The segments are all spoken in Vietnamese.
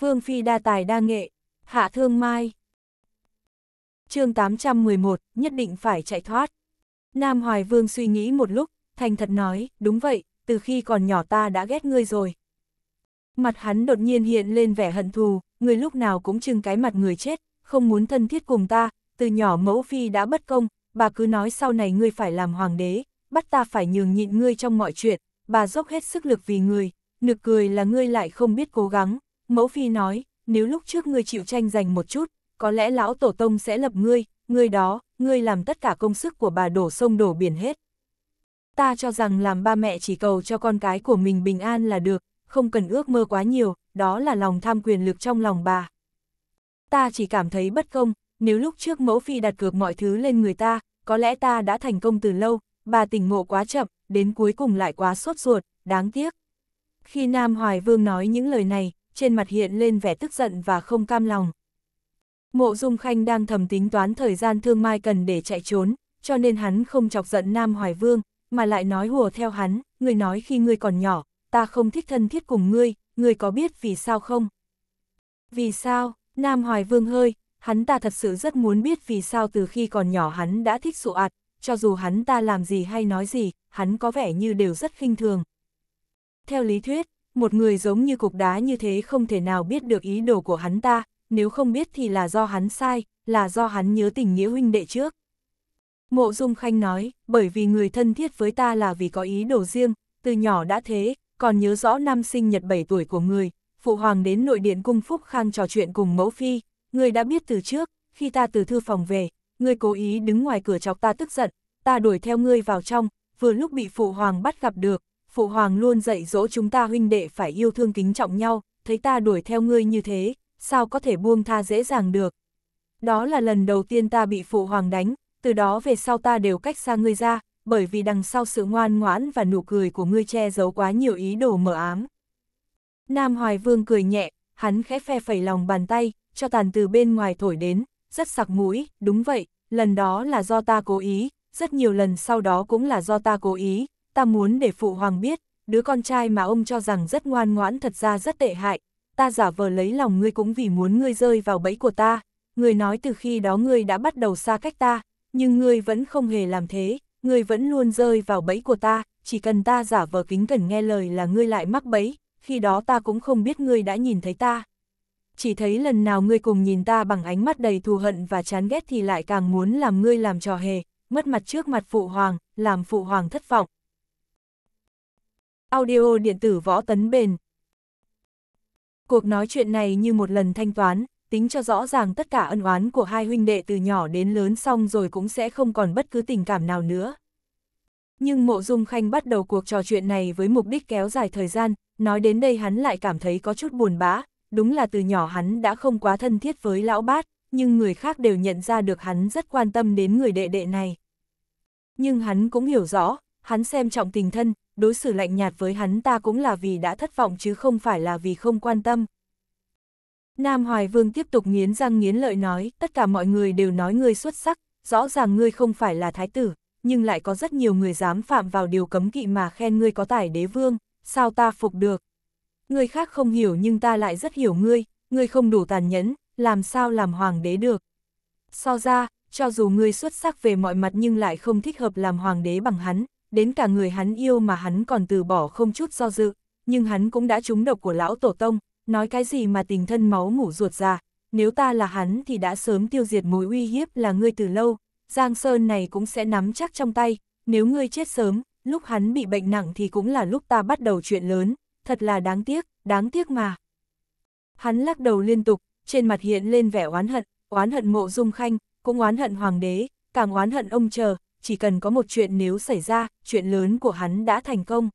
Vương Phi đa tài đa nghệ, hạ thương mai. chương 811, nhất định phải chạy thoát. Nam Hoài Vương suy nghĩ một lúc, thành thật nói, đúng vậy, từ khi còn nhỏ ta đã ghét ngươi rồi. Mặt hắn đột nhiên hiện lên vẻ hận thù, người lúc nào cũng trưng cái mặt người chết, không muốn thân thiết cùng ta, từ nhỏ mẫu phi đã bất công, bà cứ nói sau này ngươi phải làm hoàng đế, bắt ta phải nhường nhịn ngươi trong mọi chuyện, bà dốc hết sức lực vì ngươi, nực cười là ngươi lại không biết cố gắng, Mẫu phi nói, nếu lúc trước ngươi chịu tranh giành một chút, có lẽ lão tổ tông sẽ lập ngươi, ngươi đó, ngươi làm tất cả công sức của bà đổ sông đổ biển hết. Ta cho rằng làm ba mẹ chỉ cầu cho con cái của mình bình an là được, không cần ước mơ quá nhiều, đó là lòng tham quyền lực trong lòng bà. Ta chỉ cảm thấy bất công, nếu lúc trước mẫu phi đặt cược mọi thứ lên người ta, có lẽ ta đã thành công từ lâu, bà tỉnh ngộ quá chậm, đến cuối cùng lại quá sốt ruột, đáng tiếc. Khi Nam Hoài Vương nói những lời này, trên mặt hiện lên vẻ tức giận và không cam lòng. Mộ Dung Khanh đang thầm tính toán thời gian Thương Mai cần để chạy trốn, cho nên hắn không chọc giận Nam Hoài Vương, mà lại nói hùa theo hắn, người nói khi ngươi còn nhỏ, ta không thích thân thiết cùng ngươi, ngươi có biết vì sao không? Vì sao, Nam Hoài Vương hơi, hắn ta thật sự rất muốn biết vì sao từ khi còn nhỏ hắn đã thích sụ ạt, cho dù hắn ta làm gì hay nói gì, hắn có vẻ như đều rất khinh thường. Theo lý thuyết, một người giống như cục đá như thế không thể nào biết được ý đồ của hắn ta, nếu không biết thì là do hắn sai, là do hắn nhớ tình nghĩa huynh đệ trước. Mộ Dung Khanh nói, bởi vì người thân thiết với ta là vì có ý đồ riêng, từ nhỏ đã thế, còn nhớ rõ năm sinh nhật 7 tuổi của người, phụ hoàng đến nội điện cung Phúc Khang trò chuyện cùng mẫu phi, người đã biết từ trước, khi ta từ thư phòng về, người cố ý đứng ngoài cửa chọc ta tức giận, ta đuổi theo ngươi vào trong, vừa lúc bị phụ hoàng bắt gặp được, phụ hoàng luôn dạy dỗ chúng ta huynh đệ phải yêu thương kính trọng nhau, thấy ta đuổi theo ngươi như thế, sao có thể buông tha dễ dàng được. Đó là lần đầu tiên ta bị phụ hoàng đánh, từ đó về sau ta đều cách xa ngươi ra, bởi vì đằng sau sự ngoan ngoãn và nụ cười của ngươi che giấu quá nhiều ý đồ mờ ám. Nam Hoài Vương cười nhẹ, hắn khẽ phe phẩy lòng bàn tay, cho tàn từ bên ngoài thổi đến, rất sặc mũi, đúng vậy, lần đó là do ta cố ý, rất nhiều lần sau đó cũng là do ta cố ý, ta muốn để phụ hoàng biết, đứa con trai mà ông cho rằng rất ngoan ngoãn thật ra rất tệ hại, ta giả vờ lấy lòng ngươi cũng vì muốn ngươi rơi vào bẫy của ta, ngươi nói từ khi đó ngươi đã bắt đầu xa cách ta, nhưng ngươi vẫn không hề làm thế, ngươi vẫn luôn rơi vào bẫy của ta, chỉ cần ta giả vờ kính cẩn nghe lời là ngươi lại mắc bẫy, khi đó ta cũng không biết ngươi đã nhìn thấy ta. Chỉ thấy lần nào ngươi cùng nhìn ta bằng ánh mắt đầy thù hận và chán ghét thì lại càng muốn làm ngươi làm trò hề, mất mặt trước mặt phụ hoàng, làm phụ hoàng thất vọng. Audio điện tử võ tấn bền. Cuộc nói chuyện này như một lần thanh toán, tính cho rõ ràng tất cả ân oán của hai huynh đệ từ nhỏ đến lớn xong rồi cũng sẽ không còn bất cứ tình cảm nào nữa. Nhưng Mộ Dung Khanh bắt đầu cuộc trò chuyện này với mục đích kéo dài thời gian, nói đến đây hắn lại cảm thấy có chút buồn bã, đúng là từ nhỏ hắn đã không quá thân thiết với lão bát, nhưng người khác đều nhận ra được hắn rất quan tâm đến người đệ đệ này. Nhưng hắn cũng hiểu rõ, hắn xem trọng tình thân, đối xử lạnh nhạt với hắn ta cũng là vì đã thất vọng chứ không phải là vì không quan tâm. Nam Hoài Vương tiếp tục nghiến răng nghiến lợi nói, tất cả mọi người đều nói ngươi xuất sắc, rõ ràng ngươi không phải là thái tử, nhưng lại có rất nhiều người dám phạm vào điều cấm kỵ mà khen ngươi có tài đế vương, sao ta phục được. Ngươi khác không hiểu nhưng ta lại rất hiểu ngươi, ngươi không đủ tàn nhẫn, làm sao làm hoàng đế được. So ra, cho dù ngươi xuất sắc về mọi mặt nhưng lại không thích hợp làm hoàng đế bằng hắn, đến cả người hắn yêu mà hắn còn từ bỏ không chút do dự, nhưng hắn cũng đã trúng độc của lão tổ tông, nói cái gì mà tình thân máu ngủ ruột ra, nếu ta là hắn thì đã sớm tiêu diệt mối uy hiếp là ngươi từ lâu, Giang Sơn này cũng sẽ nắm chắc trong tay, nếu ngươi chết sớm, lúc hắn bị bệnh nặng thì cũng là lúc ta bắt đầu chuyện lớn, thật là đáng tiếc, đáng tiếc mà. Hắn lắc đầu liên tục, trên mặt hiện lên vẻ oán hận, oán hận mộ dung khanh, cũng oán hận hoàng đế, càng oán hận ông chờ, chỉ cần có một chuyện nếu xảy ra, chuyện lớn của hắn đã thành công.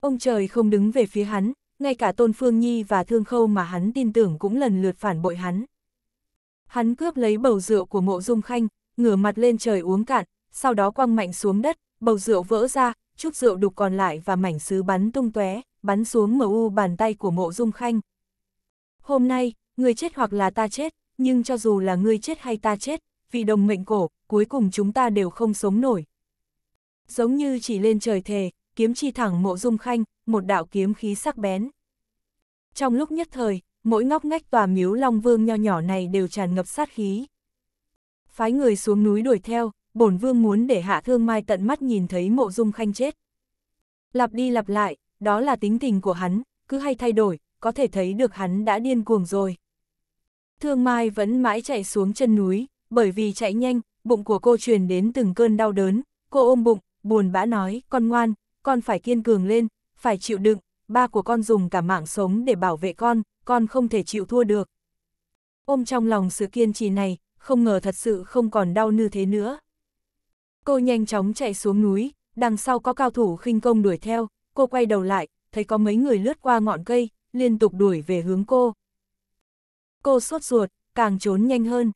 Ông trời không đứng về phía hắn, ngay cả Tôn Phương Nhi và Thương Khâu mà hắn tin tưởng cũng lần lượt phản bội hắn. Hắn cướp lấy bầu rượu của mộ dung khanh, ngửa mặt lên trời uống cạn, sau đó quăng mạnh xuống đất, bầu rượu vỡ ra, chút rượu đục còn lại và mảnh sứ bắn tung tóe, bắn xuống mờ u bàn tay của mộ dung khanh. Hôm nay, người chết hoặc là ta chết, nhưng cho dù là ngươi chết hay ta chết, vì đồng mệnh cổ, cuối cùng chúng ta đều không sống nổi. Giống như chỉ lên trời thề, kiếm chi thẳng mộ dung khanh, một đạo kiếm khí sắc bén. Trong lúc nhất thời, mỗi ngóc ngách tòa miếu Long Vương nho nhỏ này đều tràn ngập sát khí. Phái người xuống núi đuổi theo, bổn vương muốn để hạ thương mai tận mắt nhìn thấy mộ dung khanh chết. Lặp đi lặp lại, đó là tính tình của hắn, cứ hay thay đổi, có thể thấy được hắn đã điên cuồng rồi. Thương Mai vẫn mãi chạy xuống chân núi, bởi vì chạy nhanh, bụng của cô truyền đến từng cơn đau đớn, cô ôm bụng, buồn bã nói, con ngoan, con phải kiên cường lên, phải chịu đựng, ba của con dùng cả mạng sống để bảo vệ con, con không thể chịu thua được. Ôm trong lòng sự kiên trì này, không ngờ thật sự không còn đau như thế nữa. Cô nhanh chóng chạy xuống núi, đằng sau có cao thủ khinh công đuổi theo, cô quay đầu lại, thấy có mấy người lướt qua ngọn cây, liên tục đuổi về hướng cô. Cô sốt ruột, càng trốn nhanh hơn.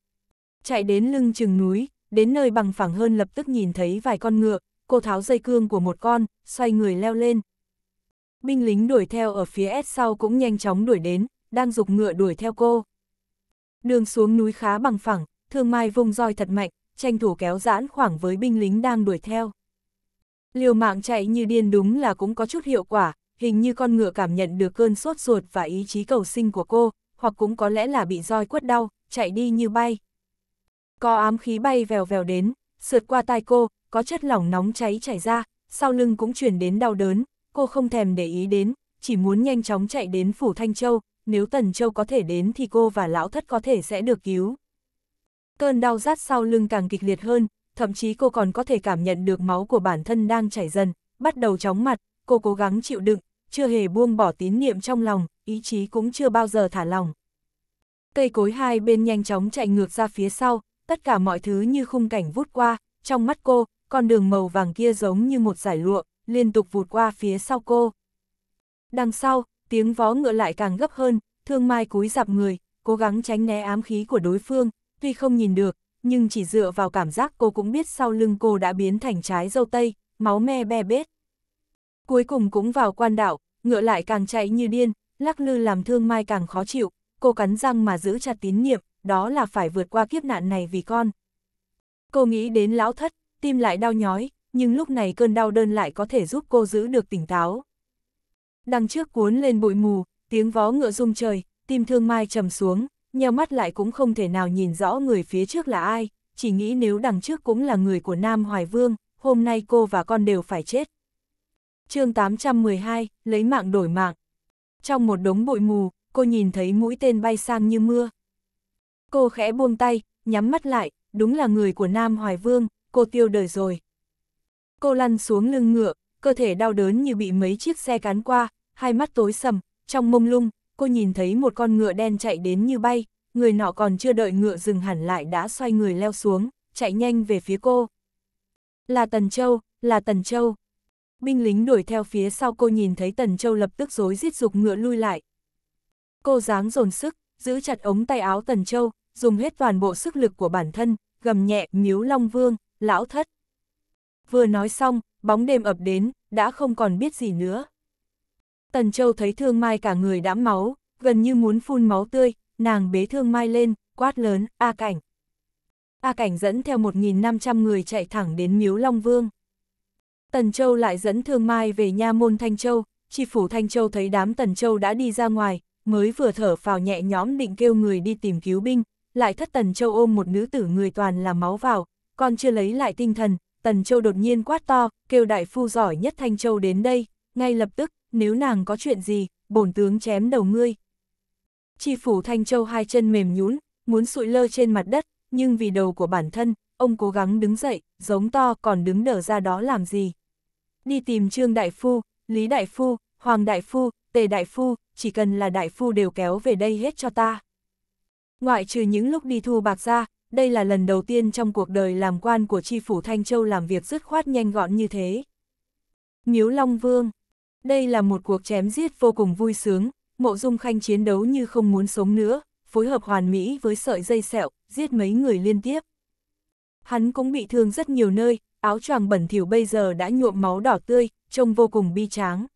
Chạy đến lưng chừng núi, đến nơi bằng phẳng hơn lập tức nhìn thấy vài con ngựa, cô tháo dây cương của một con, xoay người leo lên. Binh lính đuổi theo ở phía S sau cũng nhanh chóng đuổi đến, đang dục ngựa đuổi theo cô. Đường xuống núi khá bằng phẳng, thương mai vung roi thật mạnh, tranh thủ kéo giãn khoảng với binh lính đang đuổi theo. Liều mạng chạy như điên đúng là cũng có chút hiệu quả, hình như con ngựa cảm nhận được cơn sốt ruột và ý chí cầu sinh của cô, hoặc cũng có lẽ là bị roi quất đau, chạy đi như bay. Có ám khí bay vèo vèo đến, sượt qua tai cô, có chất lỏng nóng cháy chảy ra, sau lưng cũng chuyển đến đau đớn, cô không thèm để ý đến, chỉ muốn nhanh chóng chạy đến Phủ Thanh Châu, nếu Tần Châu có thể đến thì cô và lão thất có thể sẽ được cứu. Cơn đau rát sau lưng càng kịch liệt hơn, thậm chí cô còn có thể cảm nhận được máu của bản thân đang chảy dần, bắt đầu chóng mặt, cô cố gắng chịu đựng, chưa hề buông bỏ tín niệm trong lòng, ý chí cũng chưa bao giờ thả lòng. Cây cối hai bên nhanh chóng chạy ngược ra phía sau, tất cả mọi thứ như khung cảnh vút qua, trong mắt cô, con đường màu vàng kia giống như một giải lụa, liên tục vụt qua phía sau cô. Đằng sau, tiếng vó ngựa lại càng gấp hơn, thương mai cúi dạp người, cố gắng tránh né ám khí của đối phương, tuy không nhìn được, nhưng chỉ dựa vào cảm giác cô cũng biết sau lưng cô đã biến thành trái dâu tây, máu me be bết. Cuối cùng cũng vào quan đảo, ngựa lại càng chạy như điên, lắc lư làm thương mai càng khó chịu, cô cắn răng mà giữ chặt tín niệm, đó là phải vượt qua kiếp nạn này vì con. Cô nghĩ đến lão thất, tim lại đau nhói, nhưng lúc này cơn đau đơn lại có thể giúp cô giữ được tỉnh táo. Đằng trước cuốn lên bụi mù, tiếng vó ngựa rung trời, tim thương mai trầm xuống, nheo mắt lại cũng không thể nào nhìn rõ người phía trước là ai, chỉ nghĩ nếu đằng trước cũng là người của Nam Hoài Vương, hôm nay cô và con đều phải chết. chương 812, lấy mạng đổi mạng. Trong một đống bụi mù, cô nhìn thấy mũi tên bay sang như mưa, Cô khẽ buông tay, nhắm mắt lại, đúng là người của Nam Hoài Vương, cô tiêu đời rồi. Cô lăn xuống lưng ngựa, cơ thể đau đớn như bị mấy chiếc xe cán qua, hai mắt tối sầm, trong mông lung, cô nhìn thấy một con ngựa đen chạy đến như bay, người nọ còn chưa đợi ngựa dừng hẳn lại đã xoay người leo xuống, chạy nhanh về phía cô. Là Tần Châu, là Tần Châu. Binh lính đuổi theo phía sau cô nhìn thấy Tần Châu lập tức rối rít dục ngựa lui lại. Cô dáng dồn sức, giữ chặt ống tay áo Tần Châu, dùng hết toàn bộ sức lực của bản thân, gầm nhẹ, miếu Long Vương, lão thất. Vừa nói xong, bóng đêm ập đến, đã không còn biết gì nữa. Tần Châu thấy Thương Mai cả người đã máu, gần như muốn phun máu tươi, nàng bế Thương Mai lên, quát lớn, A Cảnh. A Cảnh dẫn theo 1.500 người chạy thẳng đến miếu Long Vương. Tần Châu lại dẫn Thương Mai về nha môn Thanh Châu, chi phủ Thanh Châu thấy đám Tần Châu đã đi ra ngoài, mới vừa thở phào nhẹ nhõm định kêu người đi tìm cứu binh, lại thất Tần Châu ôm một nữ tử người toàn là máu vào, còn chưa lấy lại tinh thần, Tần Châu đột nhiên quát to, kêu đại phu giỏi nhất Thanh Châu đến đây, ngay lập tức, nếu nàng có chuyện gì, bổn tướng chém đầu ngươi. Chi phủ Thanh Châu hai chân mềm nhũn, muốn sụi lơ trên mặt đất, nhưng vì đầu của bản thân, ông cố gắng đứng dậy, giống to còn đứng đờ ra đó làm gì. Đi tìm Trương Đại Phu, Lý Đại Phu, Hoàng Đại Phu, Tề Đại Phu, chỉ cần là Đại Phu đều kéo về đây hết cho ta. Ngoại trừ những lúc đi thu bạc ra, đây là lần đầu tiên trong cuộc đời làm quan của tri phủ Thanh Châu làm việc dứt khoát nhanh gọn như thế. Miếu Long Vương Đây là một cuộc chém giết vô cùng vui sướng, mộ dung khanh chiến đấu như không muốn sống nữa, phối hợp hoàn mỹ với sợi dây sẹo, giết mấy người liên tiếp. Hắn cũng bị thương rất nhiều nơi, áo choàng bẩn thỉu bây giờ đã nhuộm máu đỏ tươi, trông vô cùng bi tráng.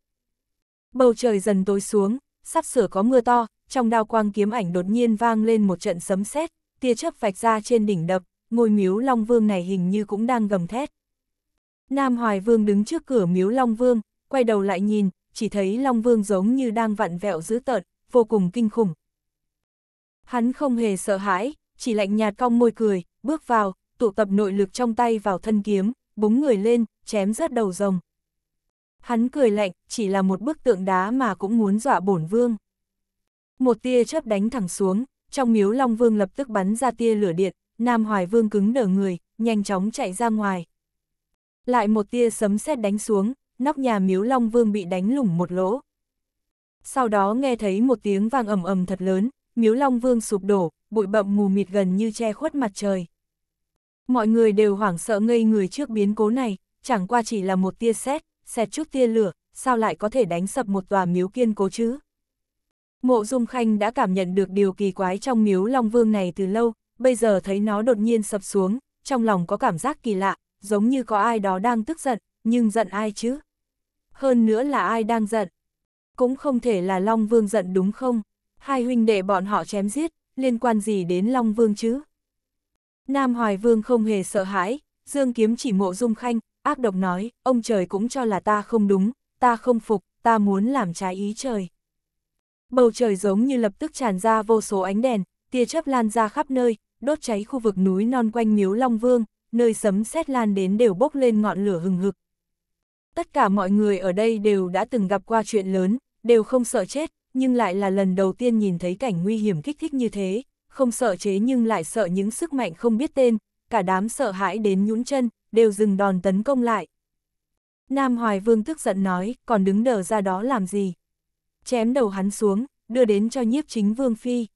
Bầu trời dần tối xuống, sắp sửa có mưa to, trong đao quang kiếm ảnh đột nhiên vang lên một trận sấm sét, tia chớp vạch ra trên đỉnh đập, ngôi miếu Long Vương này hình như cũng đang gầm thét. Nam Hoài Vương đứng trước cửa miếu Long Vương, quay đầu lại nhìn, chỉ thấy Long Vương giống như đang vặn vẹo dữ tợn, vô cùng kinh khủng. Hắn không hề sợ hãi, chỉ lạnh nhạt cong môi cười, bước vào, tụ tập nội lực trong tay vào thân kiếm, búng người lên, chém rớt đầu rồng. Hắn cười lạnh, chỉ là một bức tượng đá mà cũng muốn dọa bổn vương. Một tia chớp đánh thẳng xuống, trong miếu Long Vương lập tức bắn ra tia lửa điện, Nam Hoài Vương cứng đờ người, nhanh chóng chạy ra ngoài. Lại một tia sấm sét đánh xuống, nóc nhà miếu Long Vương bị đánh lủng một lỗ. Sau đó nghe thấy một tiếng vang ầm ầm thật lớn, miếu Long Vương sụp đổ, bụi bậm mù mịt gần như che khuất mặt trời. Mọi người đều hoảng sợ ngây người trước biến cố này, chẳng qua chỉ là một tia sét, xẹt chút tia lửa, sao lại có thể đánh sập một tòa miếu kiên cố chứ? Mộ Dung Khanh đã cảm nhận được điều kỳ quái trong miếu Long Vương này từ lâu, bây giờ thấy nó đột nhiên sập xuống, trong lòng có cảm giác kỳ lạ, giống như có ai đó đang tức giận, nhưng giận ai chứ? Hơn nữa là ai đang giận? Cũng không thể là Long Vương giận đúng không? Hai huynh đệ bọn họ chém giết, liên quan gì đến Long Vương chứ? Nam Hoài Vương không hề sợ hãi, Dương Kiếm chỉ mộ Dung Khanh, ác độc nói, ông trời cũng cho là ta không đúng, ta không phục, ta muốn làm trái ý trời. Bầu trời giống như lập tức tràn ra vô số ánh đèn, tia chớp lan ra khắp nơi, đốt cháy khu vực núi non quanh miếu Long Vương, nơi sấm sét lan đến đều bốc lên ngọn lửa hừng hực. Tất cả mọi người ở đây đều đã từng gặp qua chuyện lớn, đều không sợ chết, nhưng lại là lần đầu tiên nhìn thấy cảnh nguy hiểm kích thích như thế, không sợ chế nhưng lại sợ những sức mạnh không biết tên, cả đám sợ hãi đến nhũn chân, đều dừng đòn tấn công lại. Nam Hoài Vương tức giận nói, còn đứng đờ ra đó làm gì? chém đầu hắn xuống, đưa đến cho nhiếp chính vương phi.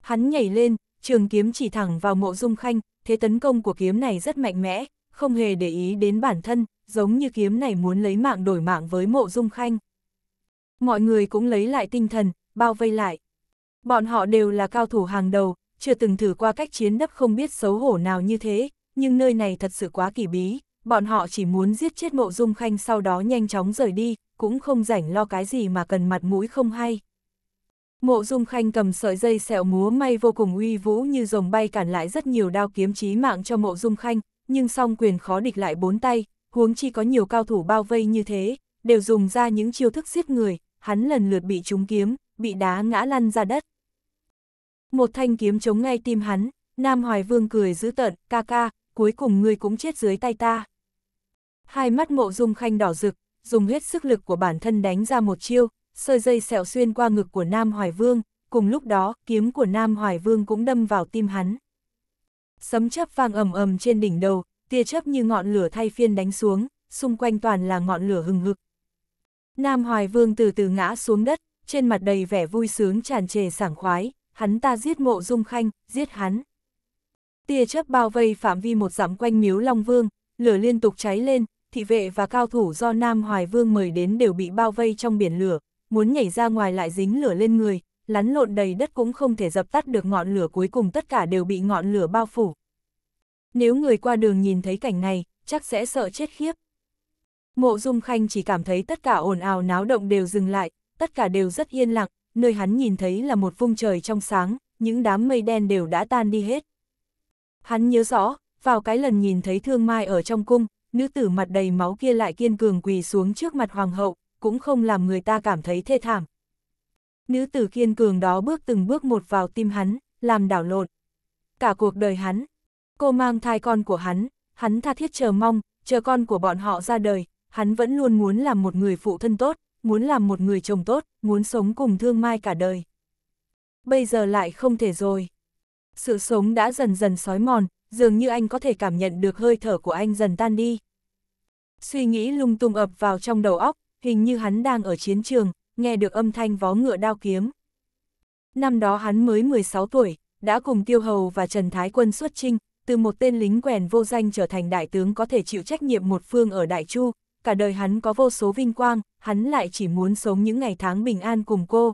Hắn nhảy lên, trường kiếm chỉ thẳng vào mộ dung khanh, thế tấn công của kiếm này rất mạnh mẽ, không hề để ý đến bản thân, giống như kiếm này muốn lấy mạng đổi mạng với mộ dung khanh. Mọi người cũng lấy lại tinh thần, bao vây lại. Bọn họ đều là cao thủ hàng đầu, chưa từng thử qua cách chiến đấp không biết xấu hổ nào như thế, nhưng nơi này thật sự quá kỳ bí, bọn họ chỉ muốn giết chết mộ dung khanh sau đó nhanh chóng rời đi, cũng không rảnh lo cái gì mà cần mặt mũi không hay. Mộ Dung Khanh cầm sợi dây sẹo múa may vô cùng uy vũ như rồng bay cản lại rất nhiều đao kiếm chí mạng cho Mộ Dung Khanh, nhưng song quyền khó địch lại bốn tay, huống chi có nhiều cao thủ bao vây như thế, đều dùng ra những chiêu thức giết người, hắn lần lượt bị trúng kiếm, bị đá ngã lăn ra đất. Một thanh kiếm chống ngay tim hắn, Nam Hoài Vương cười dữ tợn, ca ca, cuối cùng ngươi cũng chết dưới tay ta. Hai mắt Mộ Dung Khanh đỏ rực, dùng hết sức lực của bản thân đánh ra một chiêu, sợi dây sẹo xuyên qua ngực của Nam Hoài Vương, cùng lúc đó kiếm của Nam Hoài Vương cũng đâm vào tim hắn. Sấm chớp vang ầm ầm trên đỉnh đầu, tia chớp như ngọn lửa thay phiên đánh xuống, xung quanh toàn là ngọn lửa hừng hực. Nam Hoài Vương từ từ ngã xuống đất, trên mặt đầy vẻ vui sướng tràn trề sảng khoái, hắn ta giết mộ dung khanh, giết hắn. Tia chớp bao vây phạm vi một dặm quanh miếu Long Vương, lửa liên tục cháy lên, thị vệ và cao thủ do Nam Hoài Vương mời đến đều bị bao vây trong biển lửa, muốn nhảy ra ngoài lại dính lửa lên người, lắn lộn đầy đất cũng không thể dập tắt được ngọn lửa cuối cùng tất cả đều bị ngọn lửa bao phủ. Nếu người qua đường nhìn thấy cảnh này, chắc sẽ sợ chết khiếp. Mộ Dung Khanh chỉ cảm thấy tất cả ồn ào náo động đều dừng lại, tất cả đều rất yên lặng, nơi hắn nhìn thấy là một vùng trời trong sáng, những đám mây đen đều đã tan đi hết. Hắn nhớ rõ, vào cái lần nhìn thấy thương mai ở trong cung, nữ tử mặt đầy máu kia lại kiên cường quỳ xuống trước mặt hoàng hậu, cũng không làm người ta cảm thấy thê thảm. Nữ tử kiên cường đó bước từng bước một vào tim hắn, làm đảo lộn. Cả cuộc đời hắn, cô mang thai con của hắn, hắn tha thiết chờ mong, chờ con của bọn họ ra đời, hắn vẫn luôn muốn làm một người phụ thân tốt, muốn làm một người chồng tốt, muốn sống cùng thương mai cả đời. Bây giờ lại không thể rồi. Sự sống đã dần dần xói mòn, dường như anh có thể cảm nhận được hơi thở của anh dần tan đi. Suy nghĩ lung tung ập vào trong đầu óc, hình như hắn đang ở chiến trường, nghe được âm thanh vó ngựa đao kiếm. Năm đó hắn mới 16 tuổi, đã cùng Tiêu Hầu và Trần Thái Quân xuất chinh, từ một tên lính quèn vô danh trở thành đại tướng có thể chịu trách nhiệm một phương ở Đại Chu, cả đời hắn có vô số vinh quang, hắn lại chỉ muốn sống những ngày tháng bình an cùng cô.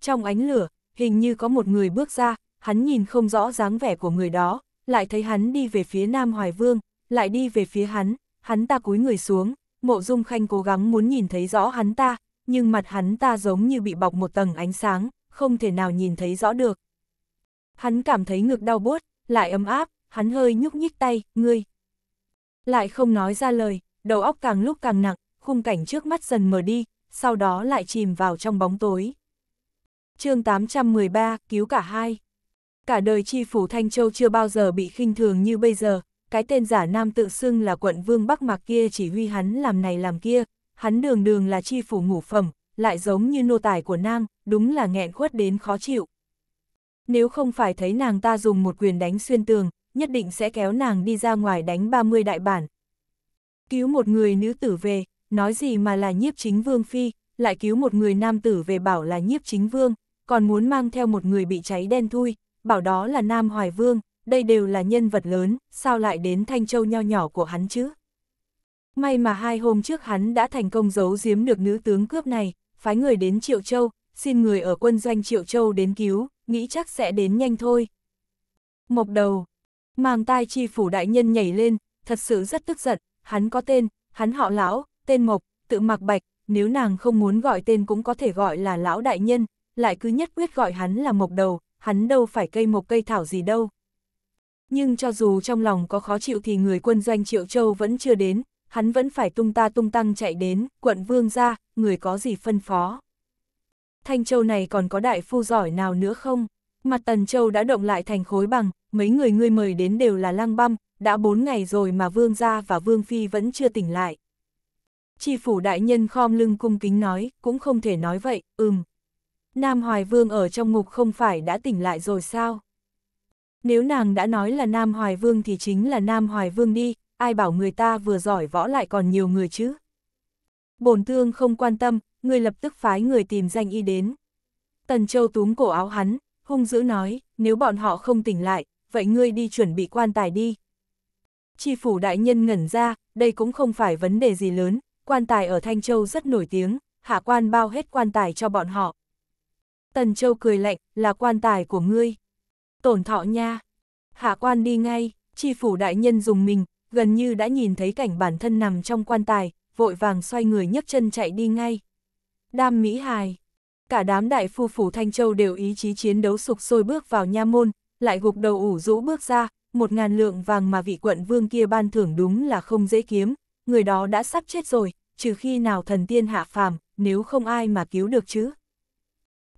Trong ánh lửa, hình như có một người bước ra, hắn nhìn không rõ dáng vẻ của người đó, lại thấy hắn đi về phía Nam Hoài Vương, lại đi về phía hắn, hắn ta cúi người xuống, mộ dung khanh cố gắng muốn nhìn thấy rõ hắn ta, nhưng mặt hắn ta giống như bị bọc một tầng ánh sáng, không thể nào nhìn thấy rõ được. Hắn cảm thấy ngực đau buốt, lại ấm áp, hắn hơi nhúc nhích tay, ngươi. Lại không nói ra lời, đầu óc càng lúc càng nặng, khung cảnh trước mắt dần mờ đi, sau đó lại chìm vào trong bóng tối. chương 813, cứu cả hai cả đời tri phủ Thanh Châu chưa bao giờ bị khinh thường như bây giờ, cái tên giả nam tự xưng là quận vương Bắc Mạc kia chỉ huy hắn làm này làm kia, hắn đường đường là tri phủ ngũ phẩm, lại giống như nô tài của nàng, đúng là nghẹn khuất đến khó chịu. Nếu không phải thấy nàng ta dùng một quyền đánh xuyên tường, nhất định sẽ kéo nàng đi ra ngoài đánh 30 đại bản. Cứu một người nữ tử về, nói gì mà là nhiếp chính vương phi, lại cứu một người nam tử về bảo là nhiếp chính vương, còn muốn mang theo một người bị cháy đen thui, bảo đó là Nam Hoài Vương, đây đều là nhân vật lớn, sao lại đến Thanh Châu nho nhỏ của hắn chứ? May mà hai hôm trước hắn đã thành công giấu giếm được nữ tướng cướp này, phái người đến Triệu Châu, xin người ở quân doanh Triệu Châu đến cứu, nghĩ chắc sẽ đến nhanh thôi. Mộc đầu, màng tai chi phủ đại nhân nhảy lên, thật sự rất tức giận, hắn có tên, hắn họ lão, tên Mộc, tự mặc bạch, nếu nàng không muốn gọi tên cũng có thể gọi là lão đại nhân, lại cứ nhất quyết gọi hắn là Mộc đầu, hắn đâu phải cây mộc cây thảo gì đâu. Nhưng cho dù trong lòng có khó chịu thì người quân doanh Triệu Châu vẫn chưa đến, hắn vẫn phải tung ta tung tăng chạy đến, quận vương ra, người có gì phân phó. Thanh Châu này còn có đại phu giỏi nào nữa không? Mặt Tần Châu đã động lại thành khối bằng, mấy người ngươi mời đến đều là lang băm, đã bốn ngày rồi mà vương gia và vương phi vẫn chưa tỉnh lại. Chi phủ đại nhân khom lưng cung kính nói, cũng không thể nói vậy, ừm, Nam Hoài Vương ở trong ngục không phải đã tỉnh lại rồi sao? Nếu nàng đã nói là Nam Hoài Vương thì chính là Nam Hoài Vương đi, ai bảo người ta vừa giỏi võ lại còn nhiều người chứ? Bổn thương không quan tâm, người lập tức phái người tìm danh y đến. Tần Châu túm cổ áo hắn, hung dữ nói, nếu bọn họ không tỉnh lại, vậy ngươi đi chuẩn bị quan tài đi. Chi phủ đại nhân ngẩn ra, đây cũng không phải vấn đề gì lớn, quan tài ở Thanh Châu rất nổi tiếng, hạ quan bao hết quan tài cho bọn họ, Tần Châu cười lạnh, là quan tài của ngươi. Tổn thọ nha. Hạ quan đi ngay, chi phủ đại nhân dùng mình, gần như đã nhìn thấy cảnh bản thân nằm trong quan tài, vội vàng xoay người nhấc chân chạy đi ngay. Đam Mỹ Hài. Cả đám đại phu phủ Thanh Châu đều ý chí chiến đấu sục sôi bước vào nha môn, lại gục đầu ủ rũ bước ra, một ngàn lượng vàng mà vị quận vương kia ban thưởng đúng là không dễ kiếm, người đó đã sắp chết rồi, trừ khi nào thần tiên hạ phàm, nếu không ai mà cứu được chứ.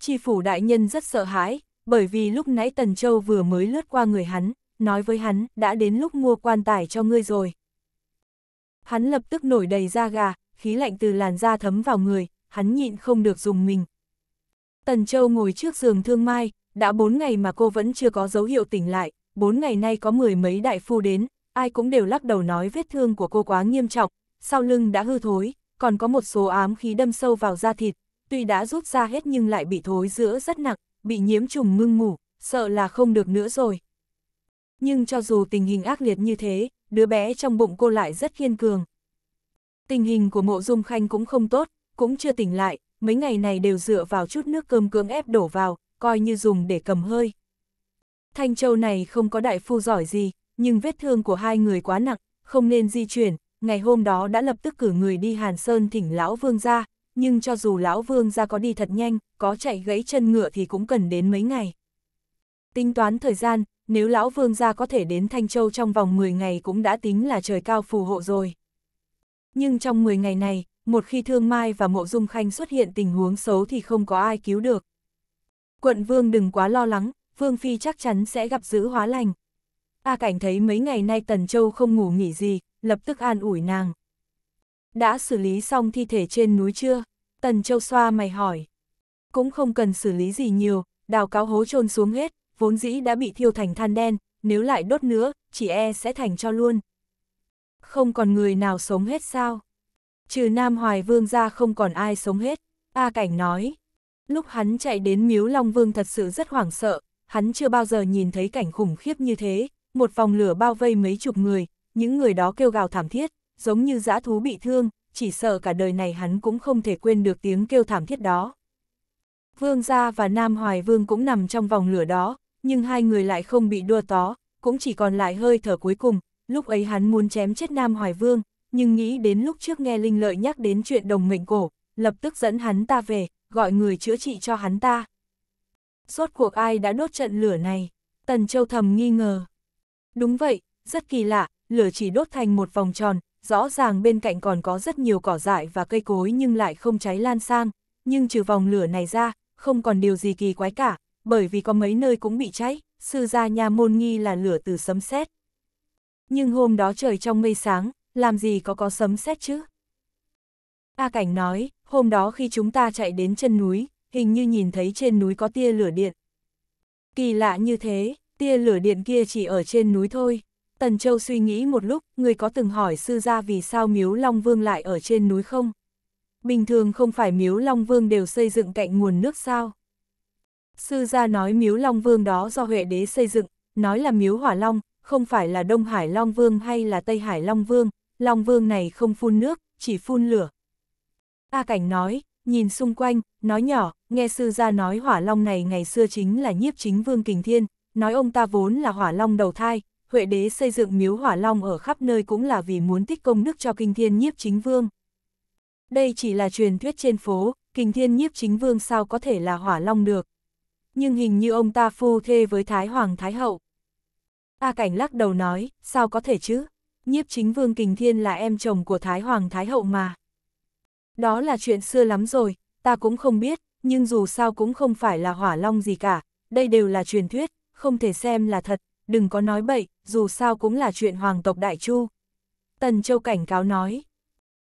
Chi phủ đại nhân rất sợ hãi, bởi vì lúc nãy Tần Châu vừa mới lướt qua người hắn, nói với hắn, đã đến lúc mua quan tài cho ngươi rồi. Hắn lập tức nổi đầy da gà, khí lạnh từ làn da thấm vào người, hắn nhịn không được dùng mình. Tần Châu ngồi trước giường thương mai, đã bốn ngày mà cô vẫn chưa có dấu hiệu tỉnh lại, bốn ngày nay có mười mấy đại phu đến, ai cũng đều lắc đầu nói vết thương của cô quá nghiêm trọng, sau lưng đã hư thối, còn có một số ám khí đâm sâu vào da thịt, tuy đã rút ra hết nhưng lại bị thối giữa rất nặng, bị nhiễm trùng mưng mủ, sợ là không được nữa rồi. Nhưng cho dù tình hình ác liệt như thế, đứa bé trong bụng cô lại rất kiên cường. Tình hình của mộ dung khanh cũng không tốt, cũng chưa tỉnh lại, mấy ngày này đều dựa vào chút nước cơm cưỡng ép đổ vào, coi như dùng để cầm hơi. Thanh Châu này không có đại phu giỏi gì, nhưng vết thương của hai người quá nặng, không nên di chuyển, ngày hôm đó đã lập tức cử người đi Hàn Sơn thỉnh lão vương ra, nhưng cho dù lão vương ra có đi thật nhanh, có chạy gãy chân ngựa thì cũng cần đến mấy ngày. Tính toán thời gian, nếu lão vương ra có thể đến Thanh Châu trong vòng 10 ngày cũng đã tính là trời cao phù hộ rồi. Nhưng trong 10 ngày này, một khi Thương Mai và Mộ Dung Khanh xuất hiện tình huống xấu thì không có ai cứu được. Quận vương đừng quá lo lắng, vương phi chắc chắn sẽ gặp giữ hóa lành. A cảnh thấy mấy ngày nay Tần Châu không ngủ nghỉ gì, lập tức an ủi nàng. Đã xử lý xong thi thể trên núi chưa? Tần Châu xoa mày hỏi. Cũng không cần xử lý gì nhiều, đào cáo hố trôn xuống hết, vốn dĩ đã bị thiêu thành than đen, nếu lại đốt nữa, chỉ e sẽ thành cho luôn. Không còn người nào sống hết sao? Trừ Nam Hoài Vương ra không còn ai sống hết, A Cảnh nói. Lúc hắn chạy đến miếu Long Vương thật sự rất hoảng sợ, hắn chưa bao giờ nhìn thấy cảnh khủng khiếp như thế, một vòng lửa bao vây mấy chục người, những người đó kêu gào thảm thiết, giống như dã thú bị thương, chỉ sợ cả đời này hắn cũng không thể quên được tiếng kêu thảm thiết đó. Vương gia và Nam Hoài Vương cũng nằm trong vòng lửa đó, nhưng hai người lại không bị đua tó, cũng chỉ còn lại hơi thở cuối cùng, lúc ấy hắn muốn chém chết Nam Hoài Vương, nhưng nghĩ đến lúc trước nghe Linh Lợi nhắc đến chuyện đồng mệnh cổ, lập tức dẫn hắn ta về, gọi người chữa trị cho hắn ta. Rốt cuộc ai đã đốt trận lửa này? Tần Châu thầm nghi ngờ. Đúng vậy, rất kỳ lạ, lửa chỉ đốt thành một vòng tròn, rõ ràng bên cạnh còn có rất nhiều cỏ dại và cây cối nhưng lại không cháy lan sang, nhưng trừ vòng lửa này ra, không còn điều gì kỳ quái cả, bởi vì có mấy nơi cũng bị cháy, sư gia nhà môn nghi là lửa từ sấm sét. Nhưng hôm đó trời trong mây sáng, làm gì có có sấm sét chứ? A Cảnh nói, hôm đó khi chúng ta chạy đến chân núi, hình như nhìn thấy trên núi có tia lửa điện. Kỳ lạ như thế, tia lửa điện kia chỉ ở trên núi thôi. Tần Châu suy nghĩ một lúc, người có từng hỏi sư gia vì sao miếu Long Vương lại ở trên núi không? Bình thường không phải miếu Long Vương đều xây dựng cạnh nguồn nước sao? Sư gia nói miếu Long Vương đó do Huệ Đế xây dựng, nói là miếu Hỏa Long, không phải là Đông Hải Long Vương hay là Tây Hải Long Vương, Long Vương này không phun nước, chỉ phun lửa. A Cảnh nói, nhìn xung quanh, nói nhỏ, nghe sư gia nói Hỏa Long này ngày xưa chính là nhiếp chính Vương Kình Thiên, nói ông ta vốn là Hỏa Long đầu thai, Huệ đế xây dựng miếu hỏa long ở khắp nơi cũng là vì muốn tích công đức cho kinh thiên nhiếp chính vương. Đây chỉ là truyền thuyết trên phố, kinh thiên nhiếp chính vương sao có thể là hỏa long được. Nhưng hình như ông ta phu thê với Thái Hoàng Thái Hậu. A Cảnh lắc đầu nói, sao có thể chứ? Nhiếp chính vương kinh thiên là em chồng của Thái Hoàng Thái Hậu mà. Đó là chuyện xưa lắm rồi, ta cũng không biết, nhưng dù sao cũng không phải là hỏa long gì cả, đây đều là truyền thuyết, không thể xem là thật, đừng có nói bậy, dù sao cũng là chuyện hoàng tộc Đại Chu. Tần Châu cảnh cáo nói.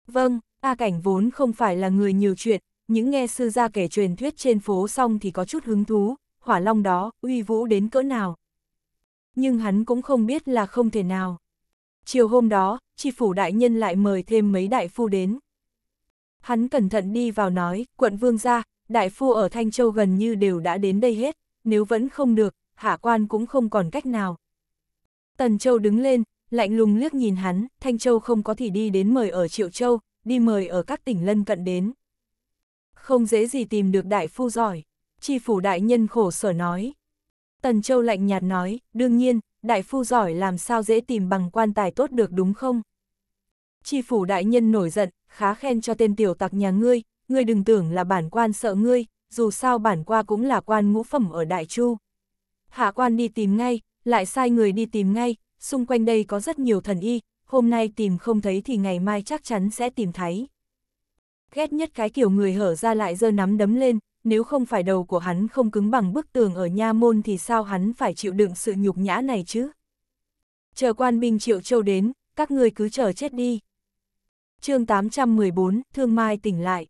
Vâng, A Cảnh vốn không phải là người nhiều chuyện, những nghe sư gia kể truyền thuyết trên phố xong thì có chút hứng thú, hỏa long đó, uy vũ đến cỡ nào. Nhưng hắn cũng không biết là không thể nào. Chiều hôm đó, tri phủ đại nhân lại mời thêm mấy đại phu đến. Hắn cẩn thận đi vào nói, quận vương gia, đại phu ở Thanh Châu gần như đều đã đến đây hết, nếu vẫn không được, hạ quan cũng không còn cách nào. Tần Châu đứng lên, lạnh lùng liếc nhìn hắn, Thanh Châu không có thì đi đến mời ở Triệu Châu, đi mời ở các tỉnh lân cận đến. Không dễ gì tìm được đại phu giỏi, chi phủ đại nhân khổ sở nói. Tần Châu lạnh nhạt nói, đương nhiên, đại phu giỏi làm sao dễ tìm bằng quan tài tốt được đúng không? Chi phủ đại nhân nổi giận, khá khen cho tên tiểu tặc nhà ngươi, ngươi đừng tưởng là bản quan sợ ngươi, dù sao bản qua cũng là quan ngũ phẩm ở Đại Chu hạ quan đi tìm ngay, lại sai người đi tìm ngay, xung quanh đây có rất nhiều thần y, hôm nay tìm không thấy thì ngày mai chắc chắn sẽ tìm thấy. Ghét nhất cái kiểu người hở ra lại giơ nắm đấm lên, nếu không phải đầu của hắn không cứng bằng bức tường ở nha môn thì sao hắn phải chịu đựng sự nhục nhã này chứ? Chờ quan binh triệu châu đến, các người cứ chờ chết đi. chương 814, Thương Mai tỉnh lại.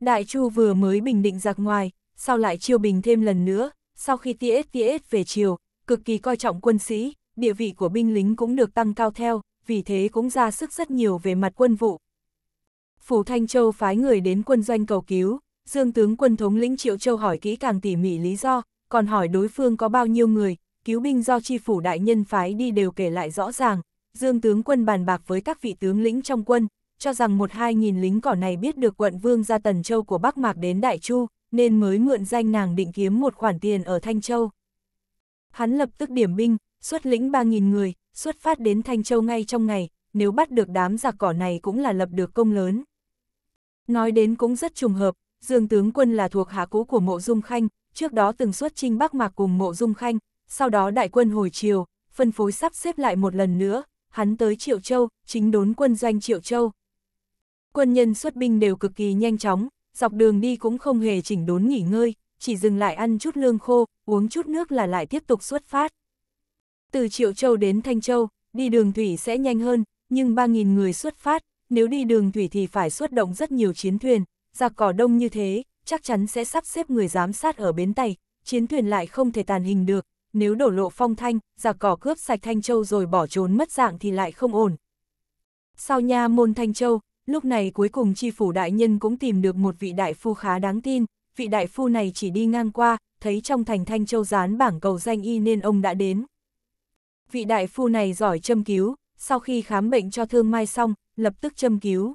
Đại Chu vừa mới bình định giặc ngoài, sau lại chiêu bình thêm lần nữa, sau khi TSTS về chiều, cực kỳ coi trọng quân sĩ, địa vị của binh lính cũng được tăng cao theo, vì thế cũng ra sức rất nhiều về mặt quân vụ. Phủ Thanh Châu phái người đến quân doanh cầu cứu, Dương tướng quân thống lĩnh Triệu Châu hỏi kỹ càng tỉ mỉ lý do, còn hỏi đối phương có bao nhiêu người, cứu binh do chi phủ đại nhân phái đi đều kể lại rõ ràng. Dương tướng quân bàn bạc với các vị tướng lĩnh trong quân, cho rằng một hai nghìn lính cỏ này biết được quận vương ra Tần Châu của Bắc Mạc đến Đại Chu, nên mới mượn danh nàng định kiếm một khoản tiền ở Thanh Châu. Hắn lập tức điểm binh, xuất lĩnh 3.000 người, xuất phát đến Thanh Châu ngay trong ngày, nếu bắt được đám giặc cỏ này cũng là lập được công lớn. Nói đến cũng rất trùng hợp, Dương Tướng Quân là thuộc hạ cũ của Mộ Dung Khanh, trước đó từng xuất chinh Bắc Mạc cùng Mộ Dung Khanh, sau đó đại quân hồi chiều, phân phối sắp xếp lại một lần nữa, hắn tới Triệu Châu, chính đốn quân doanh Triệu Châu. Quân nhân xuất binh đều cực kỳ nhanh chóng, dọc đường đi cũng không hề chỉnh đốn nghỉ ngơi, chỉ dừng lại ăn chút lương khô, uống chút nước là lại tiếp tục xuất phát. Từ Triệu Châu đến Thanh Châu, đi đường thủy sẽ nhanh hơn, nhưng 3.000 người xuất phát, nếu đi đường thủy thì phải xuất động rất nhiều chiến thuyền, giặc cỏ đông như thế, chắc chắn sẽ sắp xếp người giám sát ở bến tàu, chiến thuyền lại không thể tàn hình được, nếu đổ lộ phong thanh, giặc cỏ cướp sạch Thanh Châu rồi bỏ trốn mất dạng thì lại không ổn. Sau nha môn Thanh Châu, Lúc này cuối cùng chi phủ đại nhân cũng tìm được một vị đại phu khá đáng tin, vị đại phu này chỉ đi ngang qua, thấy trong thành Thanh Châu dán bảng cầu danh y nên ông đã đến. Vị đại phu này giỏi châm cứu, sau khi khám bệnh cho Thương Mai xong, lập tức châm cứu.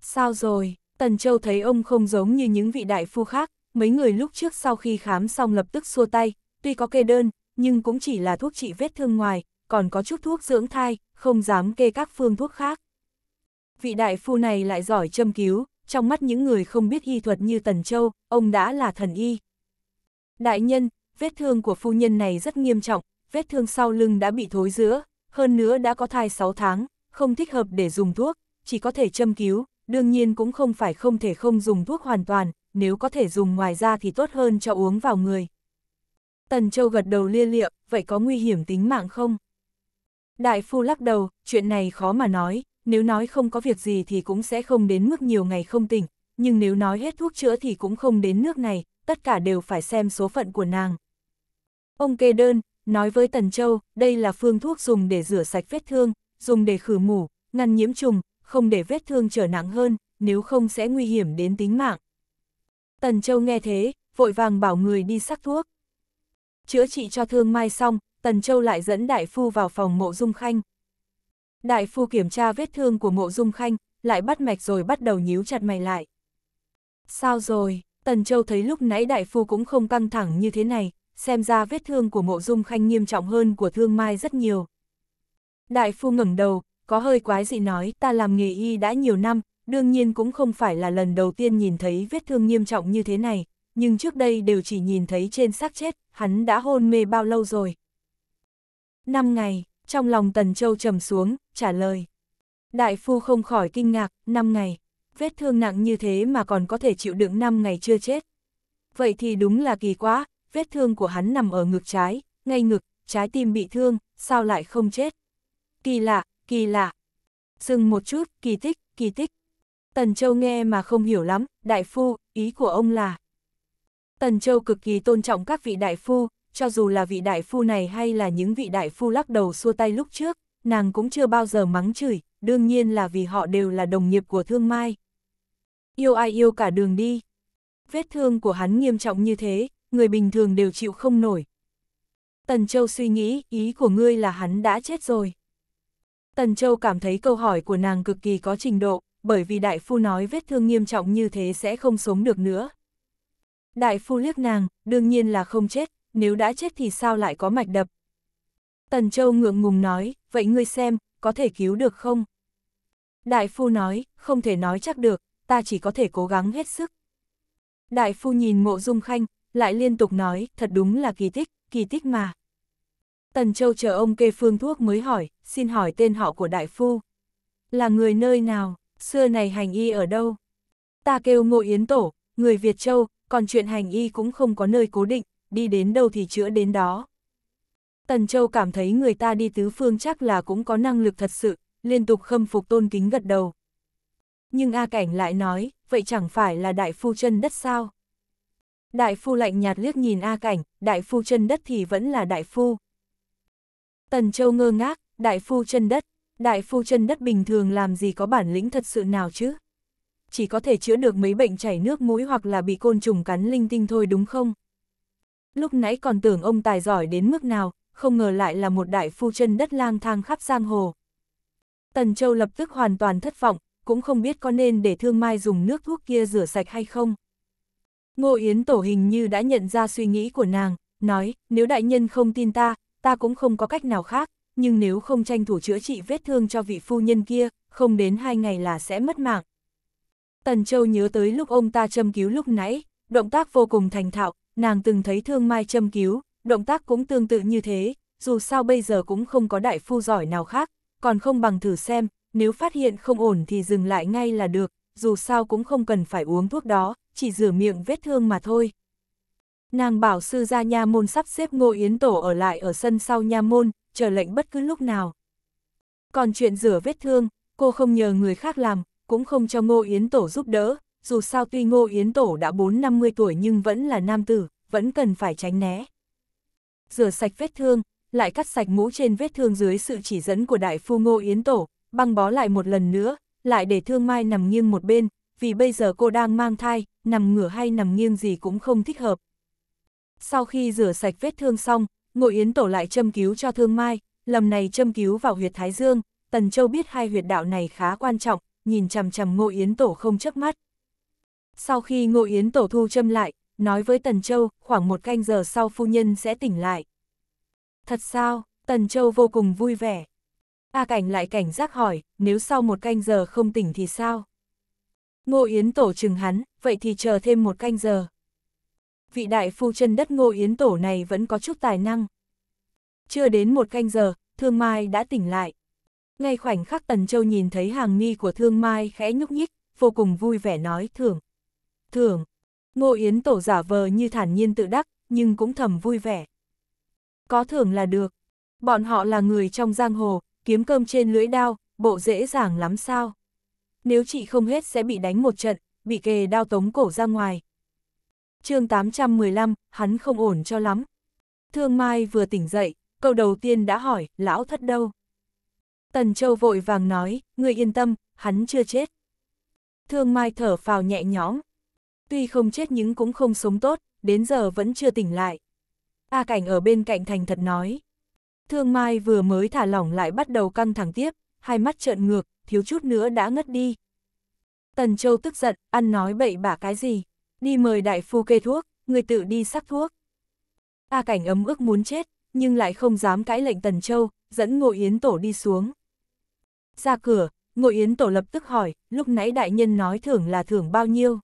Sao rồi, Tần Châu thấy ông không giống như những vị đại phu khác, mấy người lúc trước sau khi khám xong lập tức xua tay, tuy có kê đơn, nhưng cũng chỉ là thuốc trị vết thương ngoài, còn có chút thuốc dưỡng thai, không dám kê các phương thuốc khác vị đại phu này lại giỏi châm cứu, trong mắt những người không biết y thuật như Tần Châu, ông đã là thần y. Đại nhân, vết thương của phu nhân này rất nghiêm trọng, vết thương sau lưng đã bị thối giữa, hơn nữa đã có thai 6 tháng, không thích hợp để dùng thuốc, chỉ có thể châm cứu, đương nhiên cũng không phải không thể không dùng thuốc hoàn toàn, nếu có thể dùng ngoài ra thì tốt hơn cho uống vào người. Tần Châu gật đầu lia lịa, vậy có nguy hiểm tính mạng không? Đại phu lắc đầu, chuyện này khó mà nói, nếu nói không có việc gì thì cũng sẽ không đến mức nhiều ngày không tỉnh, nhưng nếu nói hết thuốc chữa thì cũng không đến nước này, tất cả đều phải xem số phận của nàng. Ông kê đơn, nói với Tần Châu, đây là phương thuốc dùng để rửa sạch vết thương, dùng để khử mủ, ngăn nhiễm trùng, không để vết thương trở nặng hơn, nếu không sẽ nguy hiểm đến tính mạng. Tần Châu nghe thế, vội vàng bảo người đi sắc thuốc. Chữa trị cho thương mai xong, Tần Châu lại dẫn đại phu vào phòng mộ dung khanh. Đại phu kiểm tra vết thương của mộ dung khanh, lại bắt mạch rồi bắt đầu nhíu chặt mày lại. Sao rồi, Tần Châu thấy lúc nãy đại phu cũng không căng thẳng như thế này, xem ra vết thương của mộ dung khanh nghiêm trọng hơn của thương mai rất nhiều. Đại phu ngẩng đầu, có hơi quái dị nói ta làm nghề y đã nhiều năm, đương nhiên cũng không phải là lần đầu tiên nhìn thấy vết thương nghiêm trọng như thế này, nhưng trước đây đều chỉ nhìn thấy trên xác chết, hắn đã hôn mê bao lâu rồi. Năm ngày, trong lòng Tần Châu trầm xuống, trả lời. Đại phu không khỏi kinh ngạc, 5 ngày, vết thương nặng như thế mà còn có thể chịu đựng 5 ngày chưa chết. Vậy thì đúng là kỳ quá, vết thương của hắn nằm ở ngực trái, ngay ngực, trái tim bị thương, sao lại không chết. Kỳ lạ, kỳ lạ. Dừng một chút, kỳ tích, kỳ tích. Tần Châu nghe mà không hiểu lắm, đại phu, ý của ông là. Tần Châu cực kỳ tôn trọng các vị đại phu, cho dù là vị đại phu này hay là những vị đại phu lắc đầu xua tay lúc trước, nàng cũng chưa bao giờ mắng chửi, đương nhiên là vì họ đều là đồng nghiệp của Thương Mai. Yêu ai yêu cả đường đi. Vết thương của hắn nghiêm trọng như thế, người bình thường đều chịu không nổi. Tần Châu suy nghĩ, ý của ngươi là hắn đã chết rồi. Tần Châu cảm thấy câu hỏi của nàng cực kỳ có trình độ, bởi vì đại phu nói vết thương nghiêm trọng như thế sẽ không sống được nữa. Đại phu liếc nàng, đương nhiên là không chết, nếu đã chết thì sao lại có mạch đập. Tần Châu ngượng ngùng nói, vậy ngươi xem, có thể cứu được không? Đại phu nói, không thể nói chắc được, ta chỉ có thể cố gắng hết sức. Đại phu nhìn mộ dung khanh, lại liên tục nói, thật đúng là kỳ tích, kỳ tích mà. Tần Châu chờ ông kê phương thuốc mới hỏi, xin hỏi tên họ của đại phu. Là người nơi nào, xưa này hành y ở đâu? Ta kêu ngộ yến tổ, người Việt Châu, còn chuyện hành y cũng không có nơi cố định đi đến đâu thì chữa đến đó. Tần Châu cảm thấy người ta đi tứ phương chắc là cũng có năng lực thật sự, liên tục khâm phục tôn kính gật đầu. Nhưng A Cảnh lại nói, vậy chẳng phải là đại phu chân đất sao? Đại phu lạnh nhạt liếc nhìn A Cảnh, đại phu chân đất thì vẫn là đại phu. Tần Châu ngơ ngác, đại phu chân đất, đại phu chân đất bình thường làm gì có bản lĩnh thật sự nào chứ? Chỉ có thể chữa được mấy bệnh chảy nước mũi hoặc là bị côn trùng cắn linh tinh thôi đúng không? lúc nãy còn tưởng ông tài giỏi đến mức nào, không ngờ lại là một đại phu chân đất lang thang khắp giang hồ. Tần Châu lập tức hoàn toàn thất vọng, cũng không biết có nên để Thương Mai dùng nước thuốc kia rửa sạch hay không. Ngô Yến Tổ hình như đã nhận ra suy nghĩ của nàng, nói, nếu đại nhân không tin ta, ta cũng không có cách nào khác, nhưng nếu không tranh thủ chữa trị vết thương cho vị phu nhân kia, không đến hai ngày là sẽ mất mạng. Tần Châu nhớ tới lúc ông ta châm cứu lúc nãy, động tác vô cùng thành thạo, nàng từng thấy thương mai châm cứu, động tác cũng tương tự như thế, dù sao bây giờ cũng không có đại phu giỏi nào khác, còn không bằng thử xem, nếu phát hiện không ổn thì dừng lại ngay là được, dù sao cũng không cần phải uống thuốc đó, chỉ rửa miệng vết thương mà thôi. Nàng bảo sư gia nha môn sắp xếp ngô yến tổ ở lại ở sân sau nha môn, chờ lệnh bất cứ lúc nào. Còn chuyện rửa vết thương, cô không nhờ người khác làm, cũng không cho ngô yến tổ giúp đỡ, dù sao tuy Ngô Yến Tổ đã 4-50 tuổi nhưng vẫn là nam tử, vẫn cần phải tránh né. Rửa sạch vết thương, lại cắt sạch mũ trên vết thương dưới sự chỉ dẫn của đại phu Ngô Yến Tổ, băng bó lại một lần nữa, lại để thương mai nằm nghiêng một bên, vì bây giờ cô đang mang thai, nằm ngửa hay nằm nghiêng gì cũng không thích hợp. Sau khi rửa sạch vết thương xong, Ngô Yến Tổ lại châm cứu cho thương mai, lầm này châm cứu vào huyệt thái dương, Tần Châu biết hai huyệt đạo này khá quan trọng, nhìn chằm chằm Ngô Yến Tổ không chớp mắt. Sau khi Ngô Yến Tổ thu châm lại, nói với Tần Châu, khoảng một canh giờ sau phu nhân sẽ tỉnh lại. Thật sao, Tần Châu vô cùng vui vẻ. A à Cảnh lại cảnh giác hỏi, nếu sau một canh giờ không tỉnh thì sao? Ngô Yến Tổ chừng hắn, vậy thì chờ thêm một canh giờ. Vị đại phu chân đất Ngô Yến Tổ này vẫn có chút tài năng. Chưa đến một canh giờ, Thương Mai đã tỉnh lại. Ngay khoảnh khắc Tần Châu nhìn thấy hàng mi của Thương Mai khẽ nhúc nhích, vô cùng vui vẻ nói thưởng, thưởng. Ngô Yến Tổ giả vờ như thản nhiên tự đắc, nhưng cũng thầm vui vẻ. Có thưởng là được. Bọn họ là người trong giang hồ, kiếm cơm trên lưỡi đao, bộ dễ dàng lắm sao. Nếu chị không hết sẽ bị đánh một trận, bị kề đao tống cổ ra ngoài. chương 815, hắn không ổn cho lắm. Thương Mai vừa tỉnh dậy, câu đầu tiên đã hỏi, lão thất đâu? Tần Châu vội vàng nói, người yên tâm, hắn chưa chết. Thương Mai thở phào nhẹ nhõm, tuy không chết nhưng cũng không sống tốt, đến giờ vẫn chưa tỉnh lại. A Cảnh ở bên cạnh thành thật nói. Thương Mai vừa mới thả lỏng lại bắt đầu căng thẳng tiếp, hai mắt trợn ngược, thiếu chút nữa đã ngất đi. Tần Châu tức giận, ăn nói bậy bạ cái gì, đi mời đại phu kê thuốc, người tự đi sắc thuốc. A Cảnh ấm ức muốn chết, nhưng lại không dám cãi lệnh Tần Châu, dẫn Ngộ Yến Tổ đi xuống. Ra cửa, Ngộ Yến Tổ lập tức hỏi, lúc nãy đại nhân nói thưởng là thưởng bao nhiêu?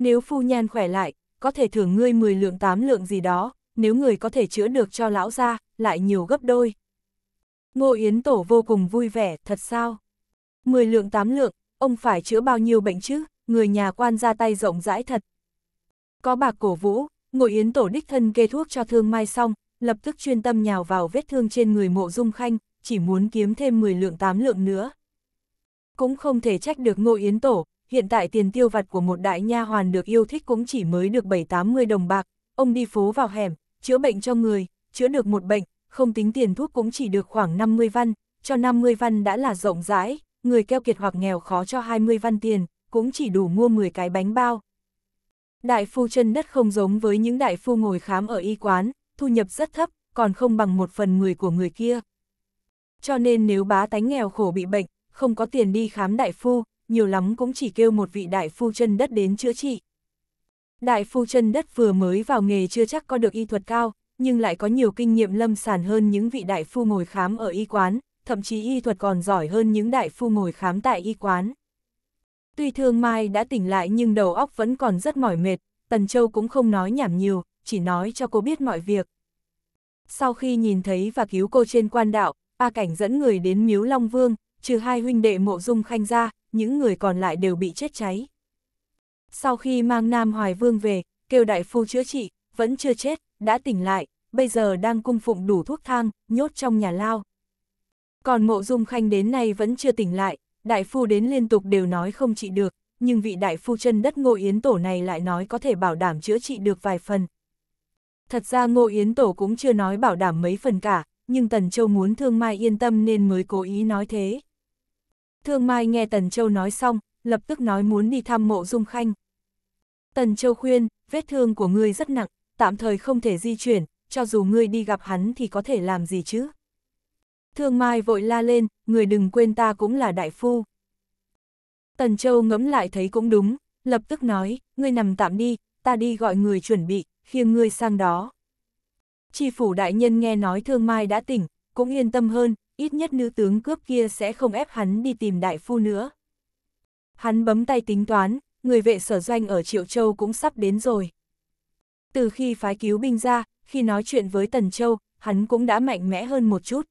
Nếu phu nhan khỏe lại, có thể thưởng ngươi 10 lượng 8 lượng gì đó, nếu người có thể chữa được cho lão ra, lại nhiều gấp đôi. Ngô Yến Tổ vô cùng vui vẻ, thật sao? 10 lượng 8 lượng, ông phải chữa bao nhiêu bệnh chứ, người nhà quan ra tay rộng rãi thật. Có bạc cổ vũ, Ngô Yến Tổ đích thân kê thuốc cho thương mai xong, lập tức chuyên tâm nhào vào vết thương trên người mộ dung khanh, chỉ muốn kiếm thêm 10 lượng 8 lượng nữa. Cũng không thể trách được Ngô Yến Tổ, hiện tại tiền tiêu vặt của một đại nha hoàn được yêu thích cũng chỉ mới được 7-80 đồng bạc, ông đi phố vào hẻm, chữa bệnh cho người, chữa được một bệnh, không tính tiền thuốc cũng chỉ được khoảng 50 văn, cho 50 văn đã là rộng rãi, người keo kiệt hoặc nghèo khó cho 20 văn tiền, cũng chỉ đủ mua 10 cái bánh bao. Đại phu chân đất không giống với những đại phu ngồi khám ở y quán, thu nhập rất thấp, còn không bằng một phần 10 của người kia. Cho nên nếu bá tánh nghèo khổ bị bệnh, không có tiền đi khám đại phu, nhiều lắm cũng chỉ kêu một vị đại phu chân đất đến chữa trị. Đại phu chân đất vừa mới vào nghề chưa chắc có được y thuật cao, nhưng lại có nhiều kinh nghiệm lâm sàn hơn những vị đại phu ngồi khám ở y quán, thậm chí y thuật còn giỏi hơn những đại phu ngồi khám tại y quán. Tuy Thương Mai đã tỉnh lại nhưng đầu óc vẫn còn rất mỏi mệt, Tần Châu cũng không nói nhảm nhiều, chỉ nói cho cô biết mọi việc. Sau khi nhìn thấy và cứu cô trên quan đạo, A Cảnh dẫn người đến Miếu Long Vương, trừ hai huynh đệ mộ dung khanh ra, những người còn lại đều bị chết cháy. Sau khi mang Nam Hoài Vương về, kêu đại phu chữa trị, vẫn chưa chết, đã tỉnh lại, bây giờ đang cung phụng đủ thuốc thang, nhốt trong nhà lao. Còn mộ dung khanh đến nay vẫn chưa tỉnh lại, đại phu đến liên tục đều nói không trị được, nhưng vị đại phu chân đất ngô yến tổ này lại nói có thể bảo đảm chữa trị được vài phần. Thật ra ngô yến tổ cũng chưa nói bảo đảm mấy phần cả, nhưng Tần Châu muốn thương mai yên tâm nên mới cố ý nói thế. Thương Mai nghe Tần Châu nói xong, lập tức nói muốn đi thăm mộ Dung Khanh. Tần Châu khuyên, vết thương của ngươi rất nặng, tạm thời không thể di chuyển, cho dù ngươi đi gặp hắn thì có thể làm gì chứ? Thương Mai vội la lên, người đừng quên ta cũng là đại phu. Tần Châu ngẫm lại thấy cũng đúng, lập tức nói, ngươi nằm tạm đi, ta đi gọi người chuẩn bị, khiêng ngươi sang đó. Chi phủ đại nhân nghe nói Thương Mai đã tỉnh, cũng yên tâm hơn, ít nhất nữ tướng cướp kia sẽ không ép hắn đi tìm đại phu nữa. Hắn bấm tay tính toán, người vệ sở doanh ở Triệu Châu cũng sắp đến rồi. Từ khi phái cứu binh ra, khi nói chuyện với Tần Châu, hắn cũng đã mạnh mẽ hơn một chút.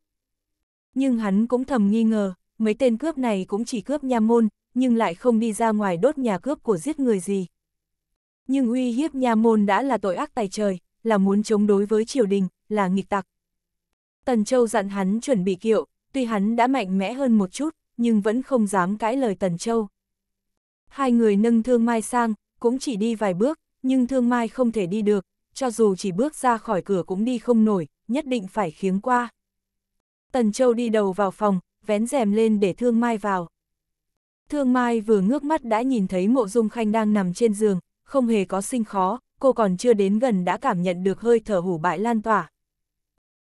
Nhưng hắn cũng thầm nghi ngờ, mấy tên cướp này cũng chỉ cướp nha môn, nhưng lại không đi ra ngoài đốt nhà cướp của giết người gì. Nhưng uy hiếp nha môn đã là tội ác tài trời, là muốn chống đối với triều đình, là nghịch tặc. Tần Châu dặn hắn chuẩn bị kiệu, tuy hắn đã mạnh mẽ hơn một chút, nhưng vẫn không dám cãi lời Tần Châu. Hai người nâng Thương Mai sang, cũng chỉ đi vài bước, nhưng Thương Mai không thể đi được, cho dù chỉ bước ra khỏi cửa cũng đi không nổi, nhất định phải khiếng qua. Tần Châu đi đầu vào phòng, vén rèm lên để Thương Mai vào. Thương Mai vừa ngước mắt đã nhìn thấy Mộ Dung Khanh đang nằm trên giường, không hề có sinh khó, cô còn chưa đến gần đã cảm nhận được hơi thở hủ bại lan tỏa.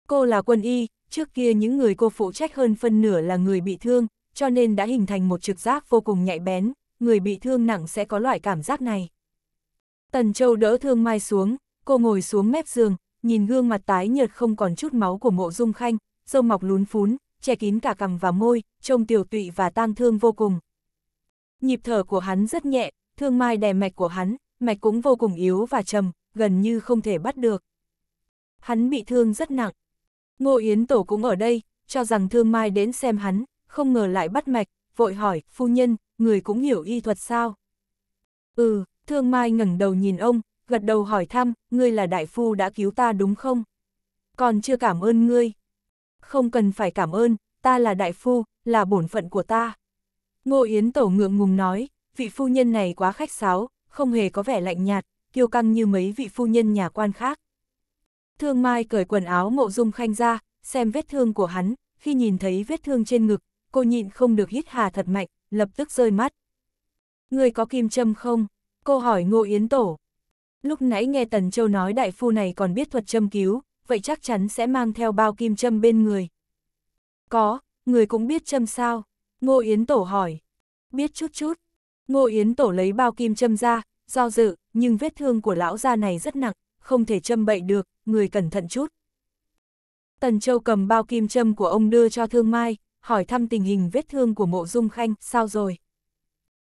Cô là quân y, trước kia những người cô phụ trách hơn phân nửa là người bị thương, cho nên đã hình thành một trực giác vô cùng nhạy bén, người bị thương nặng sẽ có loại cảm giác này. Tần Châu đỡ thương Mai xuống, cô ngồi xuống mép giường, nhìn gương mặt tái nhợt không còn chút máu của mộ dung khanh, râu mọc lún phún, che kín cả cằm và môi, trông tiểu tụy và tang thương vô cùng. Nhịp thở của hắn rất nhẹ, thương mai đè mạch của hắn, mạch cũng vô cùng yếu và trầm, gần như không thể bắt được. Hắn bị thương rất nặng, Ngô Yến Tổ cũng ở đây, cho rằng thương mai đến xem hắn, không ngờ lại bắt mạch, vội hỏi, phu nhân, người cũng hiểu y thuật sao? Ừ, thương mai ngẩng đầu nhìn ông, gật đầu hỏi thăm, ngươi là đại phu đã cứu ta đúng không? Còn chưa cảm ơn ngươi. Không cần phải cảm ơn, ta là đại phu, là bổn phận của ta. Ngô Yến Tổ ngượng ngùng nói, vị phu nhân này quá khách sáo, không hề có vẻ lạnh nhạt, kiêu căng như mấy vị phu nhân nhà quan khác. Thương Mai cởi quần áo mộ dung khanh ra, xem vết thương của hắn, khi nhìn thấy vết thương trên ngực, cô nhịn không được hít hà thật mạnh, lập tức rơi mắt. Người có kim châm không? Cô hỏi Ngô Yến Tổ. Lúc nãy nghe Tần Châu nói đại phu này còn biết thuật châm cứu, vậy chắc chắn sẽ mang theo bao kim châm bên người. Có, người cũng biết châm sao? Ngô Yến Tổ hỏi. Biết chút chút. Ngô Yến Tổ lấy bao kim châm ra, do dự, nhưng vết thương của lão gia này rất nặng, không thể châm bậy được, người cẩn thận chút. Tần Châu cầm bao kim châm của ông đưa cho Thương Mai, hỏi thăm tình hình vết thương của mộ dung khanh, sao rồi?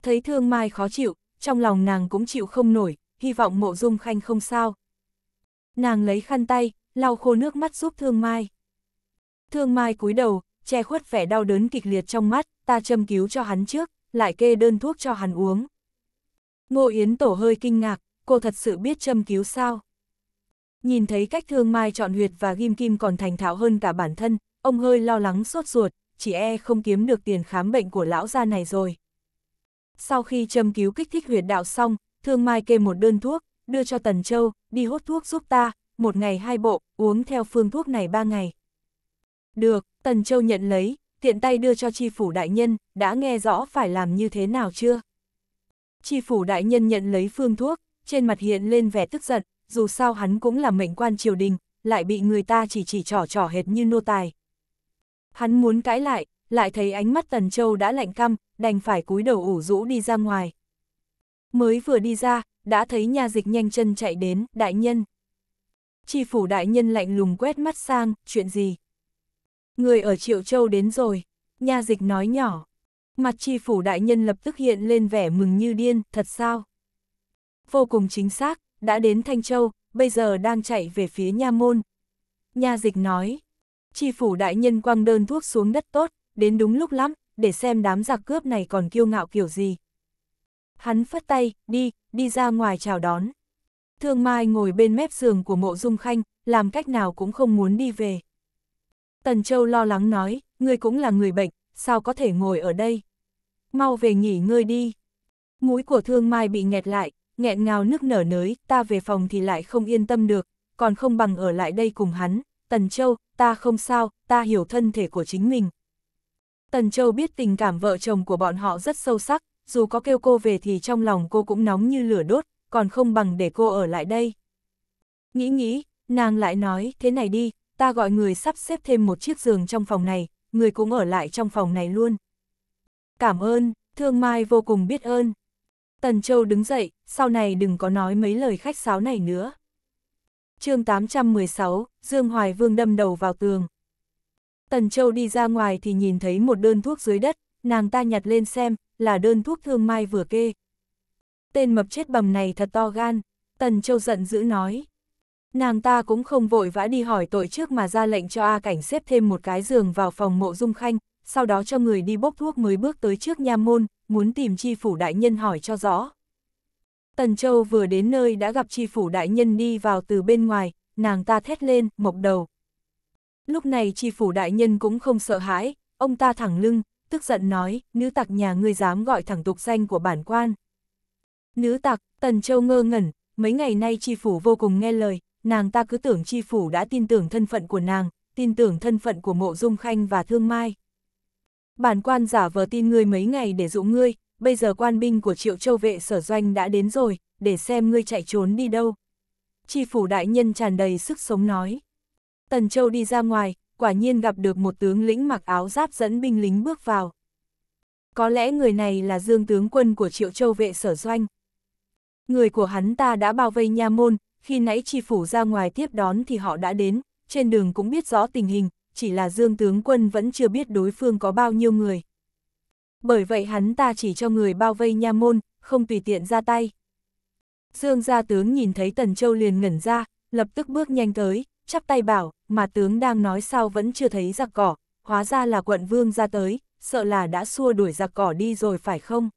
Thấy Thương Mai khó chịu, trong lòng nàng cũng chịu không nổi, hy vọng mộ dung khanh không sao. Nàng lấy khăn tay, lau khô nước mắt giúp Thương Mai. Thương Mai cúi đầu, che khuất vẻ đau đớn kịch liệt trong mắt, ta châm cứu cho hắn trước, lại kê đơn thuốc cho hắn uống. Ngô Yến Tổ hơi kinh ngạc, cô thật sự biết châm cứu sao? Nhìn thấy cách thương mai chọn huyệt và ghim kim còn thành thạo hơn cả bản thân, ông hơi lo lắng sốt ruột, chỉ e không kiếm được tiền khám bệnh của lão gia này rồi. Sau khi châm cứu kích thích huyệt đạo xong, thương mai kê một đơn thuốc, đưa cho Tần Châu, đi hốt thuốc giúp ta, một ngày hai bộ, uống theo phương thuốc này ba ngày. Được, Tần Châu nhận lấy, tiện tay đưa cho tri phủ đại nhân, đã nghe rõ phải làm như thế nào chưa? tri phủ đại nhân nhận lấy phương thuốc, trên mặt hiện lên vẻ tức giận, dù sao hắn cũng là mệnh quan triều đình, lại bị người ta chỉ chỉ trỏ trỏ hệt như nô tài. Hắn muốn cãi lại, lại thấy ánh mắt Tần Châu đã lạnh căm, đành phải cúi đầu ủ rũ đi ra ngoài. Mới vừa đi ra, đã thấy nha dịch nhanh chân chạy đến, đại nhân. Chi phủ đại nhân lạnh lùng quét mắt sang, chuyện gì? Người ở Triệu Châu đến rồi, nha dịch nói nhỏ. Mặt chi phủ đại nhân lập tức hiện lên vẻ mừng như điên, thật sao? Vô cùng chính xác, đã đến Thanh Châu, bây giờ đang chạy về phía nha môn. Nha dịch nói, tri phủ đại nhân quăng đơn thuốc xuống đất tốt, đến đúng lúc lắm, để xem đám giặc cướp này còn kiêu ngạo kiểu gì. Hắn phất tay, đi, đi ra ngoài chào đón. Thương Mai ngồi bên mép giường của mộ dung khanh, làm cách nào cũng không muốn đi về. Tần Châu lo lắng nói, ngươi cũng là người bệnh, sao có thể ngồi ở đây? Mau về nghỉ ngơi đi. Mũi của Thương Mai bị nghẹt lại, nghẹn ngào nước nở nới, ta về phòng thì lại không yên tâm được, còn không bằng ở lại đây cùng hắn, Tần Châu, ta không sao, ta hiểu thân thể của chính mình. Tần Châu biết tình cảm vợ chồng của bọn họ rất sâu sắc, dù có kêu cô về thì trong lòng cô cũng nóng như lửa đốt, còn không bằng để cô ở lại đây. Nghĩ nghĩ, nàng lại nói, thế này đi, ta gọi người sắp xếp thêm một chiếc giường trong phòng này, người cũng ở lại trong phòng này luôn. Cảm ơn, Thương Mai vô cùng biết ơn. Tần Châu đứng dậy, sau này đừng có nói mấy lời khách sáo này nữa. chương 816, Dương Hoài Vương đâm đầu vào tường. Tần Châu đi ra ngoài thì nhìn thấy một đơn thuốc dưới đất, nàng ta nhặt lên xem, là đơn thuốc thương mai vừa kê. Tên mập chết bầm này thật to gan, Tần Châu giận dữ nói. Nàng ta cũng không vội vã đi hỏi tội trước mà ra lệnh cho A Cảnh xếp thêm một cái giường vào phòng mộ dung khanh, sau đó cho người đi bốc thuốc mới bước tới trước nha môn, muốn tìm chi phủ đại nhân hỏi cho rõ. Tần Châu vừa đến nơi đã gặp chi phủ đại nhân đi vào từ bên ngoài, nàng ta thét lên, mộc đầu. Lúc này chi phủ đại nhân cũng không sợ hãi, ông ta thẳng lưng, tức giận nói, nữ tặc nhà ngươi dám gọi thẳng tục danh của bản quan. Nữ tặc, Tần Châu ngơ ngẩn, mấy ngày nay chi phủ vô cùng nghe lời, nàng ta cứ tưởng chi phủ đã tin tưởng thân phận của nàng, tin tưởng thân phận của mộ dung khanh và thương mai bản quan giả vờ tin ngươi mấy ngày để dụ ngươi, bây giờ quan binh của triệu châu vệ sở doanh đã đến rồi, để xem ngươi chạy trốn đi đâu. Chi phủ đại nhân tràn đầy sức sống nói. Tần Châu đi ra ngoài, quả nhiên gặp được một tướng lĩnh mặc áo giáp dẫn binh lính bước vào. Có lẽ người này là dương tướng quân của triệu châu vệ sở doanh. Người của hắn ta đã bao vây nha môn, khi nãy chi phủ ra ngoài tiếp đón thì họ đã đến, trên đường cũng biết rõ tình hình, chỉ là Dương tướng quân vẫn chưa biết đối phương có bao nhiêu người. Bởi vậy hắn ta chỉ cho người bao vây nha môn, không tùy tiện ra tay. Dương gia tướng nhìn thấy Tần Châu liền ngẩn ra, lập tức bước nhanh tới, chắp tay bảo, mà tướng đang nói sao vẫn chưa thấy giặc cỏ, hóa ra là quận vương ra tới, sợ là đã xua đuổi giặc cỏ đi rồi phải không?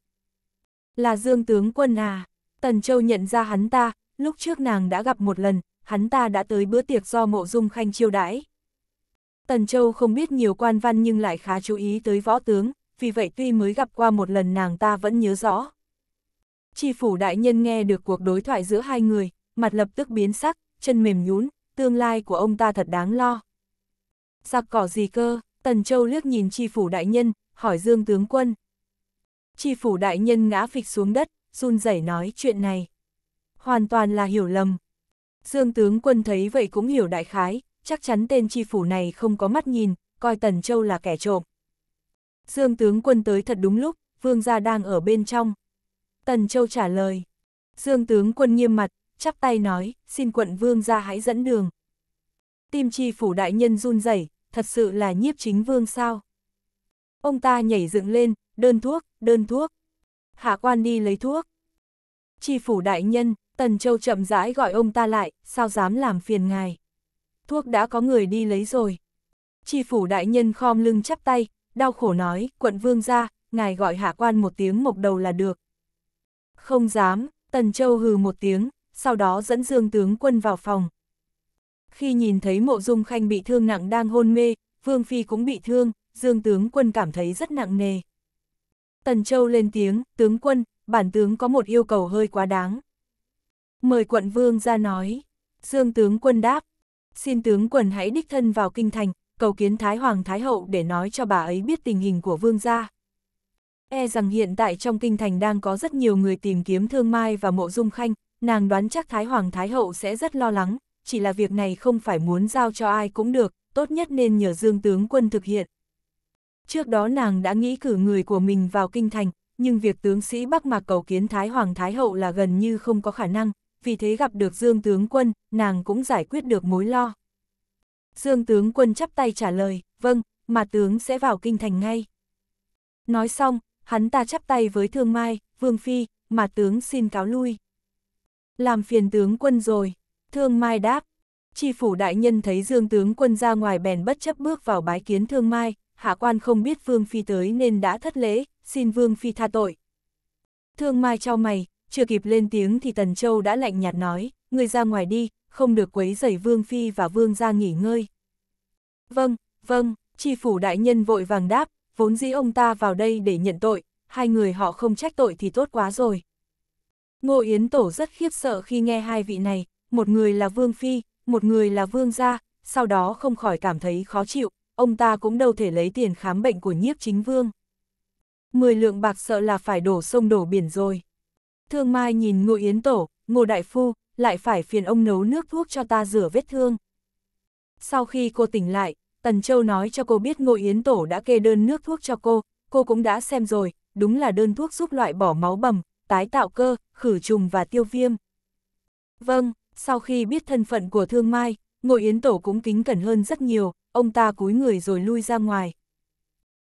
Là Dương tướng quân à, Tần Châu nhận ra hắn ta, lúc trước nàng đã gặp một lần, hắn ta đã tới bữa tiệc do mộ dung khanh chiêu đãi. Tần Châu không biết nhiều quan văn nhưng lại khá chú ý tới võ tướng, vì vậy tuy mới gặp qua một lần nàng ta vẫn nhớ rõ. Tri phủ đại nhân nghe được cuộc đối thoại giữa hai người, mặt lập tức biến sắc, chân mềm nhún, tương lai của ông ta thật đáng lo. Giặc cỏ gì cơ, Tần Châu liếc nhìn tri phủ đại nhân, hỏi Dương tướng quân. Tri phủ đại nhân ngã phịch xuống đất, run rẩy nói chuyện này. Hoàn toàn là hiểu lầm. Dương tướng quân thấy vậy cũng hiểu đại khái, chắc chắn tên chi phủ này không có mắt nhìn, coi Tần Châu là kẻ trộm. Dương tướng quân tới thật đúng lúc, vương gia đang ở bên trong. Tần Châu trả lời. Dương tướng quân nghiêm mặt, chắp tay nói, xin quận vương gia hãy dẫn đường. Tim chi phủ đại nhân run rẩy, thật sự là nhiếp chính vương sao. Ông ta nhảy dựng lên, đơn thuốc, đơn thuốc. Hạ quan đi lấy thuốc. Chi phủ đại nhân, Tần Châu chậm rãi gọi ông ta lại, sao dám làm phiền ngài thuốc đã có người đi lấy rồi. Chi phủ đại nhân khom lưng chắp tay, đau khổ nói, quận vương ra, ngài gọi hạ quan một tiếng mộc đầu là được. Không dám, Tần Châu hừ một tiếng, sau đó dẫn dương tướng quân vào phòng. Khi nhìn thấy mộ dung khanh bị thương nặng đang hôn mê, Vương Phi cũng bị thương, dương tướng quân cảm thấy rất nặng nề. Tần Châu lên tiếng, tướng quân, bản tướng có một yêu cầu hơi quá đáng. Mời quận vương ra nói. Dương tướng quân đáp, Xin tướng quần hãy đích thân vào kinh thành, cầu kiến Thái Hoàng Thái Hậu để nói cho bà ấy biết tình hình của vương gia. E rằng hiện tại trong kinh thành đang có rất nhiều người tìm kiếm Thương Mai và Mộ Dung Khanh, nàng đoán chắc Thái Hoàng Thái Hậu sẽ rất lo lắng, chỉ là việc này không phải muốn giao cho ai cũng được, tốt nhất nên nhờ Dương tướng quân thực hiện. Trước đó nàng đã nghĩ cử người của mình vào kinh thành, nhưng việc tướng sĩ Bắc Mạc cầu kiến Thái Hoàng Thái Hậu là gần như không có khả năng, vì thế gặp được Dương tướng quân, nàng cũng giải quyết được mối lo. Dương tướng quân chắp tay trả lời, vâng, mà tướng sẽ vào kinh thành ngay. Nói xong, hắn ta chắp tay với Thương Mai, Vương Phi, mà tướng xin cáo lui. Làm phiền tướng quân rồi, Thương Mai đáp. tri phủ đại nhân thấy Dương tướng quân ra ngoài bèn bất chấp bước vào bái kiến Thương Mai, hạ quan không biết Vương Phi tới nên đã thất lễ, xin Vương Phi tha tội. Thương Mai trao mày, chưa kịp lên tiếng thì Tần Châu đã lạnh nhạt nói, người ra ngoài đi, không được quấy rầy Vương Phi và Vương ra nghỉ ngơi. Vâng, vâng, tri phủ đại nhân vội vàng đáp, vốn dĩ ông ta vào đây để nhận tội, hai người họ không trách tội thì tốt quá rồi. Ngô Yến Tổ rất khiếp sợ khi nghe hai vị này, một người là Vương Phi, một người là Vương gia, sau đó không khỏi cảm thấy khó chịu, ông ta cũng đâu thể lấy tiền khám bệnh của nhiếp chính Vương. Mười lượng bạc sợ là phải đổ sông đổ biển rồi. Thương Mai nhìn Ngô Yến Tổ, Ngô Đại Phu, lại phải phiền ông nấu nước thuốc cho ta rửa vết thương. Sau khi cô tỉnh lại, Tần Châu nói cho cô biết Ngô Yến Tổ đã kê đơn nước thuốc cho cô, cô cũng đã xem rồi, đúng là đơn thuốc giúp loại bỏ máu bầm, tái tạo cơ, khử trùng và tiêu viêm. Vâng, sau khi biết thân phận của Thương Mai, Ngô Yến Tổ cũng kính cẩn hơn rất nhiều, ông ta cúi người rồi lui ra ngoài.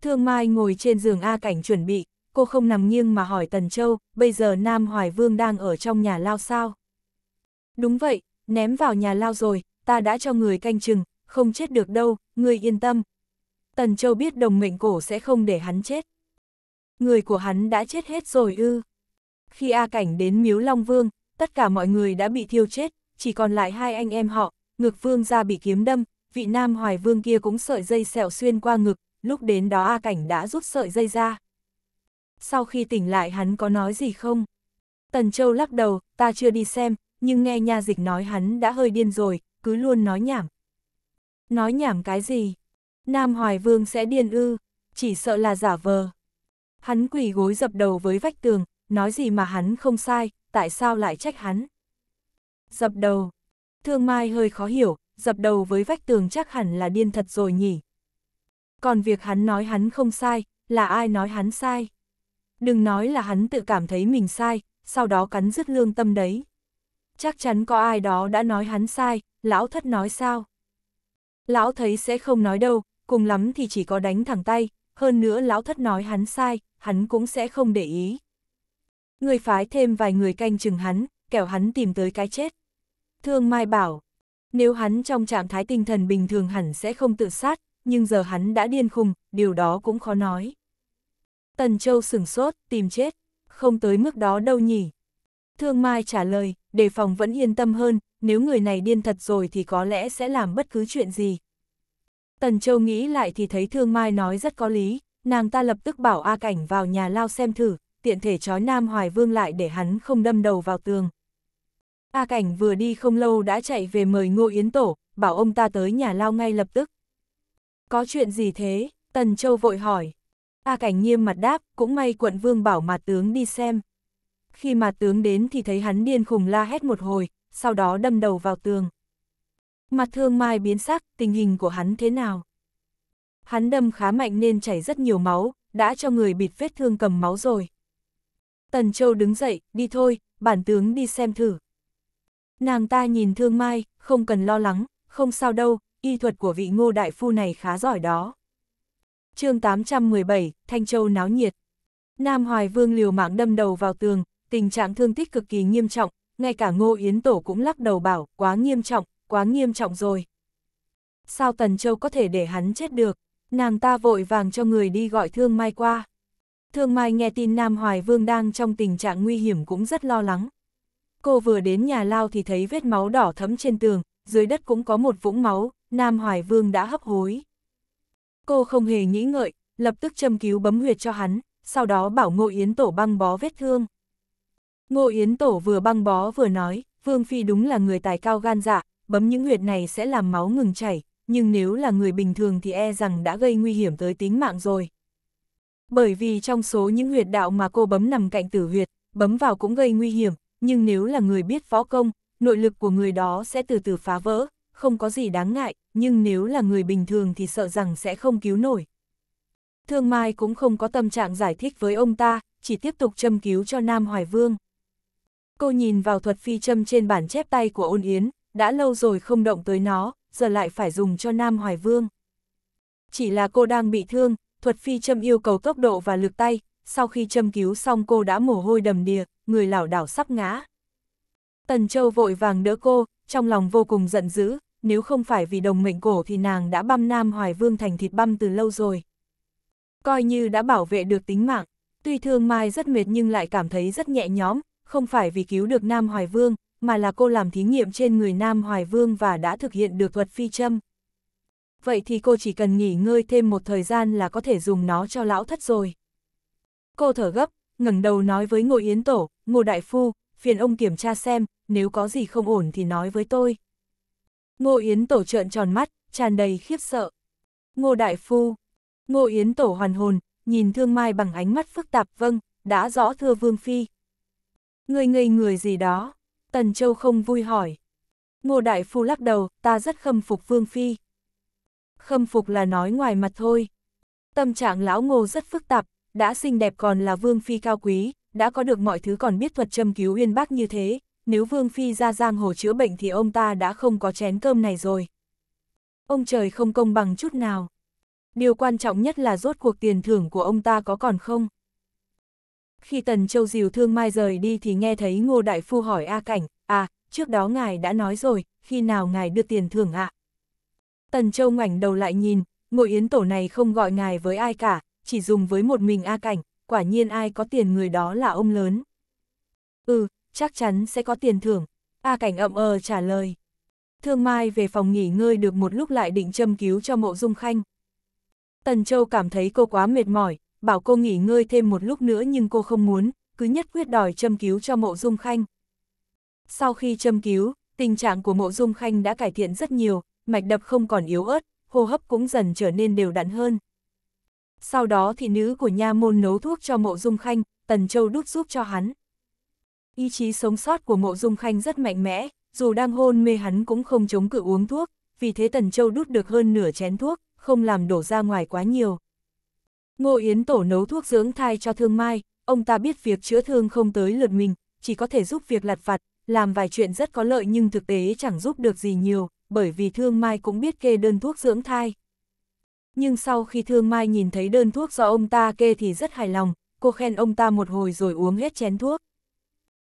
Thương Mai ngồi trên giường A Cảnh chuẩn bị, cô không nằm nghiêng mà hỏi Tần Châu, bây giờ Nam Hoài Vương đang ở trong nhà lao sao? Đúng vậy, ném vào nhà lao rồi, ta đã cho người canh chừng, không chết được đâu, người yên tâm. Tần Châu biết đồng mệnh cổ sẽ không để hắn chết. Người của hắn đã chết hết rồi ư. Khi A Cảnh đến Miếu Long Vương, tất cả mọi người đã bị thiêu chết, chỉ còn lại hai anh em họ, ngực vương ra bị kiếm đâm, vị nam hoài vương kia cũng sợi dây sẹo xuyên qua ngực, lúc đến đó A Cảnh đã rút sợi dây ra sau khi tỉnh lại hắn có nói gì không? Tần Châu lắc đầu, ta chưa đi xem, nhưng nghe nha dịch nói hắn đã hơi điên rồi, cứ luôn nói nhảm. Nói nhảm cái gì? Nam Hoài Vương sẽ điên ư, chỉ sợ là giả vờ. Hắn quỳ gối dập đầu với vách tường, nói gì mà hắn không sai, tại sao lại trách hắn? Dập đầu. Thương Mai hơi khó hiểu, dập đầu với vách tường chắc hẳn là điên thật rồi nhỉ. Còn việc hắn nói hắn không sai, là ai nói hắn sai? đừng nói là hắn tự cảm thấy mình sai, sau đó cắn rứt lương tâm đấy. Chắc chắn có ai đó đã nói hắn sai, lão thất nói sao? Lão thấy sẽ không nói đâu, cùng lắm thì chỉ có đánh thẳng tay, hơn nữa lão thất nói hắn sai, hắn cũng sẽ không để ý. Người phái thêm vài người canh chừng hắn, kẻo hắn tìm tới cái chết. Thương Mai bảo, nếu hắn trong trạng thái tinh thần bình thường hẳn sẽ không tự sát, nhưng giờ hắn đã điên khùng, điều đó cũng khó nói. Tần Châu sửng sốt, tìm chết, không tới mức đó đâu nhỉ. Thương Mai trả lời, đề phòng vẫn yên tâm hơn, nếu người này điên thật rồi thì có lẽ sẽ làm bất cứ chuyện gì. Tần Châu nghĩ lại thì thấy Thương Mai nói rất có lý, nàng ta lập tức bảo A Cảnh vào nhà lao xem thử, tiện thể chói Nam Hoài Vương lại để hắn không đâm đầu vào tường. A Cảnh vừa đi không lâu đã chạy về mời Ngô Yến Tổ, bảo ông ta tới nhà lao ngay lập tức. Có chuyện gì thế? Tần Châu vội hỏi. A Cảnh nghiêm mặt đáp, cũng may quận vương bảo mà tướng đi xem. Khi mà tướng đến thì thấy hắn điên khùng la hét một hồi, sau đó đâm đầu vào tường. Mặt thương mai biến sắc, tình hình của hắn thế nào? Hắn đâm khá mạnh nên chảy rất nhiều máu, đã cho người bịt vết thương cầm máu rồi. Tần Châu đứng dậy, đi thôi, bản tướng đi xem thử. Nàng ta nhìn thương mai, không cần lo lắng, không sao đâu, y thuật của vị ngô đại phu này khá giỏi đó chương 817, Thanh Châu náo nhiệt. Nam Hoài Vương liều mạng đâm đầu vào tường, tình trạng thương tích cực kỳ nghiêm trọng, ngay cả Ngô Yến Tổ cũng lắc đầu bảo, quá nghiêm trọng, quá nghiêm trọng rồi. Sao Tần Châu có thể để hắn chết được, nàng ta vội vàng cho người đi gọi Thương Mai qua. Thương Mai nghe tin Nam Hoài Vương đang trong tình trạng nguy hiểm cũng rất lo lắng. Cô vừa đến nhà lao thì thấy vết máu đỏ thấm trên tường, dưới đất cũng có một vũng máu, Nam Hoài Vương đã hấp hối. Cô không hề nghĩ ngợi, lập tức châm cứu bấm huyệt cho hắn, sau đó bảo Ngô Yến Tổ băng bó vết thương. Ngô Yến Tổ vừa băng bó vừa nói, Vương Phi đúng là người tài cao gan dạ, bấm những huyệt này sẽ làm máu ngừng chảy, nhưng nếu là người bình thường thì e rằng đã gây nguy hiểm tới tính mạng rồi. Bởi vì trong số những huyệt đạo mà cô bấm nằm cạnh tử huyệt, bấm vào cũng gây nguy hiểm, nhưng nếu là người biết võ công, nội lực của người đó sẽ từ từ phá vỡ, không có gì đáng ngại, nhưng nếu là người bình thường thì sợ rằng sẽ không cứu nổi. Thương Mai cũng không có tâm trạng giải thích với ông ta, chỉ tiếp tục châm cứu cho Nam Hoài Vương. Cô nhìn vào thuật phi châm trên bản chép tay của ôn yến, đã lâu rồi không động tới nó, giờ lại phải dùng cho Nam Hoài Vương. Chỉ là cô đang bị thương, thuật phi châm yêu cầu tốc độ và lực tay, sau khi châm cứu xong cô đã mồ hôi đầm đìa, người lảo đảo sắp ngã. Tần Châu vội vàng đỡ cô, trong lòng vô cùng giận dữ, nếu không phải vì đồng mệnh cổ thì nàng đã băm Nam Hoài Vương thành thịt băm từ lâu rồi. Coi như đã bảo vệ được tính mạng, tuy thương Mai rất mệt nhưng lại cảm thấy rất nhẹ nhõm, không phải vì cứu được Nam Hoài Vương, mà là cô làm thí nghiệm trên người Nam Hoài Vương và đã thực hiện được thuật phi châm. Vậy thì cô chỉ cần nghỉ ngơi thêm một thời gian là có thể dùng nó cho lão thất rồi. Cô thở gấp, ngẩng đầu nói với Ngô Yến Tổ, Ngô Đại Phu, phiền ông kiểm tra xem, nếu có gì không ổn thì nói với tôi. Ngô Yến Tổ trợn tròn mắt, tràn đầy khiếp sợ. Ngô Đại Phu, Ngô Yến Tổ hoàn hồn, nhìn Thương Mai bằng ánh mắt phức tạp vâng, đã rõ thưa Vương Phi. Người ngây người gì đó, Tần Châu không vui hỏi. Ngô Đại Phu lắc đầu, ta rất khâm phục Vương Phi. Khâm phục là nói ngoài mặt thôi. Tâm trạng lão ngô rất phức tạp, đã xinh đẹp còn là Vương Phi cao quý, đã có được mọi thứ còn biết thuật châm cứu uyên bác như thế, nếu Vương Phi ra giang hồ chữa bệnh thì ông ta đã không có chén cơm này rồi. Ông trời không công bằng chút nào. Điều quan trọng nhất là rốt cuộc tiền thưởng của ông ta có còn không? Khi Tần Châu Diều Thương Mai rời đi thì nghe thấy Ngô Đại Phu hỏi A Cảnh, à, trước đó ngài đã nói rồi, khi nào ngài đưa tiền thưởng ạ? Tần Châu ngoảnh đầu lại nhìn, ngộ yến tổ này không gọi ngài với ai cả, chỉ dùng với một mình A Cảnh, quả nhiên ai có tiền người đó là ông lớn. Ừ, chắc chắn sẽ có tiền thưởng. A Cảnh ậm ờ trả lời. Thương Mai về phòng nghỉ ngơi được một lúc lại định châm cứu cho mộ dung khanh. Tần Châu cảm thấy cô quá mệt mỏi, bảo cô nghỉ ngơi thêm một lúc nữa nhưng cô không muốn, cứ nhất quyết đòi châm cứu cho mộ dung khanh. Sau khi châm cứu, tình trạng của mộ dung khanh đã cải thiện rất nhiều, mạch đập không còn yếu ớt, hô hấp cũng dần trở nên đều đặn hơn. Sau đó thì nữ của nha môn nấu thuốc cho mộ dung khanh, Tần Châu đút giúp cho hắn ý chí sống sót của mộ dung khanh rất mạnh mẽ, dù đang hôn mê hắn cũng không chống cự uống thuốc, vì thế Tần Châu đút được hơn nửa chén thuốc, không làm đổ ra ngoài quá nhiều. Ngô Yến Tổ nấu thuốc dưỡng thai cho Thương Mai, ông ta biết việc chữa thương không tới lượt mình, chỉ có thể giúp việc lặt vặt, làm vài chuyện rất có lợi nhưng thực tế chẳng giúp được gì nhiều, bởi vì Thương Mai cũng biết kê đơn thuốc dưỡng thai. Nhưng sau khi Thương Mai nhìn thấy đơn thuốc do ông ta kê thì rất hài lòng, cô khen ông ta một hồi rồi uống hết chén thuốc.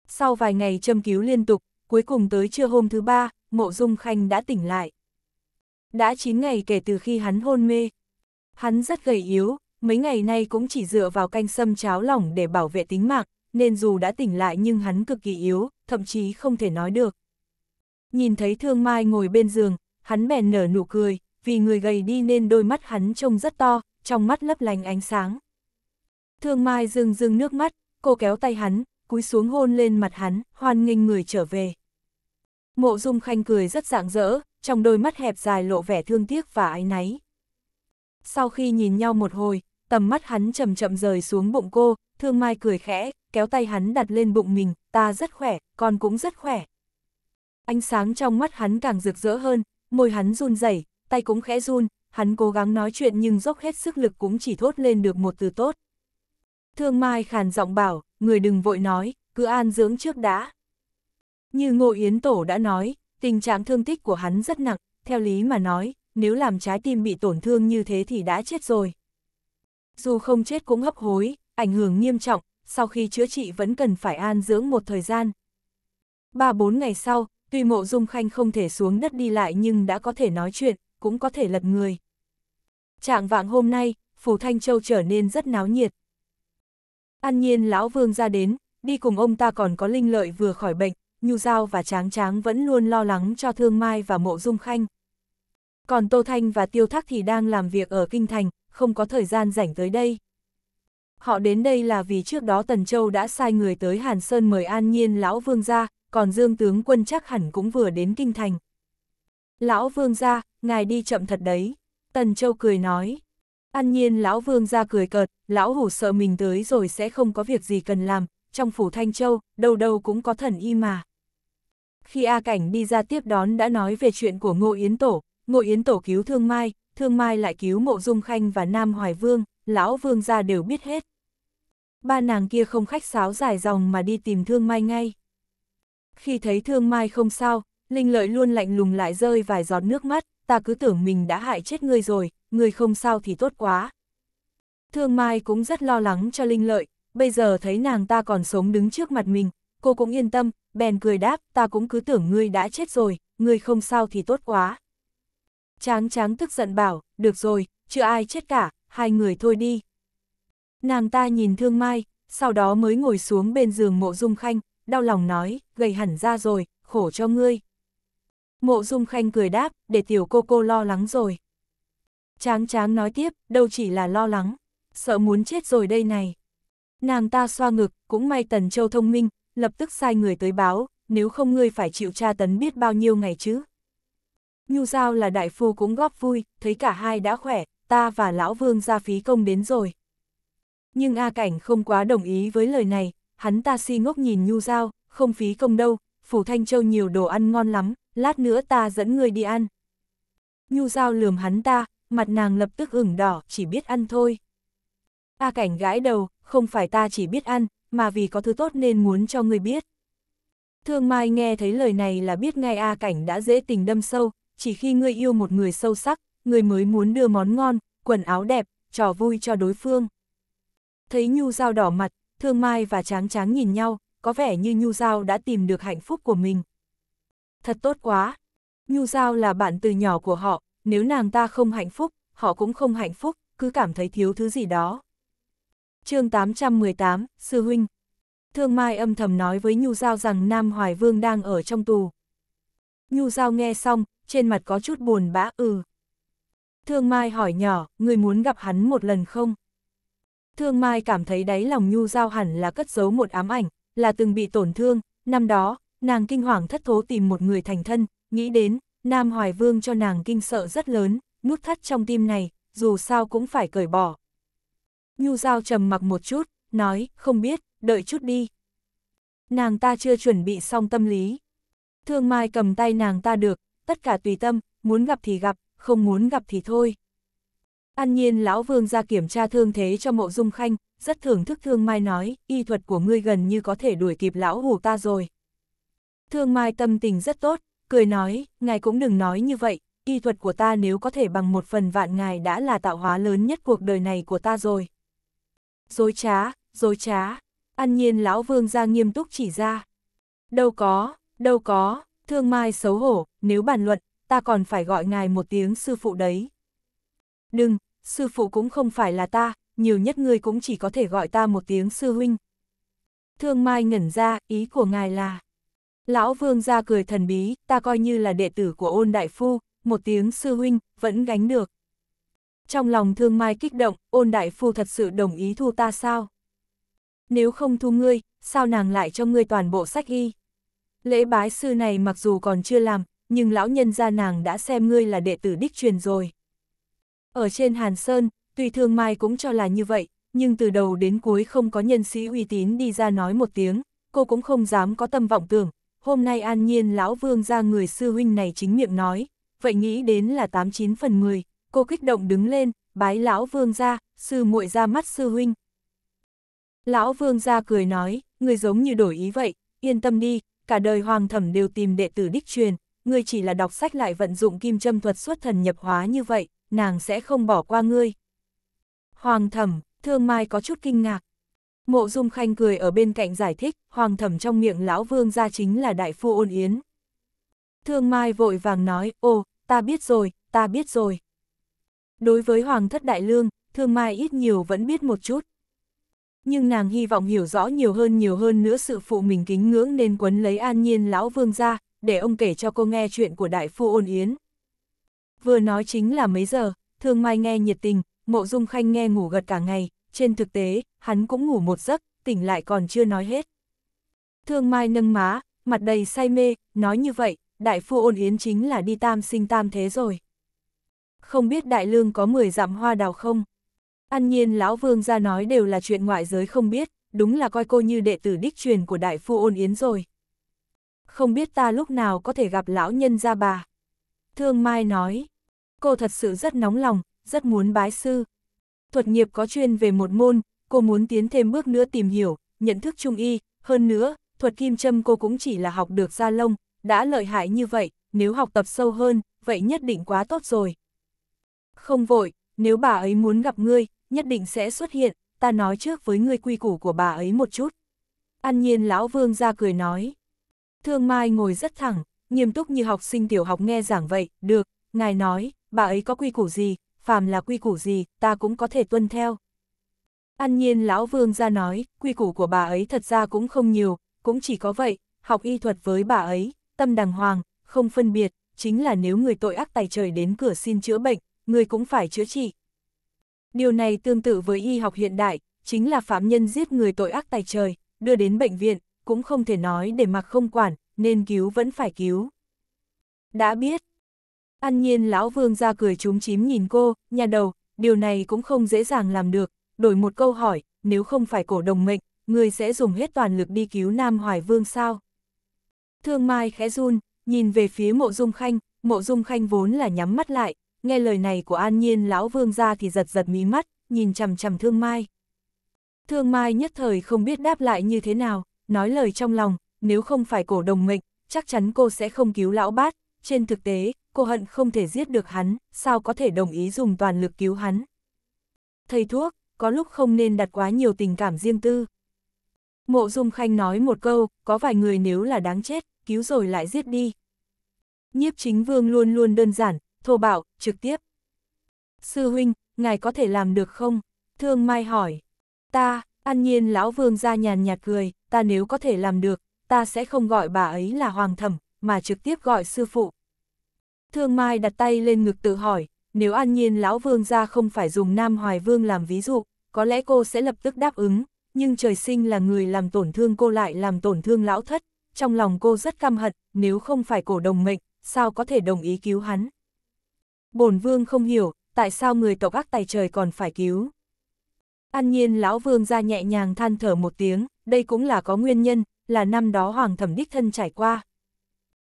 Sau vài ngày châm cứu liên tục, cuối cùng tới trưa hôm thứ ba, Mộ Dung Khanh đã tỉnh lại. Đã 9 ngày kể từ khi hắn hôn mê. Hắn rất gầy yếu, mấy ngày nay cũng chỉ dựa vào canh sâm cháo lỏng để bảo vệ tính mạng, nên dù đã tỉnh lại nhưng hắn cực kỳ yếu, thậm chí không thể nói được. Nhìn thấy Thương Mai ngồi bên giường, hắn bèn nở nụ cười, vì người gầy đi nên đôi mắt hắn trông rất to, trong mắt lấp lành ánh sáng. Thương Mai rưng rưng nước mắt, cô kéo tay hắn, cúi xuống hôn lên mặt hắn, hoan nghênh người trở về. Mộ Dung Khanh cười rất rạng rỡ, trong đôi mắt hẹp dài lộ vẻ thương tiếc và áy náy. Sau khi nhìn nhau một hồi, tầm mắt hắn chậm chậm rời xuống bụng cô, thương mai cười khẽ, kéo tay hắn đặt lên bụng mình, ta rất khỏe, con cũng rất khỏe. Ánh sáng trong mắt hắn càng rực rỡ hơn, môi hắn run rẩy, tay cũng khẽ run, hắn cố gắng nói chuyện nhưng dốc hết sức lực cũng chỉ thốt lên được một từ tốt. Thương Mai khàn giọng bảo, người đừng vội nói, cứ an dưỡng trước đã. Như Ngô Yến Tổ đã nói, tình trạng thương tích của hắn rất nặng, theo lý mà nói, nếu làm trái tim bị tổn thương như thế thì đã chết rồi. Dù không chết cũng hấp hối, ảnh hưởng nghiêm trọng, sau khi chữa trị vẫn cần phải an dưỡng một thời gian. Ba bốn ngày sau, tuy mộ dung khanh không thể xuống đất đi lại nhưng đã có thể nói chuyện, cũng có thể lật người. Trạng vạng hôm nay, Phủ Thanh Châu trở nên rất náo nhiệt, An nhiên lão vương ra đến, đi cùng ông ta còn có linh lợi vừa khỏi bệnh, Nhu Dao và Tráng Tráng vẫn luôn lo lắng cho Thương Mai và Mộ Dung Khanh. Còn Tô Thanh và Tiêu Thác thì đang làm việc ở Kinh Thành, không có thời gian rảnh tới đây. Họ đến đây là vì trước đó Tần Châu đã sai người tới Hàn Sơn mời An Nhiên Lão Vương ra, còn Dương Tướng Quân chắc hẳn cũng vừa đến Kinh Thành. Lão Vương ra, ngài đi chậm thật đấy. Tần Châu cười nói, An nhiên lão vương ra cười cợt, lão hủ sợ mình tới rồi sẽ không có việc gì cần làm, trong phủ Thanh Châu, đâu đâu cũng có thần y mà. Khi A Cảnh đi ra tiếp đón đã nói về chuyện của Ngô Yến Tổ, Ngô Yến Tổ cứu Thương Mai, Thương Mai lại cứu Mộ Dung Khanh và Nam Hoài Vương, lão vương ra đều biết hết. Ba nàng kia không khách sáo dài dòng mà đi tìm Thương Mai ngay. Khi thấy Thương Mai không sao, Linh Lợi luôn lạnh lùng lại rơi vài giọt nước mắt, ta cứ tưởng mình đã hại chết ngươi rồi, người không sao thì tốt quá. Thương Mai cũng rất lo lắng cho Linh Lợi, bây giờ thấy nàng ta còn sống đứng trước mặt mình, cô cũng yên tâm, bèn cười đáp, ta cũng cứ tưởng ngươi đã chết rồi, ngươi không sao thì tốt quá. Tráng tráng tức giận bảo, được rồi, chưa ai chết cả, hai người thôi đi. Nàng ta nhìn Thương Mai, sau đó mới ngồi xuống bên giường mộ dung khanh, đau lòng nói, gầy hẳn ra rồi, khổ cho ngươi. Mộ dung khanh cười đáp, để tiểu cô cô lo lắng rồi. Tráng tráng nói tiếp, đâu chỉ là lo lắng, sợ muốn chết rồi đây này. Nàng ta xoa ngực, cũng may Tần Châu thông minh, lập tức sai người tới báo, nếu không ngươi phải chịu tra tấn biết bao nhiêu ngày chứ. Nhu Giao là đại phu cũng góp vui, thấy cả hai đã khỏe, ta và Lão Vương ra phí công đến rồi. Nhưng A Cảnh không quá đồng ý với lời này, hắn ta si ngốc nhìn Nhu Giao, không phí công đâu, Phủ Thanh Châu nhiều đồ ăn ngon lắm, lát nữa ta dẫn người đi ăn. Nhu Giao lườm hắn ta, mặt nàng lập tức ửng đỏ, chỉ biết ăn thôi. A cảnh gãi đầu, không phải ta chỉ biết ăn, mà vì có thứ tốt nên muốn cho người biết. Thương Mai nghe thấy lời này là biết ngay A cảnh đã dễ tình đâm sâu, chỉ khi người yêu một người sâu sắc, người mới muốn đưa món ngon, quần áo đẹp, trò vui cho đối phương. Thấy Nhu Giao đỏ mặt, Thương Mai và Tráng Tráng nhìn nhau, có vẻ như Nhu Giao đã tìm được hạnh phúc của mình. Thật tốt quá! Nhu Giao là bạn từ nhỏ của họ, nếu nàng ta không hạnh phúc, họ cũng không hạnh phúc, cứ cảm thấy thiếu thứ gì đó. chương 818, Sư Huynh Thương Mai âm thầm nói với Nhu Giao rằng Nam Hoài Vương đang ở trong tù. Nhu Giao nghe xong, trên mặt có chút buồn bã ừ. Thương Mai hỏi nhỏ, người muốn gặp hắn một lần không? Thương Mai cảm thấy đáy lòng Nhu Giao hẳn là cất giấu một ám ảnh, là từng bị tổn thương, năm đó, nàng kinh hoàng thất thố tìm một người thành thân, nghĩ đến, Nam Hoài Vương cho nàng kinh sợ rất lớn, nút thắt trong tim này, dù sao cũng phải cởi bỏ. Nhu Giao trầm mặc một chút, nói, không biết, đợi chút đi. Nàng ta chưa chuẩn bị xong tâm lý. Thương Mai cầm tay nàng ta được, tất cả tùy tâm, muốn gặp thì gặp, không muốn gặp thì thôi. An nhiên lão vương ra kiểm tra thương thế cho mộ dung khanh, rất thưởng thức thương mai nói, y thuật của ngươi gần như có thể đuổi kịp lão hủ ta rồi. Thương mai tâm tình rất tốt, cười nói, ngài cũng đừng nói như vậy, kỹ thuật của ta nếu có thể bằng một phần vạn ngài đã là tạo hóa lớn nhất cuộc đời này của ta rồi. Dối trá, dối trá, ăn nhiên lão vương ra nghiêm túc chỉ ra. Đâu có, đâu có, thương mai xấu hổ, nếu bàn luận, ta còn phải gọi ngài một tiếng sư phụ đấy. Đừng, sư phụ cũng không phải là ta, nhiều nhất ngươi cũng chỉ có thể gọi ta một tiếng sư huynh. Thương mai ngẩn ra, ý của ngài là... Lão vương ra cười thần bí, ta coi như là đệ tử của ôn đại phu, một tiếng sư huynh, vẫn gánh được. Trong lòng thương mai kích động, ôn đại phu thật sự đồng ý thu ta sao? Nếu không thu ngươi, sao nàng lại cho ngươi toàn bộ sách y? Lễ bái sư này mặc dù còn chưa làm, nhưng lão nhân gia nàng đã xem ngươi là đệ tử đích truyền rồi. Ở trên Hàn Sơn, tùy thương mai cũng cho là như vậy, nhưng từ đầu đến cuối không có nhân sĩ uy tín đi ra nói một tiếng, cô cũng không dám có tâm vọng tưởng, hôm nay an nhiên lão vương ra người sư huynh này chính miệng nói, vậy nghĩ đến là 89 phần 10, cô kích động đứng lên, bái lão vương ra, sư muội ra mắt sư huynh. Lão vương ra cười nói, người giống như đổi ý vậy, yên tâm đi, cả đời hoàng thẩm đều tìm đệ tử đích truyền, người chỉ là đọc sách lại vận dụng kim châm thuật xuất thần nhập hóa như vậy, nàng sẽ không bỏ qua ngươi. Hoàng thẩm, thương mai có chút kinh ngạc, Mộ Dung Khanh cười ở bên cạnh giải thích, hoàng thẩm trong miệng lão vương gia chính là đại phu ôn yến. Thương Mai vội vàng nói, ô, ta biết rồi, ta biết rồi. Đối với hoàng thất đại lương, Thương Mai ít nhiều vẫn biết một chút. Nhưng nàng hy vọng hiểu rõ nhiều hơn nhiều hơn nữa sự phụ mình kính ngưỡng nên quấn lấy an nhiên lão vương gia, để ông kể cho cô nghe chuyện của đại phu ôn yến. Vừa nói chính là mấy giờ, Thương Mai nghe nhiệt tình, Mộ Dung Khanh nghe ngủ gật cả ngày, trên thực tế, hắn cũng ngủ một giấc, tỉnh lại còn chưa nói hết. Thương Mai nâng má, mặt đầy say mê, nói như vậy, đại phu ôn yến chính là đi tam sinh tam thế rồi. Không biết đại lương có 10 dặm hoa đào không? An nhiên lão vương ra nói đều là chuyện ngoại giới không biết, đúng là coi cô như đệ tử đích truyền của đại phu ôn yến rồi. Không biết ta lúc nào có thể gặp lão nhân ra bà. Thương Mai nói, cô thật sự rất nóng lòng, rất muốn bái sư, thuật nghiệp có chuyên về một môn, cô muốn tiến thêm bước nữa tìm hiểu, nhận thức trung y, hơn nữa, thuật kim châm cô cũng chỉ là học được ra lông, đã lợi hại như vậy, nếu học tập sâu hơn, vậy nhất định quá tốt rồi. Không vội, nếu bà ấy muốn gặp ngươi, nhất định sẽ xuất hiện, ta nói trước với ngươi quy củ của bà ấy một chút. An nhiên lão vương ra cười nói. Thương Mai ngồi rất thẳng, nghiêm túc như học sinh tiểu học nghe giảng vậy, được, ngài nói, bà ấy có quy củ gì, phàm là quy củ gì, ta cũng có thể tuân theo. An nhiên lão vương ra nói, quy củ của bà ấy thật ra cũng không nhiều, cũng chỉ có vậy, học y thuật với bà ấy, tâm đàng hoàng, không phân biệt, chính là nếu người tội ác tài trời đến cửa xin chữa bệnh, người cũng phải chữa trị. Điều này tương tự với y học hiện đại, chính là phạm nhân giết người tội ác tài trời, đưa đến bệnh viện, cũng không thể nói để mặc không quản, nên cứu vẫn phải cứu. Đã biết, An nhiên lão vương ra cười trúng chím nhìn cô, nhà đầu, điều này cũng không dễ dàng làm được, đổi một câu hỏi, nếu không phải cổ đồng mệnh, người sẽ dùng hết toàn lực đi cứu Nam Hoài Vương sao? Thương Mai khẽ run, nhìn về phía mộ dung khanh, mộ dung khanh vốn là nhắm mắt lại, nghe lời này của an nhiên lão vương ra thì giật giật mí mắt, nhìn chằm chằm thương Mai. Thương Mai nhất thời không biết đáp lại như thế nào, nói lời trong lòng, nếu không phải cổ đồng mệnh, chắc chắn cô sẽ không cứu lão bát, trên thực tế, cô hận không thể giết được hắn, sao có thể đồng ý dùng toàn lực cứu hắn. Thầy thuốc, có lúc không nên đặt quá nhiều tình cảm riêng tư. Mộ Dung Khanh nói một câu, có vài người nếu là đáng chết, cứu rồi lại giết đi. Nhiếp chính vương luôn luôn đơn giản, thô bạo, trực tiếp. Sư huynh, ngài có thể làm được không? Thương Mai hỏi. Ta, an nhiên lão vương ra nhàn nhạt cười, ta nếu có thể làm được, ta sẽ không gọi bà ấy là hoàng thẩm, mà trực tiếp gọi sư phụ. Thương Mai đặt tay lên ngực tự hỏi, nếu an nhiên lão vương ra không phải dùng Nam Hoài Vương làm ví dụ, có lẽ cô sẽ lập tức đáp ứng, nhưng trời sinh là người làm tổn thương cô lại làm tổn thương lão thất, trong lòng cô rất căm hận, nếu không phải cổ đồng mệnh, sao có thể đồng ý cứu hắn. Bổn vương không hiểu, tại sao người tộc ác tài trời còn phải cứu. An nhiên lão vương ra nhẹ nhàng than thở một tiếng, đây cũng là có nguyên nhân, là năm đó hoàng thẩm đích thân trải qua.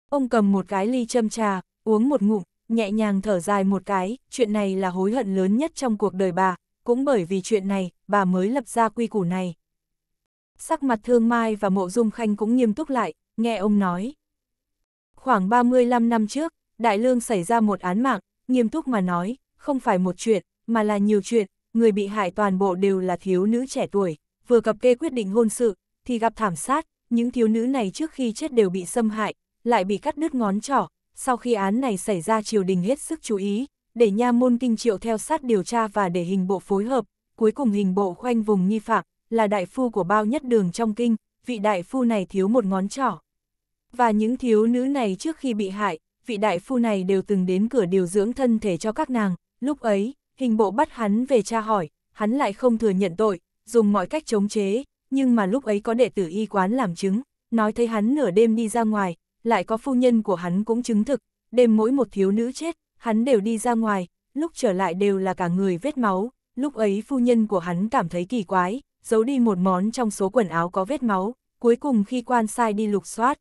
Ông cầm một cái ly châm trà, uống một ngụm, nhẹ nhàng thở dài một cái, chuyện này là hối hận lớn nhất trong cuộc đời bà, cũng bởi vì chuyện này, bà mới lập ra quy củ này. Sắc mặt Thương Mai và Mộ Dung Khanh cũng nghiêm túc lại, nghe ông nói. Khoảng 35 năm trước, Đại Lương xảy ra một án mạng, nghiêm túc mà nói, không phải một chuyện, mà là nhiều chuyện, người bị hại toàn bộ đều là thiếu nữ trẻ tuổi, vừa cập kê quyết định hôn sự, thì gặp thảm sát, những thiếu nữ này trước khi chết đều bị xâm hại, lại bị cắt đứt ngón trỏ, sau khi án này xảy ra triều đình hết sức chú ý, để nha môn kinh triệu theo sát điều tra và để hình bộ phối hợp, cuối cùng hình bộ khoanh vùng nghi phạm, là đại phu của bao nhất đường trong kinh, vị đại phu này thiếu một ngón trỏ. Và những thiếu nữ này trước khi bị hại, vị đại phu này đều từng đến cửa điều dưỡng thân thể cho các nàng, lúc ấy, hình bộ bắt hắn về tra hỏi, hắn lại không thừa nhận tội, dùng mọi cách chống chế, nhưng mà lúc ấy có đệ tử y quán làm chứng, nói thấy hắn nửa đêm đi ra ngoài, lại có phu nhân của hắn cũng chứng thực, đêm mỗi một thiếu nữ chết, hắn đều đi ra ngoài, lúc trở lại đều là cả người vết máu, lúc ấy phu nhân của hắn cảm thấy kỳ quái, giấu đi một món trong số quần áo có vết máu, cuối cùng khi quan sai đi lục soát.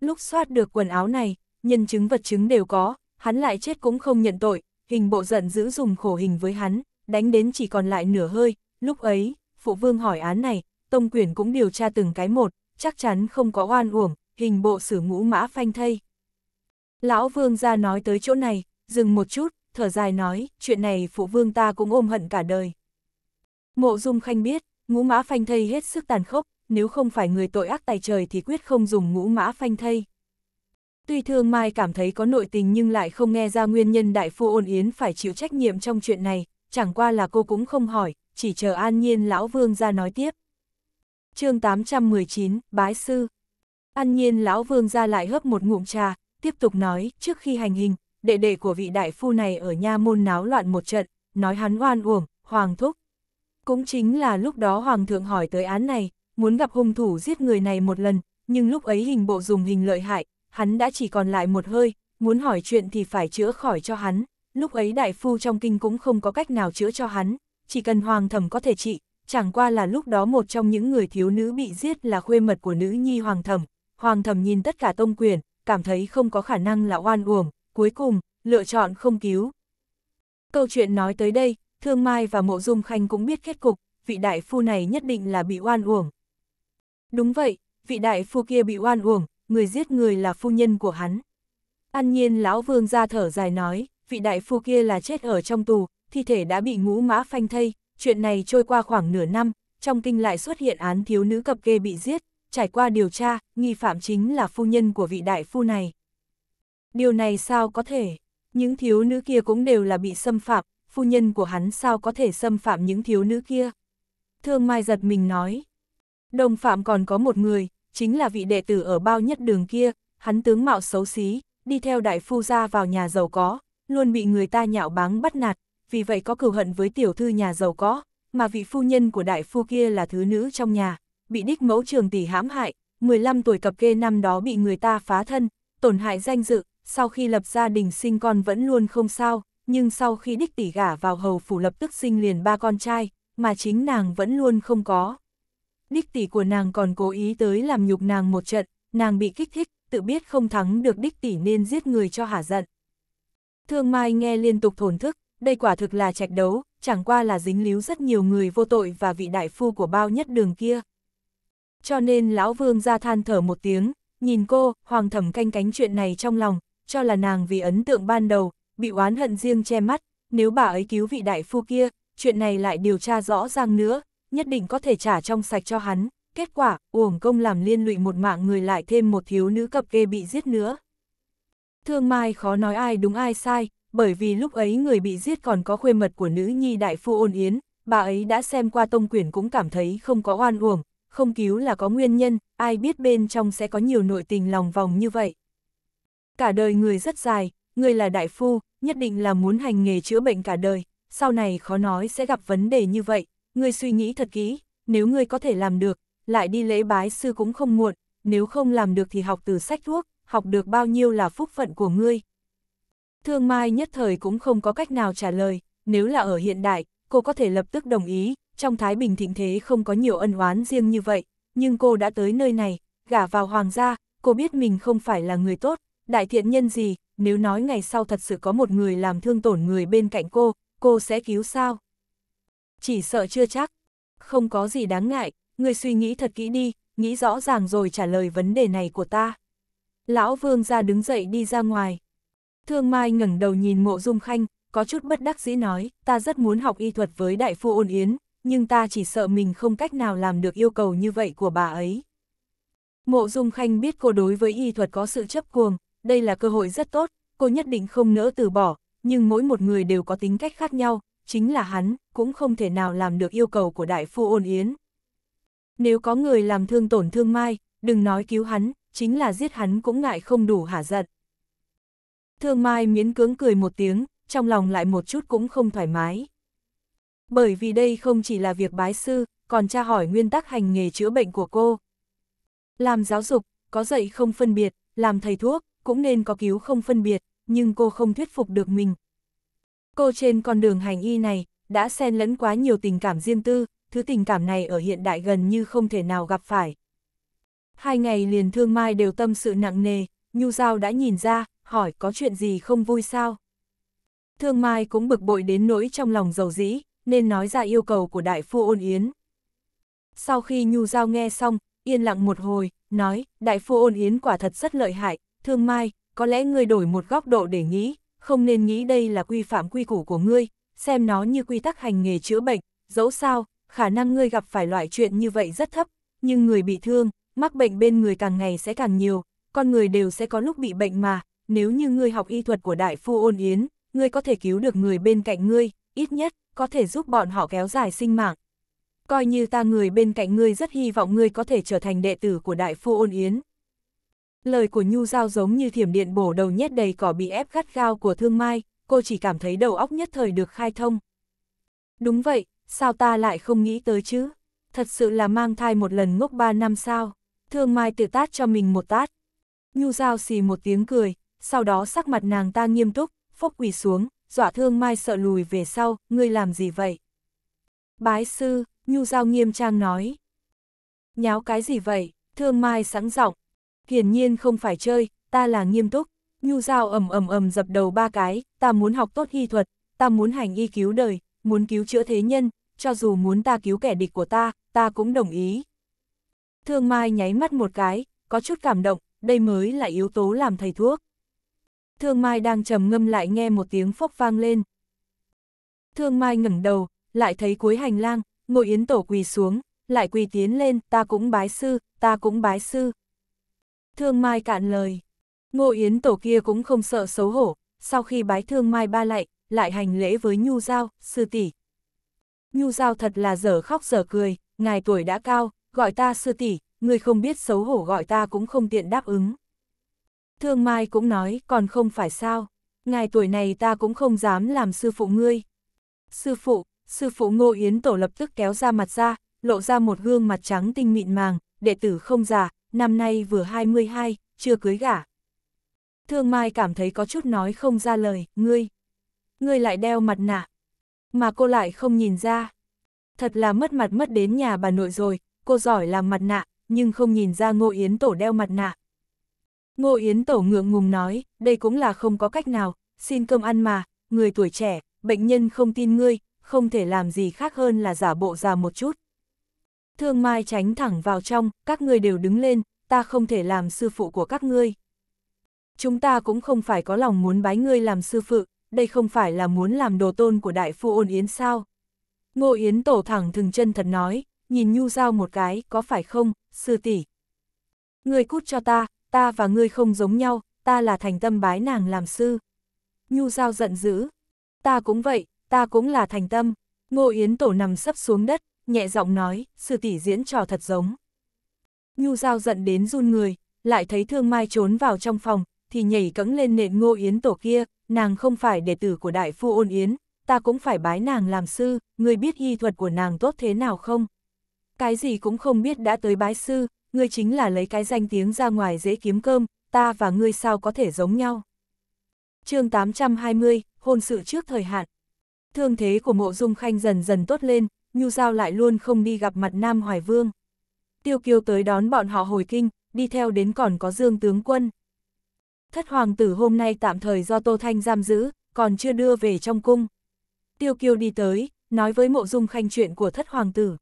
Lúc soát được quần áo này, nhân chứng vật chứng đều có, hắn lại chết cũng không nhận tội, hình bộ giận giữ dùng khổ hình với hắn, đánh đến chỉ còn lại nửa hơi, lúc ấy, phụ vương hỏi án này, tông quyền cũng điều tra từng cái một, chắc chắn không có oan uổng, hình bộ sử ngũ mã phanh thây. Lão vương ra nói tới chỗ này, dừng một chút, thở dài nói, chuyện này phụ vương ta cũng ôm hận cả đời. Mộ dung khanh biết, ngũ mã phanh thây hết sức tàn khốc, nếu không phải người tội ác tài trời thì quyết không dùng ngũ mã phanh thây. Tuy Thương Mai cảm thấy có nội tình nhưng lại không nghe ra nguyên nhân đại phu ôn yến phải chịu trách nhiệm trong chuyện này, chẳng qua là cô cũng không hỏi, chỉ chờ an nhiên lão vương ra nói tiếp. chương 819, Bái Sư An nhiên lão vương ra lại hớp một ngụm trà, tiếp tục nói, trước khi hành hình, đệ đệ của vị đại phu này ở nha môn náo loạn một trận, nói hắn oan uổng, hoàng thúc. Cũng chính là lúc đó hoàng thượng hỏi tới án này, muốn gặp hung thủ giết người này một lần, nhưng lúc ấy hình bộ dùng hình lợi hại, hắn đã chỉ còn lại một hơi, muốn hỏi chuyện thì phải chữa khỏi cho hắn, lúc ấy đại phu trong kinh cũng không có cách nào chữa cho hắn, chỉ cần hoàng thẩm có thể trị, chẳng qua là lúc đó một trong những người thiếu nữ bị giết là khuê mật của nữ nhi hoàng thẩm, Hoàng thầm nhìn tất cả tông quyền, cảm thấy không có khả năng là oan uổng, cuối cùng, lựa chọn không cứu. Câu chuyện nói tới đây, Thương Mai và Mộ Dung Khanh cũng biết kết cục, vị đại phu này nhất định là bị oan uổng. Đúng vậy, vị đại phu kia bị oan uổng, người giết người là phu nhân của hắn. An nhiên lão vương ra thở dài nói, vị đại phu kia là chết ở trong tù, thi thể đã bị ngũ mã phanh thây, chuyện này trôi qua khoảng nửa năm, trong kinh lại xuất hiện án thiếu nữ cập kê bị giết, trải qua điều tra, nghi phạm chính là phu nhân của vị đại phu này. Điều này sao có thể? Những thiếu nữ kia cũng đều là bị xâm phạm, phu nhân của hắn sao có thể xâm phạm những thiếu nữ kia? Thương Mai giật mình nói. Đồng phạm còn có một người, chính là vị đệ tử ở bao nhất đường kia, hắn tướng mạo xấu xí, đi theo đại phu ra vào nhà giàu có, luôn bị người ta nhạo báng bắt nạt, vì vậy có cừu hận với tiểu thư nhà giàu có, mà vị phu nhân của đại phu kia là thứ nữ trong nhà, bị đích mẫu trường tỷ hãm hại, 15 tuổi cập kê năm đó bị người ta phá thân, tổn hại danh dự, sau khi lập gia đình sinh con vẫn luôn không sao, nhưng sau khi đích tỷ gả vào hầu phủ lập tức sinh liền ba con trai, mà chính nàng vẫn luôn không có. Đích tỷ của nàng còn cố ý tới làm nhục nàng một trận, nàng bị kích thích, tự biết không thắng được đích tỷ nên giết người cho hả giận. Thương Mai nghe liên tục thổn thức, đây quả thực là trạch đấu, chẳng qua là dính líu rất nhiều người vô tội và vị đại phu của bao nhất đường kia cho nên lão vương ra than thở một tiếng, nhìn cô, hoàng thẩm canh cánh chuyện này trong lòng, cho là nàng vì ấn tượng ban đầu, bị oán hận riêng che mắt, nếu bà ấy cứu vị đại phu kia, chuyện này lại điều tra rõ ràng nữa, nhất định có thể trả trong sạch cho hắn, kết quả, uổng công làm liên lụy một mạng người lại thêm một thiếu nữ cập kê bị giết nữa. Thương Mai khó nói ai đúng ai sai, bởi vì lúc ấy người bị giết còn có khuê mật của nữ nhi đại phu ôn yến, bà ấy đã xem qua tông quyển cũng cảm thấy không có oan uổng, không cứu là có nguyên nhân, ai biết bên trong sẽ có nhiều nội tình lòng vòng như vậy. Cả đời người rất dài, người là đại phu, nhất định là muốn hành nghề chữa bệnh cả đời, sau này khó nói sẽ gặp vấn đề như vậy, người suy nghĩ thật kỹ, nếu người có thể làm được, lại đi lễ bái sư cũng không muộn, nếu không làm được thì học từ sách thuốc, học được bao nhiêu là phúc phận của ngươi. Thương Mai nhất thời cũng không có cách nào trả lời, nếu là ở hiện đại, cô có thể lập tức đồng ý, trong Thái Bình thịnh thế không có nhiều ân oán riêng như vậy, nhưng cô đã tới nơi này, gả vào hoàng gia, cô biết mình không phải là người tốt, đại thiện nhân gì, nếu nói ngày sau thật sự có một người làm thương tổn người bên cạnh cô, cô sẽ cứu sao? Chỉ sợ chưa chắc, không có gì đáng ngại, người suy nghĩ thật kỹ đi, nghĩ rõ ràng rồi trả lời vấn đề này của ta. Lão vương ra đứng dậy đi ra ngoài. Thương Mai ngẩng đầu nhìn mộ dung khanh, có chút bất đắc dĩ nói, ta rất muốn học y thuật với đại phu ôn yến, nhưng ta chỉ sợ mình không cách nào làm được yêu cầu như vậy của bà ấy. Mộ Dung Khanh biết cô đối với y thuật có sự chấp cuồng, đây là cơ hội rất tốt, cô nhất định không nỡ từ bỏ, nhưng mỗi một người đều có tính cách khác nhau, chính là hắn, cũng không thể nào làm được yêu cầu của đại phu ôn yến. Nếu có người làm thương tổn thương Mai, đừng nói cứu hắn, chính là giết hắn cũng ngại không đủ hả giận. Thương Mai miến cưỡng cười một tiếng, trong lòng lại một chút cũng không thoải mái bởi vì đây không chỉ là việc bái sư, còn tra hỏi nguyên tắc hành nghề chữa bệnh của cô. Làm giáo dục, có dạy không phân biệt, làm thầy thuốc, cũng nên có cứu không phân biệt, nhưng cô không thuyết phục được mình. Cô trên con đường hành y này, đã xen lẫn quá nhiều tình cảm riêng tư, thứ tình cảm này ở hiện đại gần như không thể nào gặp phải. Hai ngày liền thương mai đều tâm sự nặng nề, Nhu Giao đã nhìn ra, hỏi có chuyện gì không vui sao? Thương mai cũng bực bội đến nỗi trong lòng dầu dĩ, nên nói ra yêu cầu của đại phu ôn yến. Sau khi Nhu Giao nghe xong, yên lặng một hồi, nói, đại phu ôn yến quả thật rất lợi hại, thương mai, có lẽ ngươi đổi một góc độ để nghĩ, không nên nghĩ đây là quy phạm quy củ của ngươi, xem nó như quy tắc hành nghề chữa bệnh, dẫu sao, khả năng ngươi gặp phải loại chuyện như vậy rất thấp, nhưng người bị thương, mắc bệnh bên người càng ngày sẽ càng nhiều, con người đều sẽ có lúc bị bệnh mà, nếu như ngươi học y thuật của đại phu ôn yến, ngươi có thể cứu được người bên cạnh ngươi, ít nhất, có thể giúp bọn họ kéo dài sinh mạng. Coi như ta người bên cạnh ngươi rất hy vọng ngươi có thể trở thành đệ tử của đại phu ôn yến. Lời của Nhu Giao giống như thiểm điện bổ đầu nhét đầy cỏ bị ép gắt gao của thương mai, cô chỉ cảm thấy đầu óc nhất thời được khai thông. Đúng vậy, sao ta lại không nghĩ tới chứ? Thật sự là mang thai một lần ngốc ba năm sao? Thương mai tự tát cho mình một tát. Nhu Giao xì một tiếng cười, sau đó sắc mặt nàng ta nghiêm túc, phốc quỳ xuống, dọa thương mai sợ lùi về sau, ngươi làm gì vậy? Bái sư, Nhu Giao nghiêm trang nói. Nháo cái gì vậy? Thương mai sẵn giọng Hiển nhiên không phải chơi, ta là nghiêm túc. Nhu Giao ầm ầm ầm dập đầu ba cái, ta muốn học tốt hy thuật, ta muốn hành y cứu đời, muốn cứu chữa thế nhân, cho dù muốn ta cứu kẻ địch của ta, ta cũng đồng ý. Thương Mai nháy mắt một cái, có chút cảm động, đây mới là yếu tố làm thầy thuốc. Thương Mai đang trầm ngâm lại nghe một tiếng phốc vang lên. Thương Mai ngẩng đầu, lại thấy cuối hành lang, Ngô Yến Tổ quỳ xuống, lại quỳ tiến lên, ta cũng bái sư, ta cũng bái sư. Thương Mai cạn lời. Ngô Yến Tổ kia cũng không sợ xấu hổ, sau khi bái Thương Mai ba lạy, lại hành lễ với Nhu Giao, sư tỷ. Nhu Giao thật là dở khóc dở cười, ngài tuổi đã cao, gọi ta sư tỷ, người không biết xấu hổ gọi ta cũng không tiện đáp ứng. Thương Mai cũng nói, còn không phải sao, ngài tuổi này ta cũng không dám làm sư phụ ngươi. Sư phụ, sư phụ Ngô Yến Tổ lập tức kéo ra mặt ra, lộ ra một gương mặt trắng tinh mịn màng, đệ tử không già, năm nay vừa 22, chưa cưới gả. Thương Mai cảm thấy có chút nói không ra lời, ngươi, ngươi lại đeo mặt nạ, mà cô lại không nhìn ra. Thật là mất mặt mất đến nhà bà nội rồi, cô giỏi làm mặt nạ, nhưng không nhìn ra Ngô Yến Tổ đeo mặt nạ, Ngô Yến Tổ ngượng ngùng nói, đây cũng là không có cách nào, xin cơm ăn mà, người tuổi trẻ, bệnh nhân không tin ngươi, không thể làm gì khác hơn là giả bộ già một chút. Thương Mai tránh thẳng vào trong, các ngươi đều đứng lên, ta không thể làm sư phụ của các ngươi. Chúng ta cũng không phải có lòng muốn bái ngươi làm sư phụ, đây không phải là muốn làm đồ tôn của đại phu ôn yến sao. Ngô Yến Tổ thẳng thừng chân thật nói, nhìn nhu dao một cái, có phải không, sư tỷ Ngươi cút cho ta, ta và ngươi không giống nhau, ta là thành tâm bái nàng làm sư. Nhu Giao giận dữ, ta cũng vậy, ta cũng là thành tâm. Ngô Yến Tổ nằm sấp xuống đất, nhẹ giọng nói, sư tỷ diễn trò thật giống. Nhu Giao giận đến run người, lại thấy Thương Mai trốn vào trong phòng, thì nhảy cẫng lên nện Ngô Yến Tổ kia, nàng không phải đệ tử của đại phu ôn Yến, ta cũng phải bái nàng làm sư, người biết y thuật của nàng tốt thế nào không? Cái gì cũng không biết đã tới bái sư, ngươi chính là lấy cái danh tiếng ra ngoài dễ kiếm cơm, ta và ngươi sao có thể giống nhau. chương 820, hôn sự trước thời hạn. Thương thế của mộ dung khanh dần dần tốt lên, Nhu Giao lại luôn không đi gặp mặt Nam Hoài Vương. Tiêu kiêu tới đón bọn họ hồi kinh, đi theo đến còn có Dương Tướng Quân. Thất hoàng tử hôm nay tạm thời do Tô Thanh giam giữ, còn chưa đưa về trong cung. Tiêu kiêu đi tới, nói với mộ dung khanh chuyện của thất hoàng tử.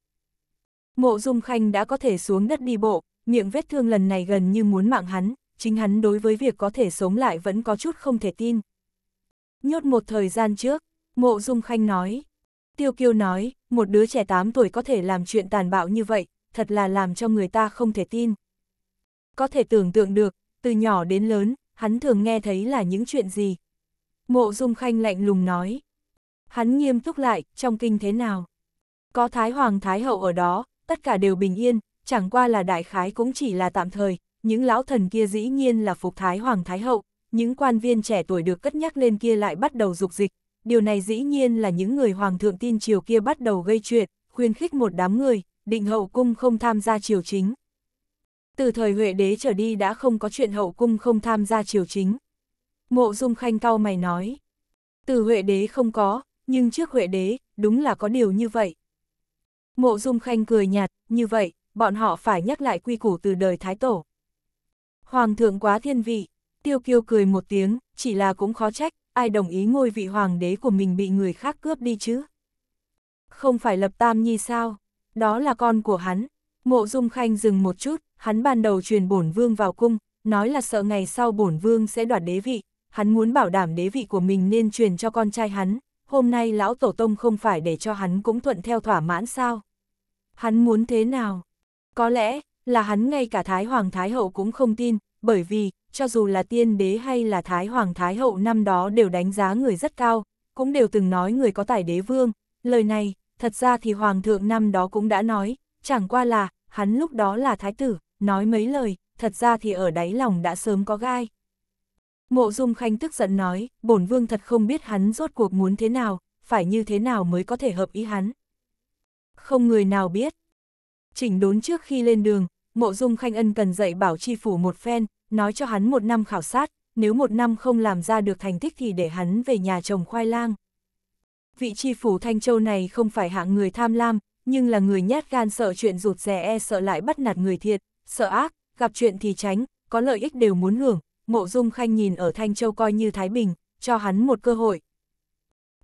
Mộ Dung Khanh đã có thể xuống đất đi bộ, miệng vết thương lần này gần như muốn mạng hắn, chính hắn đối với việc có thể sống lại vẫn có chút không thể tin. Nhốt một thời gian trước, Mộ Dung Khanh nói. Tiêu Kiêu nói, một đứa trẻ 8 tuổi có thể làm chuyện tàn bạo như vậy, thật là làm cho người ta không thể tin. Có thể tưởng tượng được, từ nhỏ đến lớn, hắn thường nghe thấy là những chuyện gì. Mộ Dung Khanh lạnh lùng nói. Hắn nghiêm túc lại, trong kinh thế nào? Có Thái Hoàng Thái Hậu ở đó, tất cả đều bình yên, chẳng qua là đại khái cũng chỉ là tạm thời, những lão thần kia dĩ nhiên là phục thái hoàng thái hậu, những quan viên trẻ tuổi được cất nhắc lên kia lại bắt đầu dục dịch, điều này dĩ nhiên là những người hoàng thượng tin triều kia bắt đầu gây chuyện, khuyên khích một đám người, định hậu cung không tham gia triều chính. Từ thời Huệ đế trở đi đã không có chuyện hậu cung không tham gia triều chính. Mộ Dung Khanh cao mày nói, từ Huệ đế không có, nhưng trước Huệ đế, đúng là có điều như vậy. Mộ Dung Khanh cười nhạt, như vậy, bọn họ phải nhắc lại quy củ từ đời Thái Tổ. Hoàng thượng quá thiên vị, tiêu kiêu cười một tiếng, chỉ là cũng khó trách, ai đồng ý ngôi vị hoàng đế của mình bị người khác cướp đi chứ. Không phải lập tam nhi sao, đó là con của hắn. Mộ Dung Khanh dừng một chút, hắn ban đầu truyền bổn vương vào cung, nói là sợ ngày sau bổn vương sẽ đoạt đế vị, hắn muốn bảo đảm đế vị của mình nên truyền cho con trai hắn, hôm nay lão tổ tông không phải để cho hắn cũng thuận theo thỏa mãn sao? Hắn muốn thế nào? Có lẽ, là hắn ngay cả Thái Hoàng Thái Hậu cũng không tin, bởi vì, cho dù là tiên đế hay là Thái Hoàng Thái Hậu năm đó đều đánh giá người rất cao, cũng đều từng nói người có tài đế vương, lời này, thật ra thì Hoàng thượng năm đó cũng đã nói, chẳng qua là, hắn lúc đó là Thái tử, nói mấy lời, thật ra thì ở đáy lòng đã sớm có gai, Mộ Dung Khanh tức giận nói, bổn vương thật không biết hắn rốt cuộc muốn thế nào, phải như thế nào mới có thể hợp ý hắn. Không người nào biết. Chỉnh đốn trước khi lên đường, Mộ Dung Khanh ân cần dạy bảo chi phủ một phen, nói cho hắn một năm khảo sát, nếu một năm không làm ra được thành tích thì để hắn về nhà trồng khoai lang. Vị chi phủ Thanh Châu này không phải hạng người tham lam, nhưng là người nhát gan sợ chuyện rụt rè e sợ lại bắt nạt người thiệt, sợ ác, gặp chuyện thì tránh, có lợi ích đều muốn hưởng, Mộ Dung Khanh nhìn ở Thanh Châu coi như Thái Bình, cho hắn một cơ hội.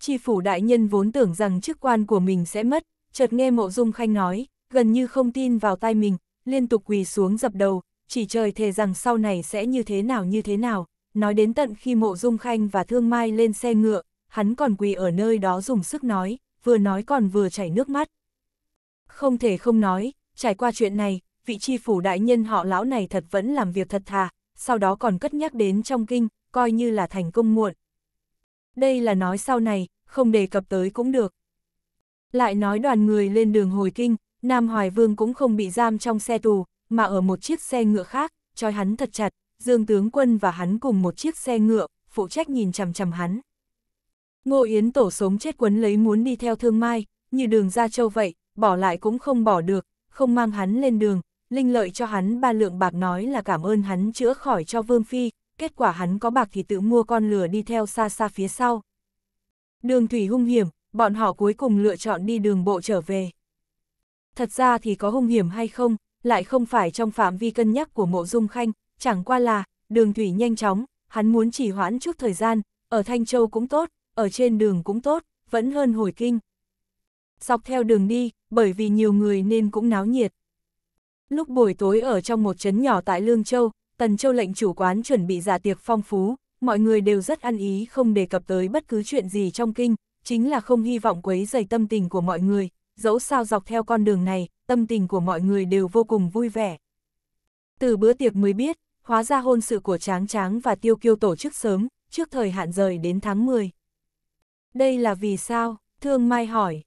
Chi phủ đại nhân vốn tưởng rằng chức quan của mình sẽ mất, chợt nghe Mộ Dung Khanh nói, gần như không tin vào tai mình, liên tục quỳ xuống dập đầu, chỉ trời thề rằng sau này sẽ như thế nào như thế nào, nói đến tận khi Mộ Dung Khanh và Thương Mai lên xe ngựa, hắn còn quỳ ở nơi đó dùng sức nói, vừa nói còn vừa chảy nước mắt. Không thể không nói, trải qua chuyện này, vị chi phủ đại nhân họ lão này thật vẫn làm việc thật thà, sau đó còn cất nhắc đến trong kinh, coi như là thành công muộn. Đây là nói sau này, không đề cập tới cũng được. Lại nói đoàn người lên đường hồi kinh, Nam Hoài Vương cũng không bị giam trong xe tù, mà ở một chiếc xe ngựa khác, trói hắn thật chặt, Dương Tướng Quân và hắn cùng một chiếc xe ngựa, phụ trách nhìn chằm chằm hắn. Ngô Yến Tổ sống chết quấn lấy muốn đi theo thương mai, như đường ra châu vậy, bỏ lại cũng không bỏ được, không mang hắn lên đường, Linh lợi cho hắn ba lượng bạc nói là cảm ơn hắn chữa khỏi cho Vương Phi, kết quả hắn có bạc thì tự mua con lừa đi theo xa xa phía sau. Đường thủy hung hiểm, bọn họ cuối cùng lựa chọn đi đường bộ trở về. Thật ra thì có hung hiểm hay không, lại không phải trong phạm vi cân nhắc của mộ dung khanh, chẳng qua là, đường thủy nhanh chóng, hắn muốn chỉ hoãn chút thời gian, ở Thanh Châu cũng tốt, ở trên đường cũng tốt, vẫn hơn hồi kinh. Dọc theo đường đi, bởi vì nhiều người nên cũng náo nhiệt. Lúc buổi tối ở trong một trấn nhỏ tại Lương Châu, Tần Châu lệnh chủ quán chuẩn bị giả tiệc phong phú, mọi người đều rất ăn ý không đề cập tới bất cứ chuyện gì trong kinh, chính là không hy vọng quấy dày tâm tình của mọi người, dẫu sao dọc theo con đường này, tâm tình của mọi người đều vô cùng vui vẻ. Từ bữa tiệc mới biết, hóa ra hôn sự của Tráng Tráng và Tiêu Kiêu tổ chức sớm, trước thời hạn rời đến tháng 10. Đây là vì sao? Thương Mai hỏi.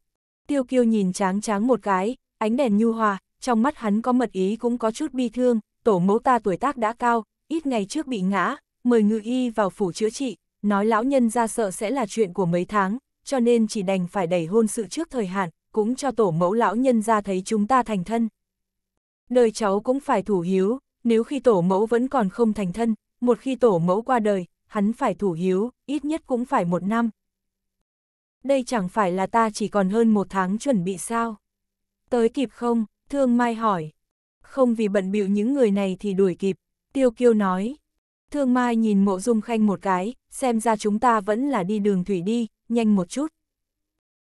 Tiêu Kiêu nhìn Tráng Tráng một cái, ánh đèn nhu hòa, trong mắt hắn có mật ý cũng có chút bi thương, tổ mẫu ta tuổi tác đã cao, ít ngày trước bị ngã, mời ngự y vào phủ chữa trị, nói lão nhân ra sợ sẽ là chuyện của mấy tháng, cho nên chỉ đành phải đẩy hôn sự trước thời hạn, cũng cho tổ mẫu lão nhân ra thấy chúng ta thành thân. Đời cháu cũng phải thủ hiếu, nếu khi tổ mẫu vẫn còn không thành thân, một khi tổ mẫu qua đời, hắn phải thủ hiếu, ít nhất cũng phải một năm. Đây chẳng phải là ta chỉ còn hơn một tháng chuẩn bị sao? Tới kịp không? Thương Mai hỏi. Không vì bận bịu những người này thì đuổi kịp, Tiêu Kiêu nói. Thương Mai nhìn mộ dung khanh một cái, xem ra chúng ta vẫn là đi đường thủy đi, nhanh một chút.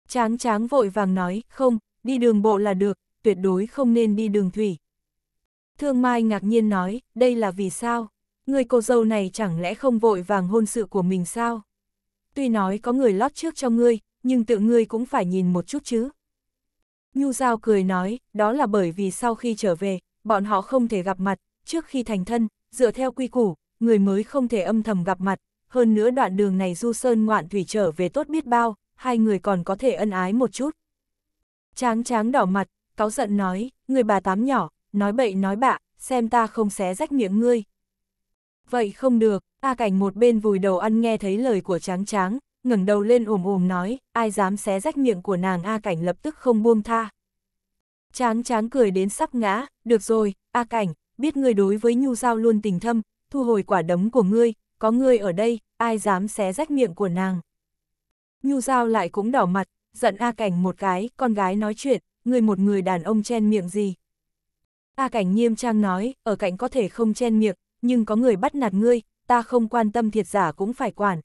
Tráng tráng vội vàng nói, không, đi đường bộ là được, tuyệt đối không nên đi đường thủy. Thương Mai ngạc nhiên nói, đây là vì sao? Người cô dâu này chẳng lẽ không vội vàng hôn sự của mình sao? Tuy nói có người lót trước cho ngươi, nhưng tự ngươi cũng phải nhìn một chút chứ. Nhu Giao cười nói, đó là bởi vì sau khi trở về, bọn họ không thể gặp mặt, trước khi thành thân, dựa theo quy củ, người mới không thể âm thầm gặp mặt, hơn nữa đoạn đường này du sơn ngoạn thủy trở về tốt biết bao, hai người còn có thể ân ái một chút. Tráng tráng đỏ mặt, cáu giận nói, người bà tám nhỏ, nói bậy nói bạ, xem ta không xé rách miệng ngươi. Vậy không được, A Cảnh một bên vùi đầu ăn nghe thấy lời của tráng tráng, ngẩng đầu lên ồm ồm nói, ai dám xé rách miệng của nàng A Cảnh lập tức không buông tha. tráng tráng cười đến sắp ngã, được rồi, A Cảnh, biết ngươi đối với Nhu Giao luôn tình thâm, thu hồi quả đấm của ngươi, có ngươi ở đây, ai dám xé rách miệng của nàng. Nhu Giao lại cũng đỏ mặt, giận A Cảnh một cái, con gái nói chuyện, ngươi một người đàn ông chen miệng gì. A Cảnh nghiêm trang nói, ở cạnh có thể không chen miệng, nhưng có người bắt nạt ngươi, ta không quan tâm thiệt giả cũng phải quản,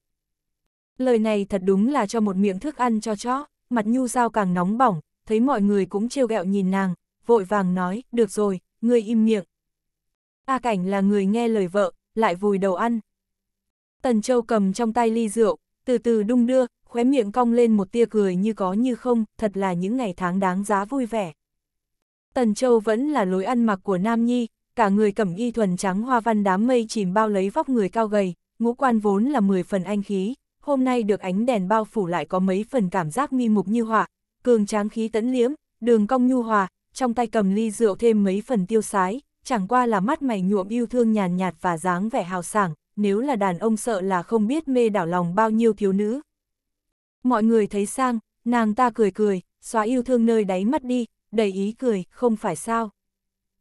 Lời này thật đúng là cho một miệng thức ăn cho chó, mặt nhu sao càng nóng bỏng, thấy mọi người cũng trêu ghẹo nhìn nàng, vội vàng nói, được rồi, ngươi im miệng. A Cảnh là người nghe lời vợ, lại vùi đầu ăn. Tần Châu cầm trong tay ly rượu, từ từ đung đưa, khóe miệng cong lên một tia cười như có như không, thật là những ngày tháng đáng giá vui vẻ. Tần Châu vẫn là lối ăn mặc của Nam Nhi, cả người cẩm y thuần trắng hoa văn đám mây chìm bao lấy vóc người cao gầy, ngũ quan vốn là 10 phần anh khí, hôm nay được ánh đèn bao phủ lại có mấy phần cảm giác nghi mục như họa, cường tráng khí tấn liếm, đường cong nhu hòa, trong tay cầm ly rượu thêm mấy phần tiêu sái, chẳng qua là mắt mày nhuộm yêu thương nhàn nhạt và dáng vẻ hào sảng, nếu là đàn ông sợ là không biết mê đảo lòng bao nhiêu thiếu nữ. Mọi người thấy sang, nàng ta cười cười, xóa yêu thương nơi đáy mắt đi, đầy ý cười, không phải sao.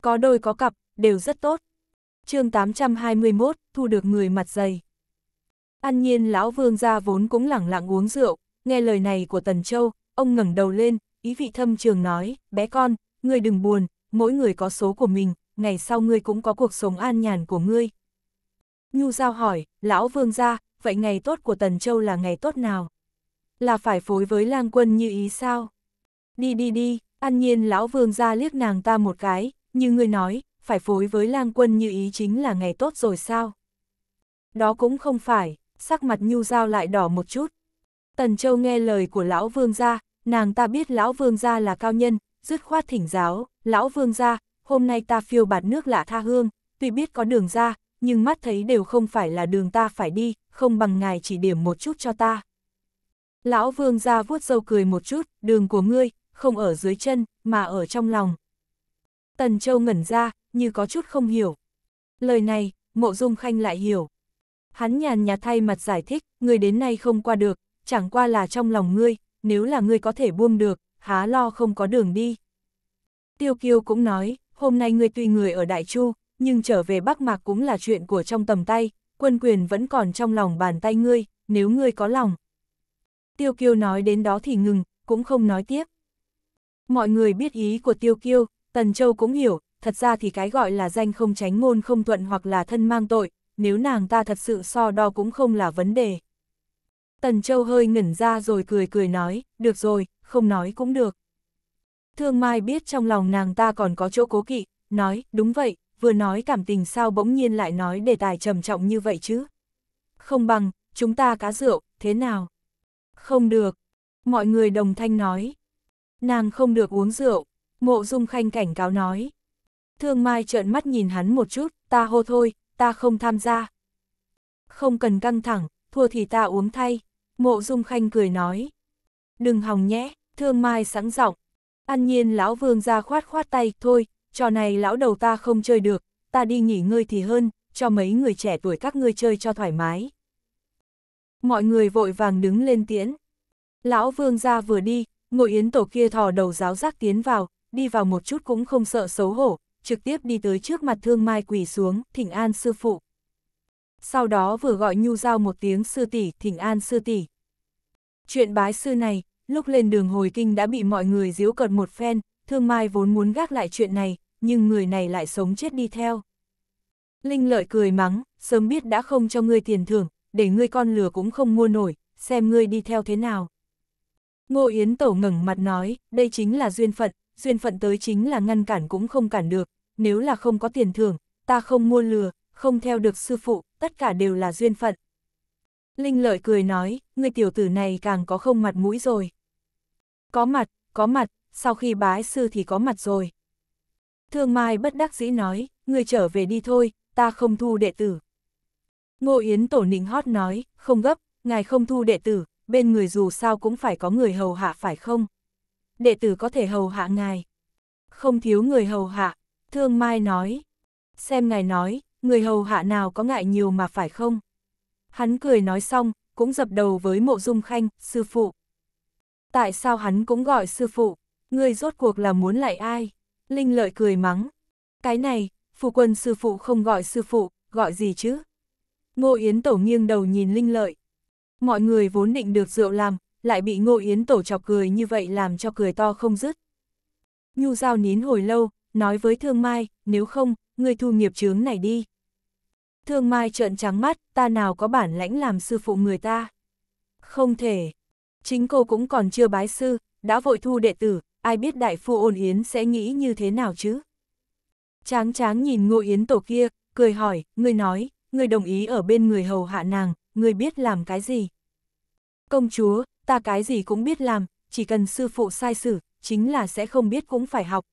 Có đôi có cặp, đều rất tốt. chương 821, thu được người mặt dày. An nhiên lão vương gia vốn cũng lẳng lặng uống rượu, nghe lời này của Tần Châu, ông ngẩng đầu lên, ý vị thâm trường nói, bé con, ngươi đừng buồn, mỗi người có số của mình, ngày sau ngươi cũng có cuộc sống an nhàn của ngươi. Nhu Giao hỏi, lão vương gia, vậy ngày tốt của Tần Châu là ngày tốt nào? Là phải phối với lang quân như ý sao? Đi đi đi, an nhiên lão vương gia liếc nàng ta một cái, như ngươi nói, phải phối với lang quân như ý chính là ngày tốt rồi sao? Đó cũng không phải sắc mặt nhu dao lại đỏ một chút. Tần Châu nghe lời của lão vương gia, nàng ta biết lão vương gia là cao nhân, dứt khoát thỉnh giáo, lão vương gia, hôm nay ta phiêu bạt nước lạ tha hương, tuy biết có đường ra, nhưng mắt thấy đều không phải là đường ta phải đi, không bằng ngài chỉ điểm một chút cho ta. Lão vương gia vuốt râu cười một chút, đường của ngươi, không ở dưới chân, mà ở trong lòng. Tần Châu ngẩn ra, như có chút không hiểu. Lời này, mộ dung khanh lại hiểu. Hắn nhàn nhạt thay mặt giải thích, ngươi đến nay không qua được, chẳng qua là trong lòng ngươi, nếu là ngươi có thể buông được, há lo không có đường đi. Tiêu Kiêu cũng nói, hôm nay ngươi tuy người ở Đại Chu, nhưng trở về Bắc Mạc cũng là chuyện của trong tầm tay, quân quyền vẫn còn trong lòng bàn tay ngươi, nếu ngươi có lòng. Tiêu Kiêu nói đến đó thì ngừng, cũng không nói tiếp. Mọi người biết ý của Tiêu Kiêu, Tần Châu cũng hiểu, thật ra thì cái gọi là danh không tránh ngôn không thuận hoặc là thân mang tội, nếu nàng ta thật sự so đo cũng không là vấn đề. Tần Châu hơi ngẩn ra rồi cười cười nói, được rồi, không nói cũng được. Thương Mai biết trong lòng nàng ta còn có chỗ cố kỵ, nói, đúng vậy, vừa nói cảm tình sao bỗng nhiên lại nói đề tài trầm trọng như vậy chứ. Không bằng, chúng ta cá rượu, thế nào? Không được, mọi người đồng thanh nói. Nàng không được uống rượu, mộ dung khanh cảnh cáo nói. Thương Mai trợn mắt nhìn hắn một chút, ta hô thôi, ta không tham gia. Không cần căng thẳng, thua thì ta uống thay, mộ dung khanh cười nói. Đừng hòng nhé, thương mai sẵn giọng An nhiên lão vương ra khoát khoát tay, thôi, trò này lão đầu ta không chơi được, ta đi nghỉ ngơi thì hơn, cho mấy người trẻ tuổi các ngươi chơi cho thoải mái. Mọi người vội vàng đứng lên tiễn. Lão vương ra vừa đi, ngồi yến tổ kia thò đầu giáo giác tiến vào, đi vào một chút cũng không sợ xấu hổ, trực tiếp đi tới trước mặt thương mai quỳ xuống, thỉnh an sư phụ. Sau đó vừa gọi nhu giao một tiếng sư tỷ, thỉnh an sư tỷ. Chuyện bái sư này, lúc lên đường hồi kinh đã bị mọi người giễu cợt một phen, thương mai vốn muốn gác lại chuyện này, nhưng người này lại sống chết đi theo. Linh lợi cười mắng, sớm biết đã không cho ngươi tiền thưởng, để ngươi con lừa cũng không mua nổi, xem ngươi đi theo thế nào. Ngô Yến Tổ ngẩng mặt nói, đây chính là duyên phận, duyên phận tới chính là ngăn cản cũng không cản được, nếu là không có tiền thưởng, ta không mua lừa, không theo được sư phụ, tất cả đều là duyên phận. Linh lợi cười nói, người tiểu tử này càng có không mặt mũi rồi. Có mặt, có mặt, sau khi bái sư thì có mặt rồi. Thương Mai bất đắc dĩ nói, người trở về đi thôi, ta không thu đệ tử. Ngô Yến tổ nịnh hót nói, không gấp, ngài không thu đệ tử, bên người dù sao cũng phải có người hầu hạ phải không? đệ tử có thể hầu hạ ngài. Không thiếu người hầu hạ, thương mai nói. Xem ngài nói, người hầu hạ nào có ngại nhiều mà phải không? Hắn cười nói xong, cũng dập đầu với mộ dung khanh, sư phụ. Tại sao hắn cũng gọi sư phụ, Người rốt cuộc là muốn lại ai? Linh lợi cười mắng. Cái này, phụ quân sư phụ không gọi sư phụ, gọi gì chứ? Ngô Yến Tổ nghiêng đầu nhìn Linh lợi. Mọi người vốn định được rượu làm, lại bị Ngô Yến Tổ chọc cười như vậy làm cho cười to không dứt. Nhu Giao nín hồi lâu, nói với Thương Mai, nếu không, người thu nghiệp chướng này đi. Thương Mai trợn trắng mắt, ta nào có bản lãnh làm sư phụ người ta. Không thể. Chính cô cũng còn chưa bái sư, đã vội thu đệ tử, ai biết đại phu ôn yến sẽ nghĩ như thế nào chứ? Tráng tráng nhìn ngô yến tổ kia, cười hỏi, người nói, người đồng ý ở bên người hầu hạ nàng, người biết làm cái gì? Công chúa, ta cái gì cũng biết làm, chỉ cần sư phụ sai sử, chính là sẽ không biết cũng phải học.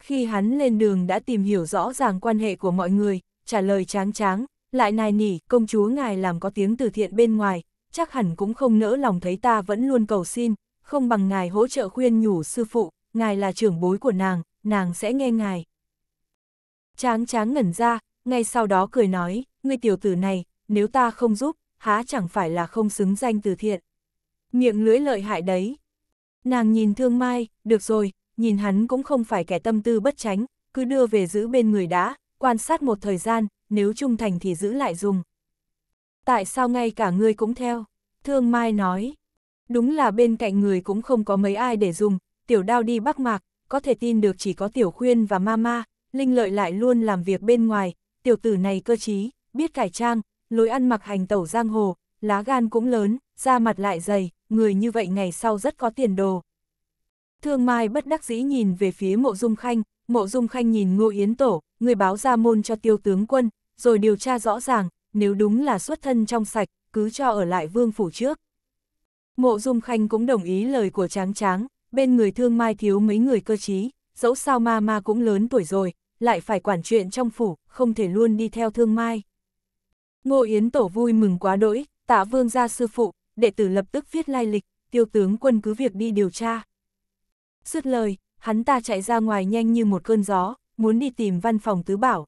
Khi hắn lên đường đã tìm hiểu rõ ràng quan hệ của mọi người, trả lời tráng tráng, lại nài nỉ, công chúa ngài làm có tiếng từ thiện bên ngoài, chắc hẳn cũng không nỡ lòng thấy ta vẫn luôn cầu xin, không bằng ngài hỗ trợ khuyên nhủ sư phụ, ngài là trưởng bối của nàng, nàng sẽ nghe ngài. Tráng tráng ngẩn ra, ngay sau đó cười nói, ngươi tiểu tử này, nếu ta không giúp, há chẳng phải là không xứng danh từ thiện miệng lưỡi lợi hại đấy. Nàng nhìn thương mai, được rồi, nhìn hắn cũng không phải kẻ tâm tư bất tránh, cứ đưa về giữ bên người đã, quan sát một thời gian, nếu trung thành thì giữ lại dùng. Tại sao ngay cả ngươi cũng theo? Thương Mai nói. Đúng là bên cạnh người cũng không có mấy ai để dùng, tiểu đao đi bắc mạc, có thể tin được chỉ có tiểu khuyên và mama, Linh lợi lại luôn làm việc bên ngoài, tiểu tử này cơ trí, biết cải trang, lối ăn mặc hành tẩu giang hồ, lá gan cũng lớn, da mặt lại dày, người như vậy ngày sau rất có tiền đồ. Thương Mai bất đắc dĩ nhìn về phía mộ dung khanh, mộ dung khanh nhìn ngô yến tổ, người báo ra môn cho tiêu tướng quân, rồi điều tra rõ ràng, nếu đúng là xuất thân trong sạch, cứ cho ở lại vương phủ trước. Mộ dung khanh cũng đồng ý lời của tráng tráng, bên người thương mai thiếu mấy người cơ trí, dẫu sao ma ma cũng lớn tuổi rồi, lại phải quản chuyện trong phủ, không thể luôn đi theo thương mai. Ngô Yến Tổ vui mừng quá đỗi, tạ vương gia sư phụ, đệ tử lập tức viết lai lịch, tiêu tướng quân cứ việc đi điều tra. Dứt lời, hắn ta chạy ra ngoài nhanh như một cơn gió, muốn đi tìm văn phòng tứ bảo.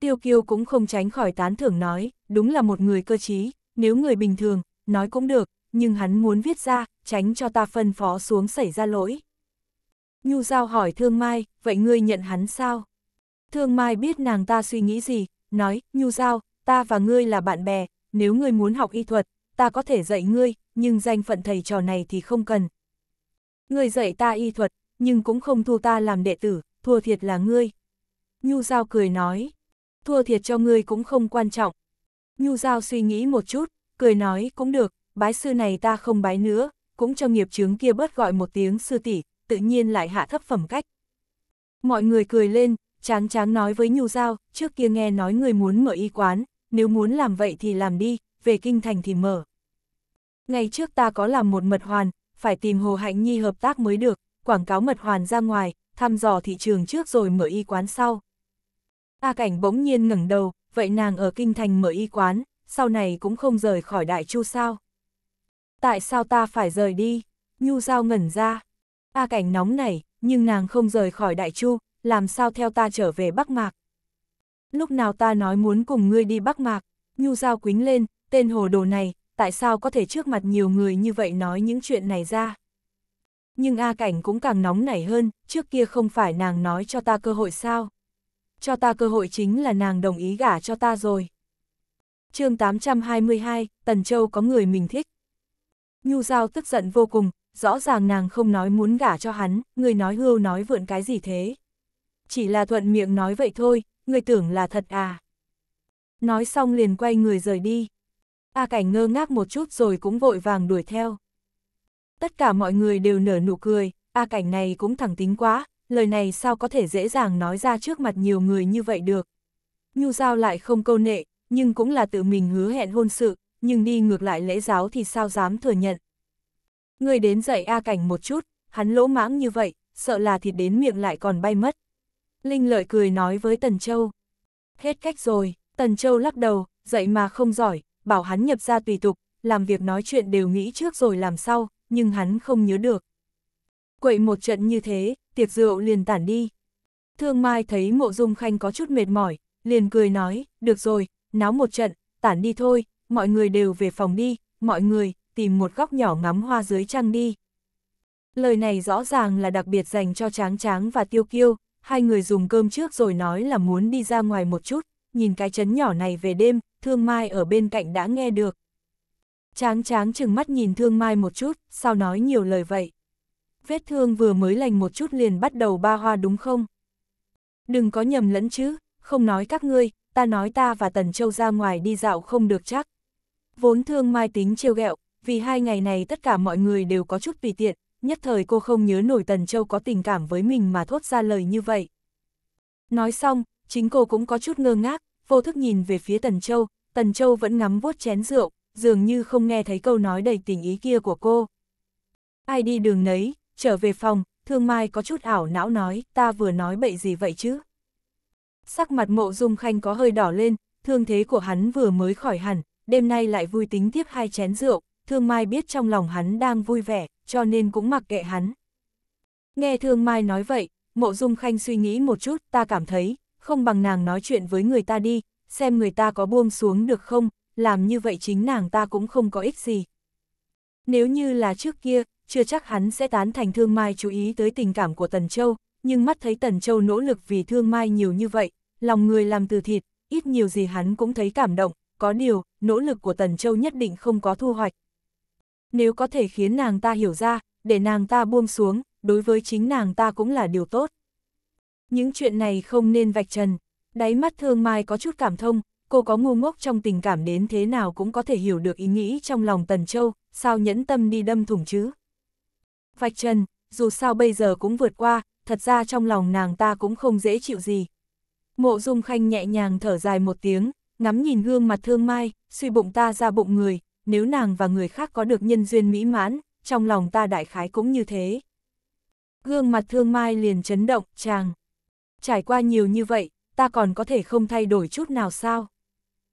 Tiêu kiêu cũng không tránh khỏi tán thưởng nói, đúng là một người cơ trí, nếu người bình thường, nói cũng được, nhưng hắn muốn viết ra, tránh cho ta phân phó xuống xảy ra lỗi. Nhu Giao hỏi Thương Mai, vậy ngươi nhận hắn sao? Thương Mai biết nàng ta suy nghĩ gì, nói, Nhu Giao, ta và ngươi là bạn bè, nếu ngươi muốn học y thuật, ta có thể dạy ngươi, nhưng danh phận thầy trò này thì không cần. Ngươi dạy ta y thuật, nhưng cũng không thu ta làm đệ tử, thua thiệt là ngươi. Nhu Giao cười nói, thua thiệt cho ngươi cũng không quan trọng. Nhu Giao suy nghĩ một chút, cười nói cũng được, bái sư này ta không bái nữa, cũng cho nghiệp chướng kia bớt gọi một tiếng sư tỷ, tự nhiên lại hạ thấp phẩm cách. Mọi người cười lên, tráng tráng nói với Nhu Giao, trước kia nghe nói ngươi muốn mở y quán, nếu muốn làm vậy thì làm đi, về kinh thành thì mở. Ngày trước ta có làm một mật hoàn, phải tìm Hồ Hạnh Nhi hợp tác mới được, quảng cáo mật hoàn ra ngoài, thăm dò thị trường trước rồi mở y quán sau. A Cảnh bỗng nhiên ngẩng đầu, vậy nàng ở Kinh Thành mở y quán, sau này cũng không rời khỏi Đại Chu sao? Tại sao ta phải rời đi? Nhu Giao ngẩn ra. A Cảnh nóng nảy, nhưng nàng không rời khỏi Đại Chu, làm sao theo ta trở về Bắc Mạc? Lúc nào ta nói muốn cùng ngươi đi Bắc Mạc, Nhu Giao quính lên, tên hồ đồ này, tại sao có thể trước mặt nhiều người như vậy nói những chuyện này ra. Nhưng A Cảnh cũng càng nóng nảy hơn, trước kia không phải nàng nói cho ta cơ hội sao. Cho ta cơ hội chính là nàng đồng ý gả cho ta rồi. chương 822, Tần Châu có người mình thích. Nhu Giao tức giận vô cùng, rõ ràng nàng không nói muốn gả cho hắn, người nói hưu nói vượn cái gì thế. Chỉ là thuận miệng nói vậy thôi, người tưởng là thật à. Nói xong liền quay người rời đi. A Cảnh ngơ ngác một chút rồi cũng vội vàng đuổi theo. Tất cả mọi người đều nở nụ cười, A Cảnh này cũng thẳng tính quá, lời này sao có thể dễ dàng nói ra trước mặt nhiều người như vậy được. Nhu Giao lại không câu nệ, nhưng cũng là tự mình hứa hẹn hôn sự, nhưng đi ngược lại lễ giáo thì sao dám thừa nhận. Người đến dạy A Cảnh một chút, hắn lỗ mãng như vậy, sợ là thịt đến miệng lại còn bay mất. Linh lợi cười nói với Tần Châu. Hết cách rồi, Tần Châu lắc đầu, dạy mà không giỏi, bảo hắn nhập ra tùy tục, làm việc nói chuyện đều nghĩ trước rồi làm sau, nhưng hắn không nhớ được. Quậy một trận như thế, tiệc rượu liền tản đi. Thương Mai thấy mộ dung khanh có chút mệt mỏi, liền cười nói, được rồi, náo một trận, tản đi thôi, mọi người đều về phòng đi, mọi người, tìm một góc nhỏ ngắm hoa dưới trăng đi. Lời này rõ ràng là đặc biệt dành cho Tráng Tráng và Tiêu Kiêu, hai người dùng cơm trước rồi nói là muốn đi ra ngoài một chút, nhìn cái chấn nhỏ này về đêm, Thương Mai ở bên cạnh đã nghe được. Tráng tráng chừng mắt nhìn Thương Mai một chút, sao nói nhiều lời vậy? Vết thương vừa mới lành một chút liền bắt đầu ba hoa đúng không? Đừng có nhầm lẫn chứ, không nói các ngươi, ta nói ta và Tần Châu ra ngoài đi dạo không được chắc. Vốn Thương Mai tính trêu ghẹo, vì hai ngày này tất cả mọi người đều có chút vì tiện, nhất thời cô không nhớ nổi Tần Châu có tình cảm với mình mà thốt ra lời như vậy. Nói xong, chính cô cũng có chút ngơ ngác, vô thức nhìn về phía Tần Châu, Tần Châu vẫn ngắm vuốt chén rượu, dường như không nghe thấy câu nói đầy tình ý kia của cô. Ai đi đường nấy, trở về phòng, thương mai có chút ảo não nói, ta vừa nói bậy gì vậy chứ? Sắc mặt mộ dung khanh có hơi đỏ lên, thương thế của hắn vừa mới khỏi hẳn, đêm nay lại vui tính tiếp hai chén rượu, thương mai biết trong lòng hắn đang vui vẻ, cho nên cũng mặc kệ hắn. Nghe thương mai nói vậy, mộ dung khanh suy nghĩ một chút, ta cảm thấy, không bằng nàng nói chuyện với người ta đi, xem người ta có buông xuống được không, làm như vậy chính nàng ta cũng không có ích gì. Nếu như là trước kia, chưa chắc hắn sẽ tán thành thương mai chú ý tới tình cảm của Tần Châu, nhưng mắt thấy Tần Châu nỗ lực vì thương mai nhiều như vậy, lòng người làm từ thịt, ít nhiều gì hắn cũng thấy cảm động, có điều, nỗ lực của Tần Châu nhất định không có thu hoạch. Nếu có thể khiến nàng ta hiểu ra, để nàng ta buông xuống, đối với chính nàng ta cũng là điều tốt. Những chuyện này không nên vạch trần. Đáy mắt thương mai có chút cảm thông, cô có ngu ngốc trong tình cảm đến thế nào cũng có thể hiểu được ý nghĩ trong lòng Tần Châu, sao nhẫn tâm đi đâm thủng chứ. Vạch trần, dù sao bây giờ cũng vượt qua, thật ra trong lòng nàng ta cũng không dễ chịu gì. Mộ Dung Khanh nhẹ nhàng thở dài một tiếng, ngắm nhìn gương mặt thương mai, suy bụng ta ra bụng người, nếu nàng và người khác có được nhân duyên mỹ mãn, trong lòng ta đại khái cũng như thế. Gương mặt thương mai liền chấn động, chàng trải qua nhiều như vậy, ta còn có thể không thay đổi chút nào sao?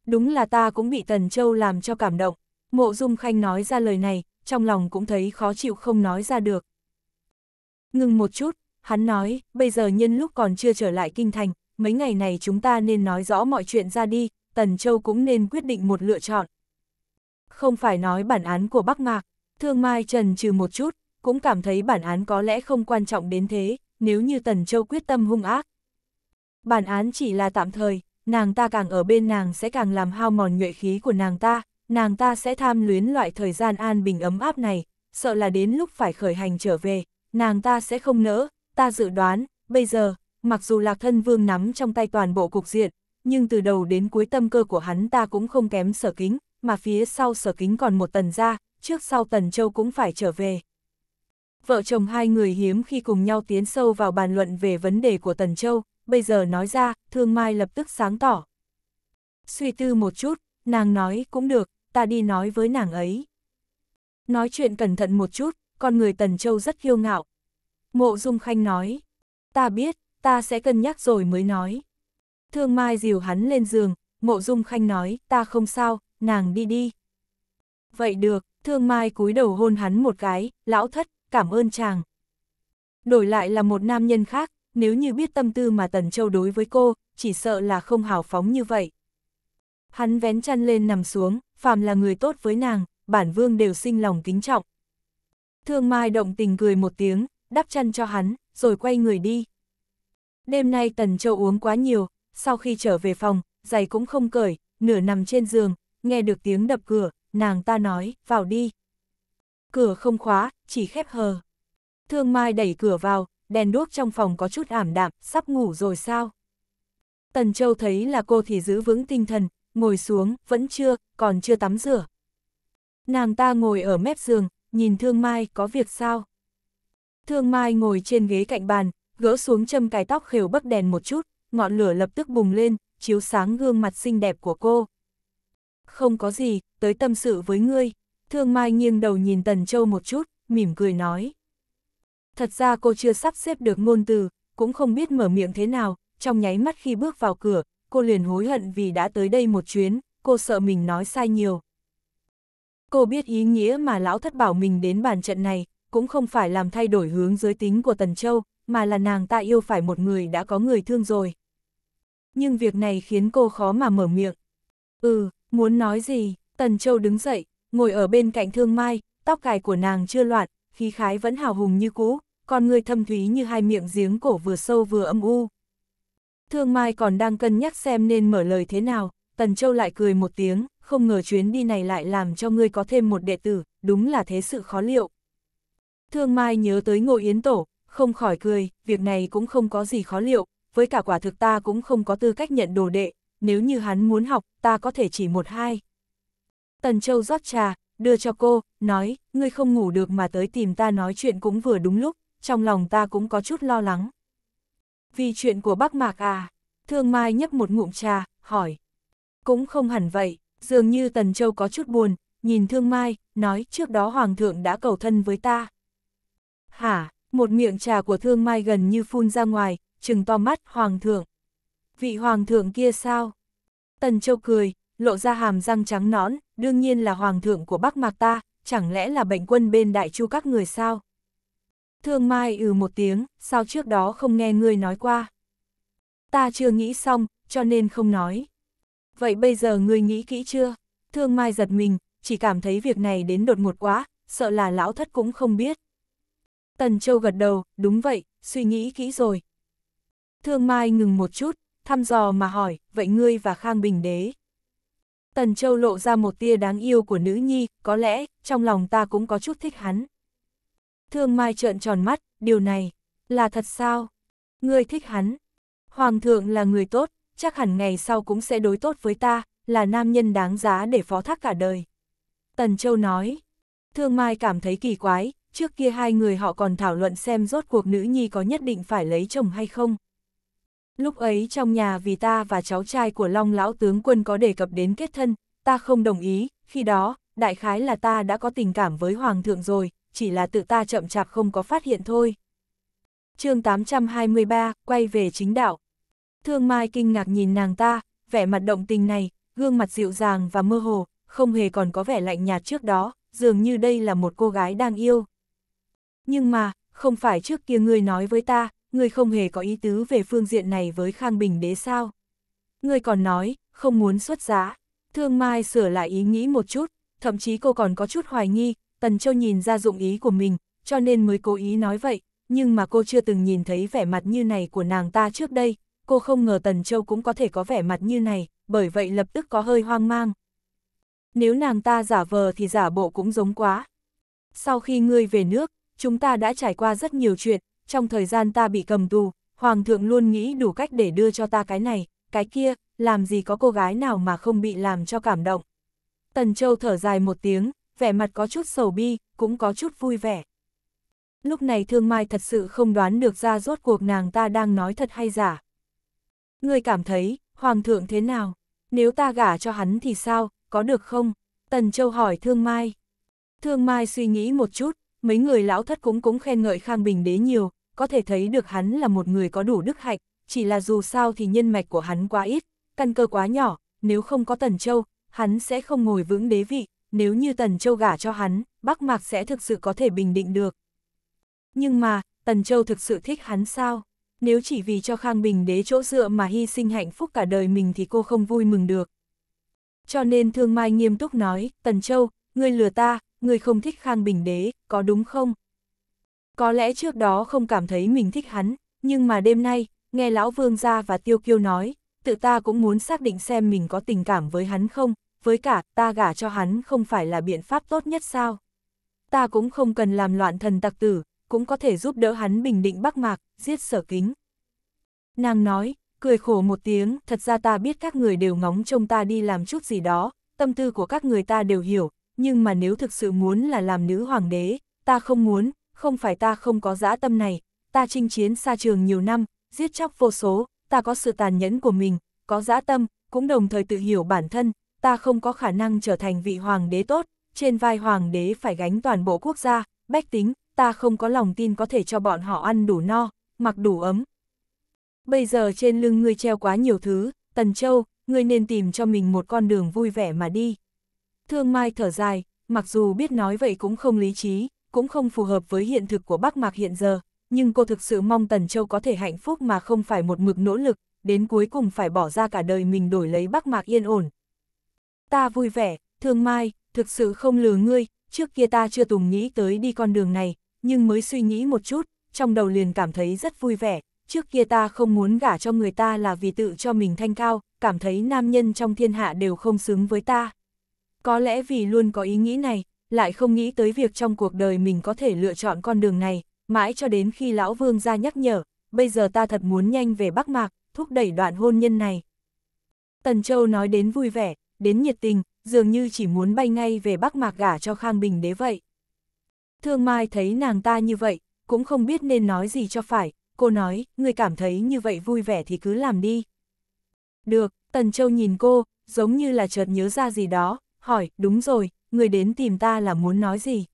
Đúng là ta cũng bị Tần Châu làm cho cảm động, mộ dung khanh nói ra lời này, trong lòng cũng thấy khó chịu không nói ra được. Ngừng một chút, hắn nói, bây giờ nhân lúc còn chưa trở lại kinh thành, mấy ngày này chúng ta nên nói rõ mọi chuyện ra đi, Tần Châu cũng nên quyết định một lựa chọn. Không phải nói bản án của Bắc Mạc, Thương Mai Trần trừ một chút, cũng cảm thấy bản án có lẽ không quan trọng đến thế, nếu như Tần Châu quyết tâm hung ác, Bản án chỉ là tạm thời, nàng ta càng ở bên nàng sẽ càng làm hao mòn nhuệ khí của nàng ta, nàng ta sẽ tham luyến loại thời gian an bình ấm áp này, sợ là đến lúc phải khởi hành trở về, nàng ta sẽ không nỡ, ta dự đoán, bây giờ, mặc dù lạc thân vương nắm trong tay toàn bộ cục diện, nhưng từ đầu đến cuối tâm cơ của hắn ta cũng không kém sở kính, mà phía sau sở kính còn một tần ra, trước sau tần châu cũng phải trở về. Vợ chồng hai người hiếm khi cùng nhau tiến sâu vào bàn luận về vấn đề của Tần Châu, bây giờ nói ra, Thương Mai lập tức sáng tỏ. Suy tư một chút, nàng nói cũng được, ta đi nói với nàng ấy. Nói chuyện cẩn thận một chút, con người Tần Châu rất kiêu ngạo. Mộ Dung Khanh nói, ta biết, ta sẽ cân nhắc rồi mới nói. Thương Mai dìu hắn lên giường, Mộ Dung Khanh nói, ta không sao, nàng đi đi. Vậy được, Thương Mai cúi đầu hôn hắn một cái, lão thất, cảm ơn chàng. Đổi lại là một nam nhân khác, nếu như biết tâm tư mà Tần Châu đối với cô, chỉ sợ là không hào phóng như vậy. Hắn vén chăn lên nằm xuống, phàm là người tốt với nàng, bản vương đều sinh lòng kính trọng. Thương Mai động tình cười một tiếng, đắp chăn cho hắn, rồi quay người đi. Đêm nay Tần Châu uống quá nhiều, sau khi trở về phòng, giày cũng không cởi, nửa nằm trên giường, nghe được tiếng đập cửa, nàng ta nói, vào đi. Cửa không khóa, chỉ khép hờ. Thương Mai đẩy cửa vào, đèn đuốc trong phòng có chút ảm đạm, sắp ngủ rồi sao? Tần Châu thấy là cô thì giữ vững tinh thần, ngồi xuống, vẫn chưa, còn chưa tắm rửa. Nàng ta ngồi ở mép giường, nhìn Thương Mai có việc sao? Thương Mai ngồi trên ghế cạnh bàn, gỡ xuống châm cài tóc khều bấc đèn một chút, ngọn lửa lập tức bùng lên, chiếu sáng gương mặt xinh đẹp của cô. Không có gì, tới tâm sự với ngươi. Thương Mai nghiêng đầu nhìn Tần Châu một chút, mỉm cười nói. Thật ra cô chưa sắp xếp được ngôn từ, cũng không biết mở miệng thế nào, trong nháy mắt khi bước vào cửa, cô liền hối hận vì đã tới đây một chuyến, cô sợ mình nói sai nhiều. Cô biết ý nghĩa mà lão thất bảo mình đến bàn trận này, cũng không phải làm thay đổi hướng giới tính của Tần Châu, mà là nàng ta yêu phải một người đã có người thương rồi. Nhưng việc này khiến cô khó mà mở miệng. Ừ, muốn nói gì, Tần Châu đứng dậy, ngồi ở bên cạnh thương mai, tóc cài của nàng chưa loạn, khí khái vẫn hào hùng như cũ, con người thâm thúy như hai miệng giếng cổ vừa sâu vừa âm u. Thương Mai còn đang cân nhắc xem nên mở lời thế nào, Tần Châu lại cười một tiếng, không ngờ chuyến đi này lại làm cho ngươi có thêm một đệ tử, đúng là thế sự khó liệu. Thương Mai nhớ tới Ngô Yến Tổ, không khỏi cười, việc này cũng không có gì khó liệu, với cả quả thực ta cũng không có tư cách nhận đồ đệ, nếu như hắn muốn học, ta có thể chỉ một hai. Tần Châu rót trà, đưa cho cô, nói, ngươi không ngủ được mà tới tìm ta nói chuyện cũng vừa đúng lúc, trong lòng ta cũng có chút lo lắng. Vì chuyện của bác Mạc à, thương mai nhấp một ngụm trà, hỏi. Cũng không hẳn vậy, dường như Tần Châu có chút buồn, nhìn thương mai, nói trước đó Hoàng thượng đã cầu thân với ta. Hả, một miệng trà của thương mai gần như phun ra ngoài, trừng to mắt Hoàng thượng. Vị Hoàng thượng kia sao? Tần Châu cười, lộ ra hàm răng trắng nõn, đương nhiên là Hoàng thượng của Bắc Mạc ta, chẳng lẽ là bệnh quân bên đại chu các người sao? Thương Mai ừ một tiếng, sao trước đó không nghe ngươi nói qua? Ta chưa nghĩ xong, cho nên không nói. Vậy bây giờ ngươi nghĩ kỹ chưa? Thương Mai giật mình, chỉ cảm thấy việc này đến đột ngột quá, sợ là lão thất cũng không biết. Tần Châu gật đầu, đúng vậy, suy nghĩ kỹ rồi. Thương Mai ngừng một chút, thăm dò mà hỏi, vậy ngươi và Khang Bình Đế? Tần Châu lộ ra một tia đáng yêu của nữ nhi, có lẽ, trong lòng ta cũng có chút thích hắn. Thương Mai trợn tròn mắt, điều này, là thật sao? Ngươi thích hắn. Hoàng thượng là người tốt, chắc hẳn ngày sau cũng sẽ đối tốt với ta, là nam nhân đáng giá để phó thác cả đời. Tần Châu nói. Thương Mai cảm thấy kỳ quái, trước kia hai người họ còn thảo luận xem rốt cuộc nữ nhi có nhất định phải lấy chồng hay không. Lúc ấy trong nhà vì ta và cháu trai của Long Lão Tướng Quân có đề cập đến kết thân, ta không đồng ý, khi đó, đại khái là ta đã có tình cảm với Hoàng thượng rồi, chỉ là tự ta chậm chạp không có phát hiện thôi. chương 823, quay về chính đạo. Thương Mai kinh ngạc nhìn nàng ta, vẻ mặt động tình này, gương mặt dịu dàng và mơ hồ, không hề còn có vẻ lạnh nhạt trước đó, dường như đây là một cô gái đang yêu. Nhưng mà, không phải trước kia ngươi nói với ta, ngươi không hề có ý tứ về phương diện này với Khang Bình Đế sao? Ngươi còn nói, không muốn xuất giá. Thương Mai sửa lại ý nghĩ một chút, thậm chí cô còn có chút hoài nghi, Tần Châu nhìn ra dụng ý của mình, cho nên mới cố ý nói vậy, nhưng mà cô chưa từng nhìn thấy vẻ mặt như này của nàng ta trước đây, cô không ngờ Tần Châu cũng có thể có vẻ mặt như này, bởi vậy lập tức có hơi hoang mang. Nếu nàng ta giả vờ thì giả bộ cũng giống quá. Sau khi ngươi về nước, chúng ta đã trải qua rất nhiều chuyện, trong thời gian ta bị cầm tù, Hoàng thượng luôn nghĩ đủ cách để đưa cho ta cái này, cái kia, làm gì có cô gái nào mà không bị làm cho cảm động. Tần Châu thở dài một tiếng, vẻ mặt có chút sầu bi, cũng có chút vui vẻ. Lúc này Thương Mai thật sự không đoán được ra rốt cuộc nàng ta đang nói thật hay giả. Người cảm thấy, Hoàng thượng thế nào? Nếu ta gả cho hắn thì sao, có được không? Tần Châu hỏi Thương Mai. Thương Mai suy nghĩ một chút, mấy người lão thất cũng cũng khen ngợi Khang Bình đế nhiều, có thể thấy được hắn là một người có đủ đức hạnh, chỉ là dù sao thì nhân mạch của hắn quá ít, căn cơ quá nhỏ, nếu không có Tần Châu, hắn sẽ không ngồi vững đế vị nếu như Tần Châu gả cho hắn, Bắc Mạc sẽ thực sự có thể bình định được. Nhưng mà, Tần Châu thực sự thích hắn sao? Nếu chỉ vì cho Khang Bình đế chỗ dựa mà hy sinh hạnh phúc cả đời mình thì cô không vui mừng được. Cho nên Thương Mai nghiêm túc nói, Tần Châu, ngươi lừa ta, ngươi không thích Khang Bình đế, có đúng không? Có lẽ trước đó không cảm thấy mình thích hắn, nhưng mà đêm nay, nghe Lão Vương ra và Tiêu Kiêu nói, tự ta cũng muốn xác định xem mình có tình cảm với hắn không, với cả ta gả cho hắn không phải là biện pháp tốt nhất sao. Ta cũng không cần làm loạn thần tặc tử, cũng có thể giúp đỡ hắn bình định bắc mạc, giết sở kính. Nàng nói, cười khổ một tiếng, thật ra ta biết các người đều ngóng trông ta đi làm chút gì đó, tâm tư của các người ta đều hiểu, nhưng mà nếu thực sự muốn là làm nữ hoàng đế, ta không muốn, không phải ta không có dã tâm này, ta chinh chiến xa trường nhiều năm, giết chóc vô số, ta có sự tàn nhẫn của mình, có dã tâm, cũng đồng thời tự hiểu bản thân, ta không có khả năng trở thành vị hoàng đế tốt, trên vai hoàng đế phải gánh toàn bộ quốc gia, bách tính, ta không có lòng tin có thể cho bọn họ ăn đủ no, mặc đủ ấm. Bây giờ trên lưng ngươi treo quá nhiều thứ, Tần Châu, ngươi nên tìm cho mình một con đường vui vẻ mà đi. Thương Mai thở dài, mặc dù biết nói vậy cũng không lý trí, cũng không phù hợp với hiện thực của Bắc Mạc hiện giờ, nhưng cô thực sự mong Tần Châu có thể hạnh phúc mà không phải một mực nỗ lực, đến cuối cùng phải bỏ ra cả đời mình đổi lấy Bắc Mạc yên ổn, ta vui vẻ, thương mai, thực sự không lừa ngươi, trước kia ta chưa từng nghĩ tới đi con đường này, nhưng mới suy nghĩ một chút, trong đầu liền cảm thấy rất vui vẻ, trước kia ta không muốn gả cho người ta là vì tự cho mình thanh cao, cảm thấy nam nhân trong thiên hạ đều không xứng với ta. Có lẽ vì luôn có ý nghĩ này, lại không nghĩ tới việc trong cuộc đời mình có thể lựa chọn con đường này, mãi cho đến khi lão vương ra nhắc nhở, bây giờ ta thật muốn nhanh về Bắc Mạc, thúc đẩy đoạn hôn nhân này. Tần Châu nói đến vui vẻ, đến nhiệt tình, dường như chỉ muốn bay ngay về Bắc Mạc gả cho Khang Bình đế vậy. Thương Mai thấy nàng ta như vậy, cũng không biết nên nói gì cho phải, cô nói, người cảm thấy như vậy vui vẻ thì cứ làm đi. Được, Tần Châu nhìn cô, giống như là chợt nhớ ra gì đó, hỏi, đúng rồi, người đến tìm ta là muốn nói gì?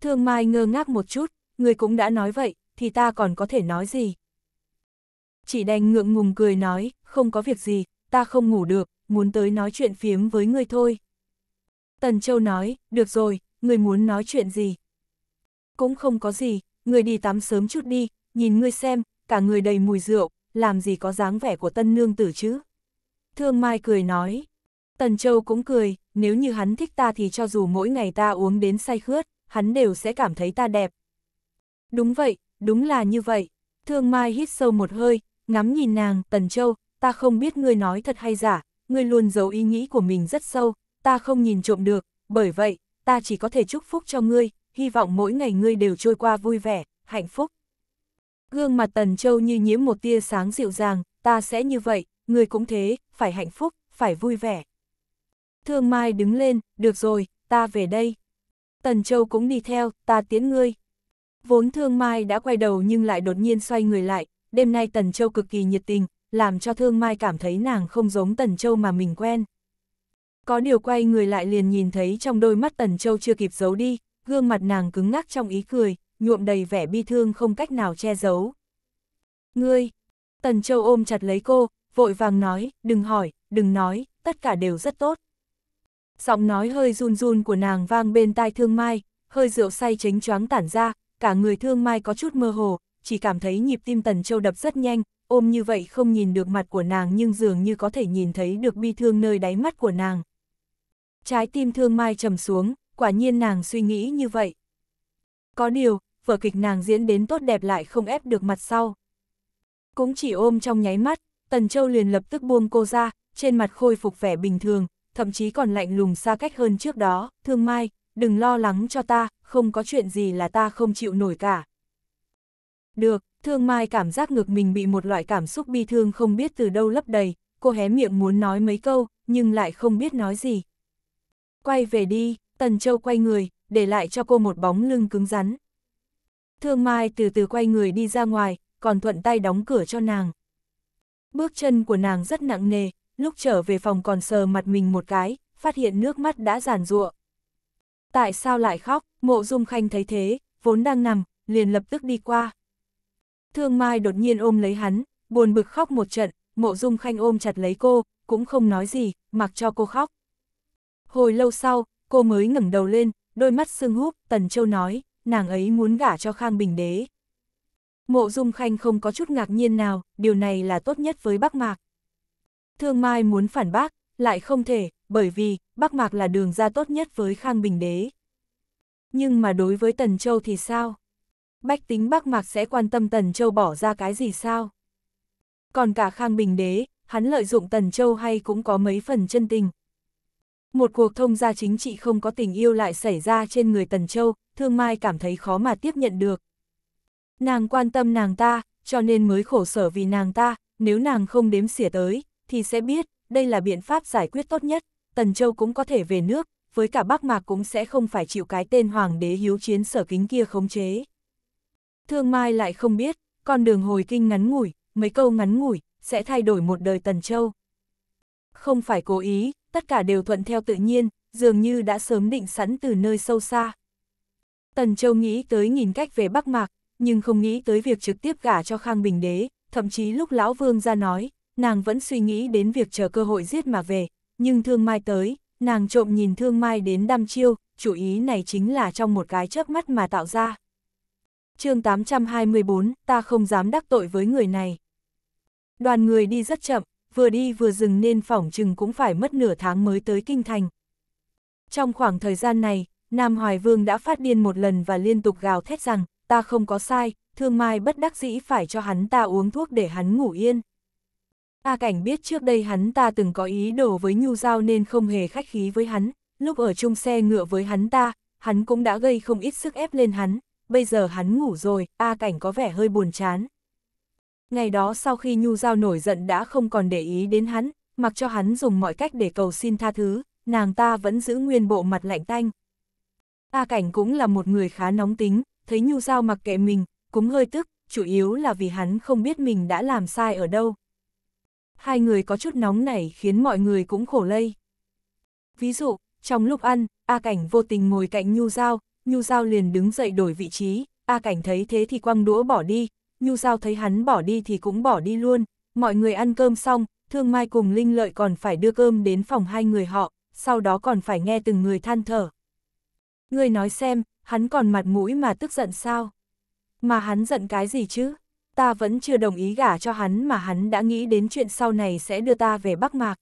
Thương Mai ngơ ngác một chút, người cũng đã nói vậy, thì ta còn có thể nói gì? Chỉ đành ngượng ngùng cười nói, không có việc gì, ta không ngủ được, muốn tới nói chuyện phiếm với người thôi. Tần Châu nói, được rồi, người muốn nói chuyện gì? Cũng không có gì, người đi tắm sớm chút đi, nhìn ngươi xem, cả người đầy mùi rượu, làm gì có dáng vẻ của tân nương tử chứ? Thương Mai cười nói, Tần Châu cũng cười, nếu như hắn thích ta thì cho dù mỗi ngày ta uống đến say khướt, hắn đều sẽ cảm thấy ta đẹp. Đúng vậy, đúng là như vậy. Thương Mai hít sâu một hơi, ngắm nhìn nàng, Tần Châu, ta không biết ngươi nói thật hay giả, ngươi luôn giấu ý nghĩ của mình rất sâu, ta không nhìn trộm được, bởi vậy, ta chỉ có thể chúc phúc cho ngươi, hy vọng mỗi ngày ngươi đều trôi qua vui vẻ, hạnh phúc. Gương mặt Tần Châu như nhiễm một tia sáng dịu dàng, ta sẽ như vậy, ngươi cũng thế, phải hạnh phúc, phải vui vẻ. Thương Mai đứng lên, được rồi, ta về đây. Tần Châu cũng đi theo, ta tiến ngươi. Vốn Thương Mai đã quay đầu nhưng lại đột nhiên xoay người lại, đêm nay Tần Châu cực kỳ nhiệt tình, làm cho Thương Mai cảm thấy nàng không giống Tần Châu mà mình quen. Có điều quay người lại liền nhìn thấy trong đôi mắt Tần Châu chưa kịp giấu đi, gương mặt nàng cứng ngắc trong ý cười, nhuộm đầy vẻ bi thương không cách nào che giấu. Ngươi! Tần Châu ôm chặt lấy cô, vội vàng nói, đừng hỏi, đừng nói, tất cả đều rất tốt. Giọng nói hơi run run của nàng vang bên tai thương mai, hơi rượu say chánh choáng tản ra, cả người thương mai có chút mơ hồ, chỉ cảm thấy nhịp tim Tần Châu đập rất nhanh, ôm như vậy không nhìn được mặt của nàng nhưng dường như có thể nhìn thấy được bi thương nơi đáy mắt của nàng. Trái tim thương mai trầm xuống, quả nhiên nàng suy nghĩ như vậy. Có điều, vở kịch nàng diễn đến tốt đẹp lại không ép được mặt sau. Cũng chỉ ôm trong nháy mắt, Tần Châu liền lập tức buông cô ra, trên mặt khôi phục vẻ bình thường, thậm chí còn lạnh lùng xa cách hơn trước đó, thương mai, đừng lo lắng cho ta, không có chuyện gì là ta không chịu nổi cả. Được, Thương Mai cảm giác ngược mình bị một loại cảm xúc bi thương không biết từ đâu lấp đầy, cô hé miệng muốn nói mấy câu, nhưng lại không biết nói gì. Quay về đi, Tần Châu quay người, để lại cho cô một bóng lưng cứng rắn. Thương Mai từ từ quay người đi ra ngoài, còn thuận tay đóng cửa cho nàng. Bước chân của nàng rất nặng nề, lúc trở về phòng còn sờ mặt mình một cái, phát hiện nước mắt đã giàn rụa. Tại sao lại khóc, mộ dung khanh thấy thế, vốn đang nằm, liền lập tức đi qua, Thương Mai đột nhiên ôm lấy hắn, buồn bực khóc một trận, mộ dung khanh ôm chặt lấy cô, cũng không nói gì, mặc cho cô khóc. Hồi lâu sau, cô mới ngẩng đầu lên, đôi mắt sưng húp, Tần Châu nói, nàng ấy muốn gả cho Khang Bình Đế. Mộ Dung Khanh không có chút ngạc nhiên nào, điều này là tốt nhất với Bắc Mạc. Thương Mai muốn phản bác, lại không thể, bởi vì Bắc Mạc là đường ra tốt nhất với Khang Bình Đế. Nhưng mà đối với Tần Châu thì sao? bách tính Bắc Mạc sẽ quan tâm Tần Châu bỏ ra cái gì sao? Còn cả Khang Bình Đế, hắn lợi dụng Tần Châu hay cũng có mấy phần chân tình. Một cuộc thông gia chính trị không có tình yêu lại xảy ra trên người Tần Châu, Thương Mai cảm thấy khó mà tiếp nhận được. Nàng quan tâm nàng ta, cho nên mới khổ sở vì nàng ta, nếu nàng không đếm xỉa tới, thì sẽ biết, đây là biện pháp giải quyết tốt nhất, Tần Châu cũng có thể về nước, với cả Bắc Mạc cũng sẽ không phải chịu cái tên Hoàng đế hiếu chiến sở kính kia khống chế. Thương Mai lại không biết, con đường hồi kinh ngắn ngủi, mấy câu ngắn ngủi, sẽ thay đổi một đời Tần Châu. Không phải cố ý, tất cả đều thuận theo tự nhiên, dường như đã sớm định sẵn từ nơi sâu xa. Tần Châu nghĩ tới nghìn cách về Bắc Mạc, nhưng không nghĩ tới việc trực tiếp gả cho Khang Bình Đế, thậm chí lúc Lão Vương ra nói, nàng vẫn suy nghĩ đến việc chờ cơ hội giết mà về, nhưng Thương Mai tới, nàng trộm nhìn Thương Mai đến đăm chiêu, chủ ý này chính là trong một cái chớp mắt mà tạo ra chương 824, ta không dám đắc tội với người này. Đoàn người đi rất chậm, vừa đi vừa dừng nên phỏng chừng cũng phải mất nửa tháng mới tới Kinh Thành. Trong khoảng thời gian này, Nam Hoài Vương đã phát điên một lần và liên tục gào thét rằng, ta không có sai, thương mai bất đắc dĩ phải cho hắn ta uống thuốc để hắn ngủ yên. A cảnh biết trước đây hắn ta từng có ý đồ với Nhu Giao nên không hề khách khí với hắn, lúc ở chung xe ngựa với hắn ta, hắn cũng đã gây không ít sức ép lên hắn, bây giờ hắn ngủ rồi, A Cảnh có vẻ hơi buồn chán. Ngày đó sau khi Nhu Giao nổi giận đã không còn để ý đến hắn, mặc cho hắn dùng mọi cách để cầu xin tha thứ, nàng ta vẫn giữ nguyên bộ mặt lạnh tanh. A Cảnh cũng là một người khá nóng tính, thấy Nhu Giao mặc kệ mình, cũng hơi tức, chủ yếu là vì hắn không biết mình đã làm sai ở đâu. Hai người có chút nóng này khiến mọi người cũng khổ lây. Ví dụ, trong lúc ăn, A Cảnh vô tình ngồi cạnh Nhu Giao, Nhu Giao liền đứng dậy đổi vị trí, A Cảnh thấy thế thì quăng đũa bỏ đi, Nhu Giao thấy hắn bỏ đi thì cũng bỏ đi luôn, mọi người ăn cơm xong, Thương Mai cùng Linh Lợi còn phải đưa cơm đến phòng hai người họ, sau đó còn phải nghe từng người than thở. Người nói xem, hắn còn mặt mũi mà tức giận sao? Mà hắn giận cái gì chứ? Ta vẫn chưa đồng ý gả cho hắn mà hắn đã nghĩ đến chuyện sau này sẽ đưa ta về Bắc Mạc.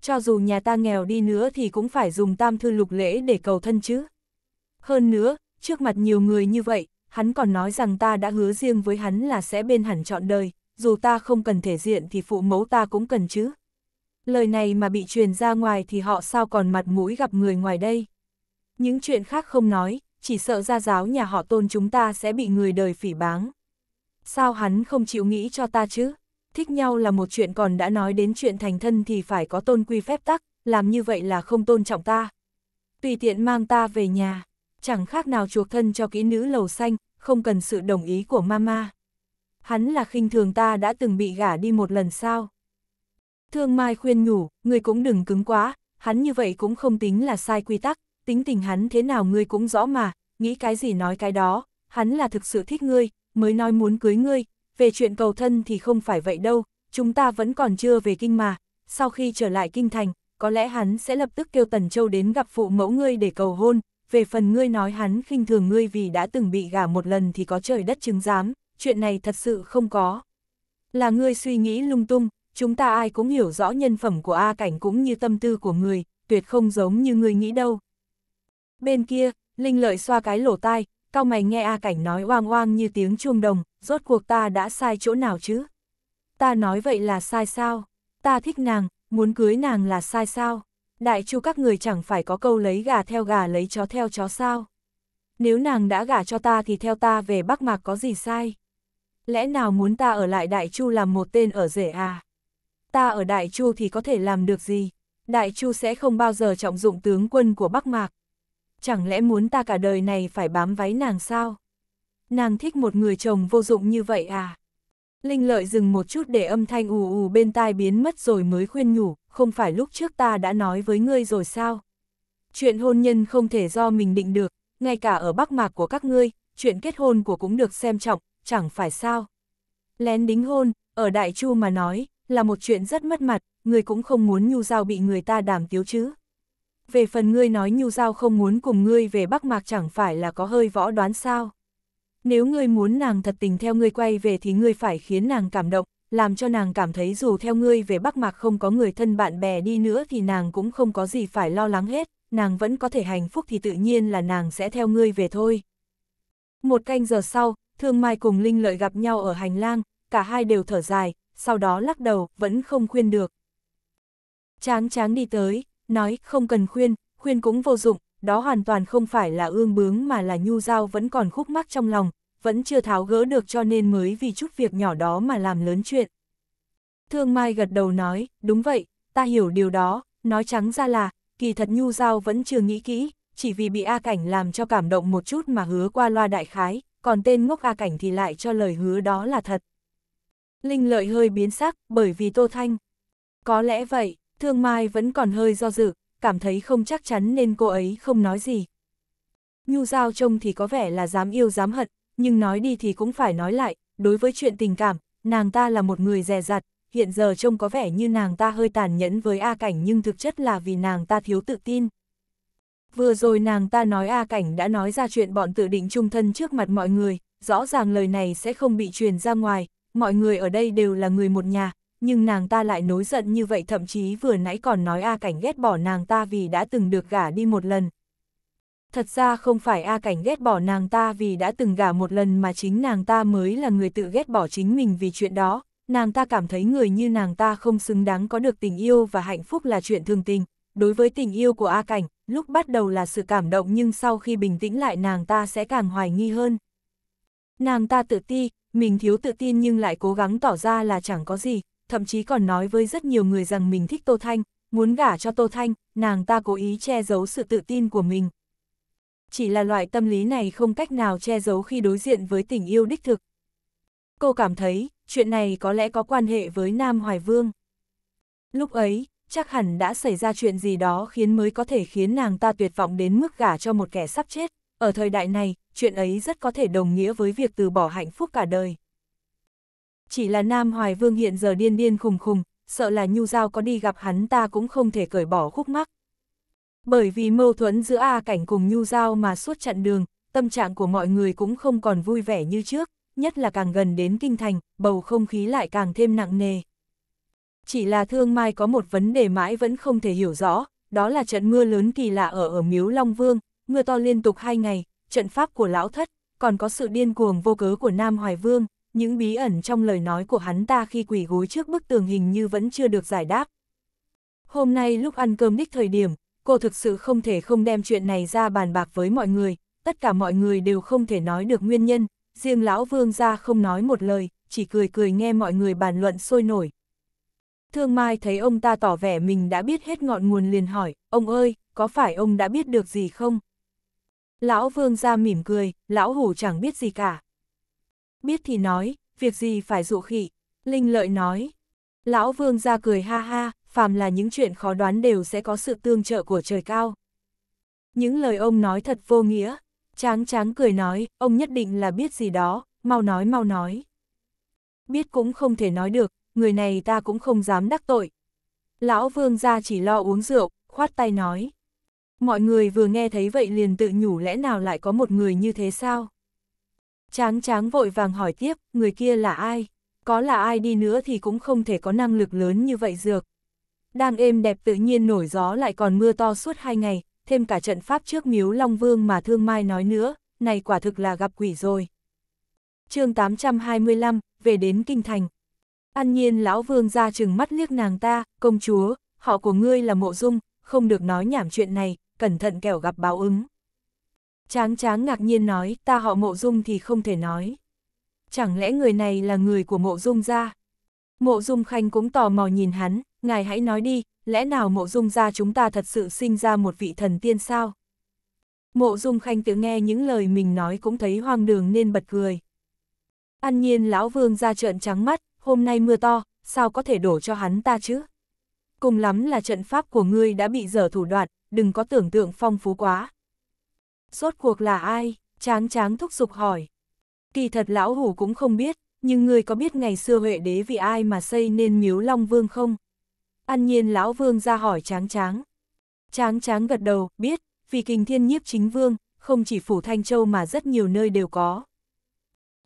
Cho dù nhà ta nghèo đi nữa thì cũng phải dùng tam thư lục lễ để cầu thân chứ. Hơn nữa, trước mặt nhiều người như vậy, hắn còn nói rằng ta đã hứa riêng với hắn là sẽ bên hẳn trọn đời, dù ta không cần thể diện thì phụ mẫu ta cũng cần chứ. Lời này mà bị truyền ra ngoài thì họ sao còn mặt mũi gặp người ngoài đây. Những chuyện khác không nói, chỉ sợ gia giáo nhà họ tôn chúng ta sẽ bị người đời phỉ báng. Sao hắn không chịu nghĩ cho ta chứ? Thích nhau là một chuyện còn đã nói đến chuyện thành thân thì phải có tôn quy phép tắc, làm như vậy là không tôn trọng ta. Tùy tiện mang ta về nhà chẳng khác nào chuộc thân cho kỹ nữ lầu xanh, không cần sự đồng ý của mama. Hắn là khinh thường ta đã từng bị gả đi một lần sao? Thương Mai khuyên nhủ, người cũng đừng cứng quá, hắn như vậy cũng không tính là sai quy tắc, tính tình hắn thế nào ngươi cũng rõ mà, nghĩ cái gì nói cái đó, hắn là thực sự thích ngươi, mới nói muốn cưới ngươi, về chuyện cầu thân thì không phải vậy đâu, chúng ta vẫn còn chưa về kinh mà, sau khi trở lại kinh thành, có lẽ hắn sẽ lập tức kêu Tần Châu đến gặp phụ mẫu ngươi để cầu hôn, về phần ngươi nói hắn khinh thường ngươi vì đã từng bị gả một lần thì có trời đất chứng giám, chuyện này thật sự không có. Là ngươi suy nghĩ lung tung, chúng ta ai cũng hiểu rõ nhân phẩm của A Cảnh cũng như tâm tư của người, tuyệt không giống như ngươi nghĩ đâu. Bên kia, Linh Lợi xoa cái lỗ tai, cao mày nghe A Cảnh nói oang oang như tiếng chuông đồng, rốt cuộc ta đã sai chỗ nào chứ? Ta nói vậy là sai sao? Ta thích nàng, muốn cưới nàng là sai sao? đại chu các người chẳng phải có câu lấy gà theo gà lấy chó theo chó sao. Nếu nàng đã gả cho ta thì theo ta về Bắc Mạc có gì sai? Lẽ nào muốn ta ở lại Đại Chu làm một tên ở rể à? Ta ở Đại Chu thì có thể làm được gì? Đại Chu sẽ không bao giờ trọng dụng tướng quân của Bắc Mạc. Chẳng lẽ muốn ta cả đời này phải bám váy nàng sao? Nàng thích một người chồng vô dụng như vậy à? Linh lợi dừng một chút để âm thanh ù ù bên tai biến mất rồi mới khuyên nhủ, không phải lúc trước ta đã nói với ngươi rồi sao? Chuyện hôn nhân không thể do mình định được, ngay cả ở bắc mạc của các ngươi, chuyện kết hôn của cũng được xem trọng, chẳng phải sao? Lén đính hôn, ở Đại Chu mà nói, là một chuyện rất mất mặt, ngươi cũng không muốn nhu giao bị người ta đàm tiếu chứ. Về phần ngươi nói nhu giao không muốn cùng ngươi về Bắc Mạc chẳng phải là có hơi võ đoán sao. Nếu ngươi muốn nàng thật tình theo ngươi quay về thì ngươi phải khiến nàng cảm động, làm cho nàng cảm thấy dù theo ngươi về Bắc Mạc không có người thân bạn bè đi nữa thì nàng cũng không có gì phải lo lắng hết, nàng vẫn có thể hạnh phúc thì tự nhiên là nàng sẽ theo ngươi về thôi. Một canh giờ sau, Thương Mai cùng Linh Lợi gặp nhau ở hành lang, cả hai đều thở dài, sau đó lắc đầu, vẫn không khuyên được. Tráng tráng đi tới, nói không cần khuyên, khuyên cũng vô dụng, đó hoàn toàn không phải là ương bướng mà là nhu dao vẫn còn khúc mắc trong lòng, vẫn chưa tháo gỡ được cho nên mới vì chút việc nhỏ đó mà làm lớn chuyện. Thương Mai gật đầu nói, đúng vậy, ta hiểu điều đó, nói trắng ra là, kỳ thật Nhu Giao vẫn chưa nghĩ kỹ, chỉ vì bị A Cảnh làm cho cảm động một chút mà hứa qua loa đại khái, còn tên ngốc A Cảnh thì lại cho lời hứa đó là thật. Linh lợi hơi biến sắc, bởi vì Tô Thanh. Có lẽ vậy, Thương Mai vẫn còn hơi do dự, cảm thấy không chắc chắn nên cô ấy không nói gì. Nhu Giao trông thì có vẻ là dám yêu dám hận, nhưng nói đi thì cũng phải nói lại, đối với chuyện tình cảm, nàng ta là một người dè dặt, hiện giờ trông có vẻ như nàng ta hơi tàn nhẫn với A Cảnh nhưng thực chất là vì nàng ta thiếu tự tin. Vừa rồi nàng ta nói A Cảnh đã nói ra chuyện bọn tự định chung thân trước mặt mọi người, rõ ràng lời này sẽ không bị truyền ra ngoài, mọi người ở đây đều là người một nhà, nhưng nàng ta lại nối giận như vậy thậm chí vừa nãy còn nói A Cảnh ghét bỏ nàng ta vì đã từng được gả đi một lần, thật ra không phải A Cảnh ghét bỏ nàng ta vì đã từng gả một lần mà chính nàng ta mới là người tự ghét bỏ chính mình vì chuyện đó, nàng ta cảm thấy người như nàng ta không xứng đáng có được tình yêu và hạnh phúc là chuyện thường tình. Đối với tình yêu của A Cảnh, lúc bắt đầu là sự cảm động nhưng sau khi bình tĩnh lại nàng ta sẽ càng hoài nghi hơn. Nàng ta tự ti, mình thiếu tự tin nhưng lại cố gắng tỏ ra là chẳng có gì, thậm chí còn nói với rất nhiều người rằng mình thích Tô Thanh, muốn gả cho Tô Thanh, nàng ta cố ý che giấu sự tự tin của mình, chỉ là loại tâm lý này không cách nào che giấu khi đối diện với tình yêu đích thực. Cô cảm thấy, chuyện này có lẽ có quan hệ với Nam Hoài Vương. Lúc ấy, chắc hẳn đã xảy ra chuyện gì đó khiến mới có thể khiến nàng ta tuyệt vọng đến mức gả cho một kẻ sắp chết. Ở thời đại này, chuyện ấy rất có thể đồng nghĩa với việc từ bỏ hạnh phúc cả đời. Chỉ là Nam Hoài Vương hiện giờ điên điên khùng khùng, sợ là Nhu Giao có đi gặp hắn ta cũng không thể cởi bỏ khúc mắc bởi vì mâu thuẫn giữa A Cảnh cùng Nhu Giao mà suốt chặn đường, tâm trạng của mọi người cũng không còn vui vẻ như trước, nhất là càng gần đến kinh thành, bầu không khí lại càng thêm nặng nề. Chỉ là Thương Mai có một vấn đề mãi vẫn không thể hiểu rõ, đó là trận mưa lớn kỳ lạ ở ở Miếu Long Vương, mưa to liên tục hai ngày, trận pháp của Lão Thất, còn có sự điên cuồng vô cớ của Nam Hoài Vương, những bí ẩn trong lời nói của hắn ta khi quỷ gối trước bức tường hình như vẫn chưa được giải đáp. Hôm nay lúc ăn cơm đích thời điểm, cô thực sự không thể không đem chuyện này ra bàn bạc với mọi người, tất cả mọi người đều không thể nói được nguyên nhân, riêng lão vương gia không nói một lời, chỉ cười cười nghe mọi người bàn luận sôi nổi. Thương Mai thấy ông ta tỏ vẻ mình đã biết hết ngọn nguồn liền hỏi, ông ơi, có phải ông đã biết được gì không? Lão vương ra mỉm cười, lão hủ chẳng biết gì cả. Biết thì nói, việc gì phải dụ khỉ, Linh lợi nói. Lão vương ra cười ha ha, phàm là những chuyện khó đoán đều sẽ có sự tương trợ của trời cao. Những lời ông nói thật vô nghĩa, tráng tráng cười nói, ông nhất định là biết gì đó, mau nói mau nói. Biết cũng không thể nói được, người này ta cũng không dám đắc tội. Lão vương gia chỉ lo uống rượu, khoát tay nói. Mọi người vừa nghe thấy vậy liền tự nhủ lẽ nào lại có một người như thế sao? Tráng tráng vội vàng hỏi tiếp, người kia là ai? Có là ai đi nữa thì cũng không thể có năng lực lớn như vậy dược đang êm đẹp tự nhiên nổi gió lại còn mưa to suốt hai ngày, thêm cả trận pháp trước miếu Long Vương mà Thương Mai nói nữa, này quả thực là gặp quỷ rồi. chương 825, về đến Kinh Thành. An nhiên lão vương ra chừng mắt liếc nàng ta, công chúa, họ của ngươi là mộ dung, không được nói nhảm chuyện này, cẩn thận kẻo gặp báo ứng. Tráng tráng ngạc nhiên nói, ta họ mộ dung thì không thể nói. Chẳng lẽ người này là người của mộ dung ra? Mộ dung khanh cũng tò mò nhìn hắn, ngài hãy nói đi, lẽ nào mộ dung ra chúng ta thật sự sinh ra một vị thần tiên sao? Mộ dung khanh tự nghe những lời mình nói cũng thấy hoang đường nên bật cười. An nhiên lão vương ra trợn trắng mắt, hôm nay mưa to, sao có thể đổ cho hắn ta chứ? Cùng lắm là trận pháp của ngươi đã bị dở thủ đoạn, đừng có tưởng tượng phong phú quá. sốt cuộc là ai? Tráng tráng thúc giục hỏi. Kỳ thật lão hủ cũng không biết, nhưng ngươi có biết ngày xưa Huệ đế vì ai mà xây nên miếu Long Vương không? An nhiên lão vương ra hỏi tráng tráng. Tráng tráng gật đầu, biết, vì kình thiên nhiếp chính vương, không chỉ phủ Thanh Châu mà rất nhiều nơi đều có.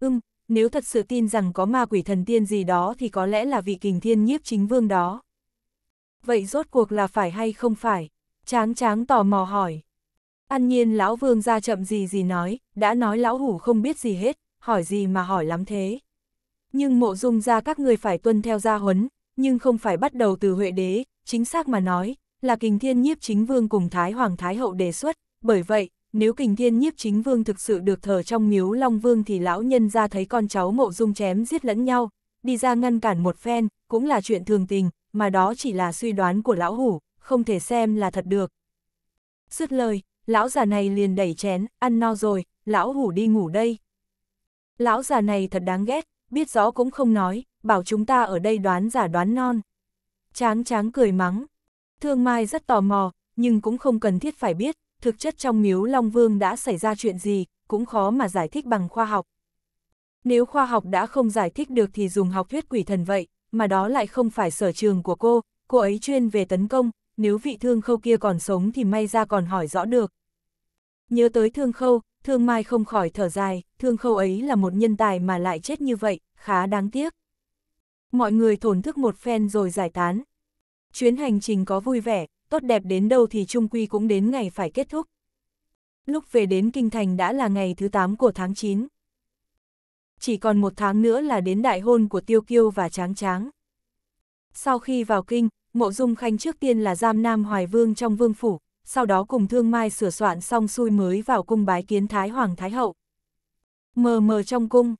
Ưm, nếu thật sự tin rằng có ma quỷ thần tiên gì đó thì có lẽ là vì kình thiên nhiếp chính vương đó. Vậy rốt cuộc là phải hay không phải? Tráng tráng tò mò hỏi. An nhiên lão vương ra chậm gì gì nói, đã nói lão hủ không biết gì hết, hỏi gì mà hỏi lắm thế. Nhưng mộ dung ra các người phải tuân theo gia huấn, nhưng không phải bắt đầu từ Huệ Đế, chính xác mà nói, là kình thiên nhiếp chính vương cùng Thái Hoàng Thái Hậu đề xuất, bởi vậy, nếu kình thiên nhiếp chính vương thực sự được thờ trong miếu Long Vương thì lão nhân ra thấy con cháu mộ dung chém giết lẫn nhau, đi ra ngăn cản một phen, cũng là chuyện thường tình, mà đó chỉ là suy đoán của lão hủ, không thể xem là thật được. Dứt lời, lão già này liền đẩy chén, ăn no rồi, lão hủ đi ngủ đây. Lão già này thật đáng ghét, biết rõ cũng không nói, bảo chúng ta ở đây đoán giả đoán non. Tráng tráng cười mắng. Thương Mai rất tò mò, nhưng cũng không cần thiết phải biết, thực chất trong miếu Long Vương đã xảy ra chuyện gì, cũng khó mà giải thích bằng khoa học. Nếu khoa học đã không giải thích được thì dùng học thuyết quỷ thần vậy, mà đó lại không phải sở trường của cô, cô ấy chuyên về tấn công, nếu vị thương khâu kia còn sống thì may ra còn hỏi rõ được. Nhớ tới thương khâu, thương mai không khỏi thở dài, thương khâu ấy là một nhân tài mà lại chết như vậy, khá đáng tiếc mọi người thổn thức một phen rồi giải tán. Chuyến hành trình có vui vẻ, tốt đẹp đến đâu thì trung quy cũng đến ngày phải kết thúc. Lúc về đến Kinh Thành đã là ngày thứ 8 của tháng 9. Chỉ còn một tháng nữa là đến đại hôn của Tiêu Kiêu và Tráng Tráng. Sau khi vào Kinh, Mộ Dung Khanh trước tiên là giam Nam Hoài Vương trong Vương Phủ, sau đó cùng Thương Mai sửa soạn xong xuôi mới vào cung bái kiến Thái Hoàng Thái Hậu. Mờ mờ trong cung,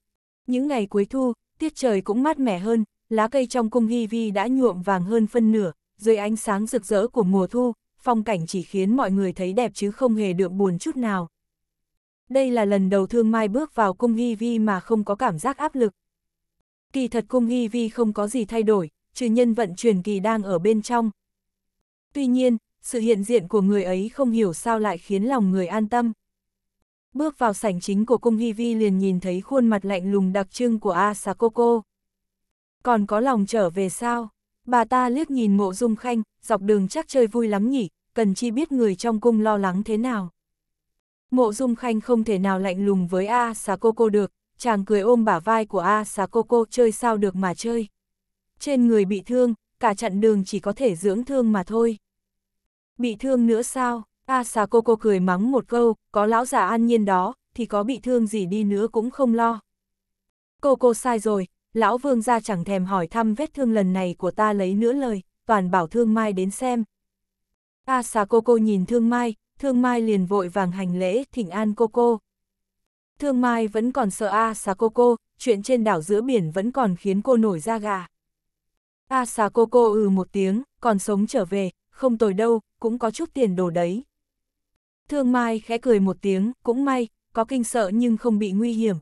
những ngày cuối thu, tiết trời cũng mát mẻ hơn, lá cây trong cung Hy Vi đã nhuộm vàng hơn phân nửa, dưới ánh sáng rực rỡ của mùa thu, phong cảnh chỉ khiến mọi người thấy đẹp chứ không hề được buồn chút nào. Đây là lần đầu Thương Mai bước vào cung Hy Vi mà không có cảm giác áp lực. Kỳ thật cung Hy Vi không có gì thay đổi, trừ nhân vận chuyển kỳ đang ở bên trong. Tuy nhiên, sự hiện diện của người ấy không hiểu sao lại khiến lòng người an tâm. Bước vào sảnh chính của cung Hy Vi liền nhìn thấy khuôn mặt lạnh lùng đặc trưng của Asakoko. Còn có lòng trở về sao? Bà ta liếc nhìn mộ dung khanh, dọc đường chắc chơi vui lắm nhỉ, cần chi biết người trong cung lo lắng thế nào. Mộ dung khanh không thể nào lạnh lùng với A xà cô cô được, chàng cười ôm bả vai của A xà cô cô chơi sao được mà chơi. Trên người bị thương, cả chặn đường chỉ có thể dưỡng thương mà thôi. Bị thương nữa sao? A xà cô cô cười mắng một câu, có lão già an nhiên đó, thì có bị thương gì đi nữa cũng không lo. Cô cô sai rồi, lão vương gia chẳng thèm hỏi thăm vết thương lần này của ta lấy nữa lời, toàn bảo thương mai đến xem. A xà cô cô nhìn thương mai, thương mai liền vội vàng hành lễ thỉnh an cô cô. Thương mai vẫn còn sợ A xà cô cô, chuyện trên đảo giữa biển vẫn còn khiến cô nổi da gà. A xà cô cô ừ một tiếng, còn sống trở về, không tồi đâu, cũng có chút tiền đồ đấy. Thương Mai khẽ cười một tiếng, cũng may, có kinh sợ nhưng không bị nguy hiểm,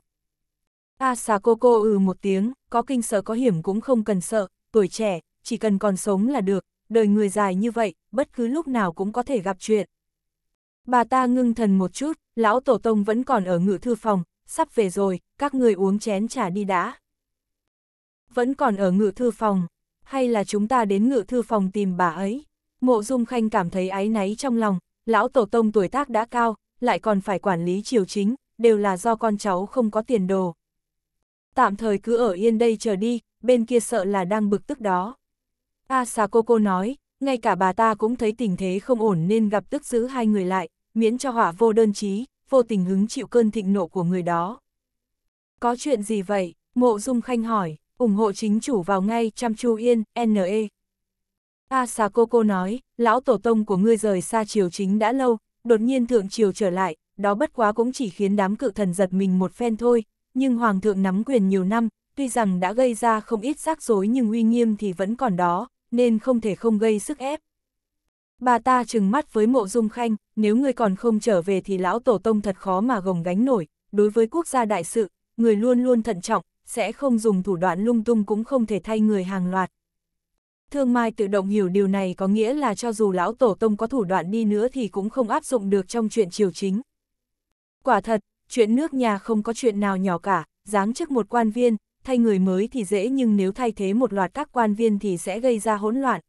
A xà cô cô ừ một tiếng, có kinh sợ có hiểm cũng không cần sợ, tuổi trẻ, chỉ cần còn sống là được, đời người dài như vậy, bất cứ lúc nào cũng có thể gặp chuyện. Bà ta ngưng thần một chút, lão tổ tông vẫn còn ở ngự thư phòng, sắp về rồi, các người uống chén trà đi đã. Vẫn còn ở ngự thư phòng, hay là chúng ta đến ngự thư phòng tìm bà ấy? Mộ Dung Khanh cảm thấy áy náy trong lòng, lão tổ tông tuổi tác đã cao, lại còn phải quản lý triều chính, đều là do con cháu không có tiền đồ, Tạm thời cứ ở yên đây chờ đi, bên kia sợ là đang bực tức đó. A à, nói, ngay cả bà ta cũng thấy tình thế không ổn nên gặp tức giữ hai người lại, miễn cho họa vô đơn chí, vô tình hứng chịu cơn thịnh nộ của người đó. Có chuyện gì vậy? Mộ Dung Khanh hỏi, ủng hộ chính chủ vào ngay chăm chu yên, NE. A à, xà nói, lão tổ tông của ngươi rời xa triều chính đã lâu, đột nhiên thượng triều trở lại, đó bất quá cũng chỉ khiến đám cự thần giật mình một phen thôi, nhưng Hoàng thượng nắm quyền nhiều năm, tuy rằng đã gây ra không ít rắc rối nhưng uy nghiêm thì vẫn còn đó, nên không thể không gây sức ép. Bà ta trừng mắt với mộ dung khanh, nếu người còn không trở về thì lão tổ tông thật khó mà gồng gánh nổi, đối với quốc gia đại sự, người luôn luôn thận trọng, sẽ không dùng thủ đoạn lung tung cũng không thể thay người hàng loạt. Thương Mai tự động hiểu điều này có nghĩa là cho dù lão tổ tông có thủ đoạn đi nữa thì cũng không áp dụng được trong chuyện triều chính. Quả thật, chuyện nước nhà không có chuyện nào nhỏ cả, giáng chức một quan viên, thay người mới thì dễ nhưng nếu thay thế một loạt các quan viên thì sẽ gây ra hỗn loạn.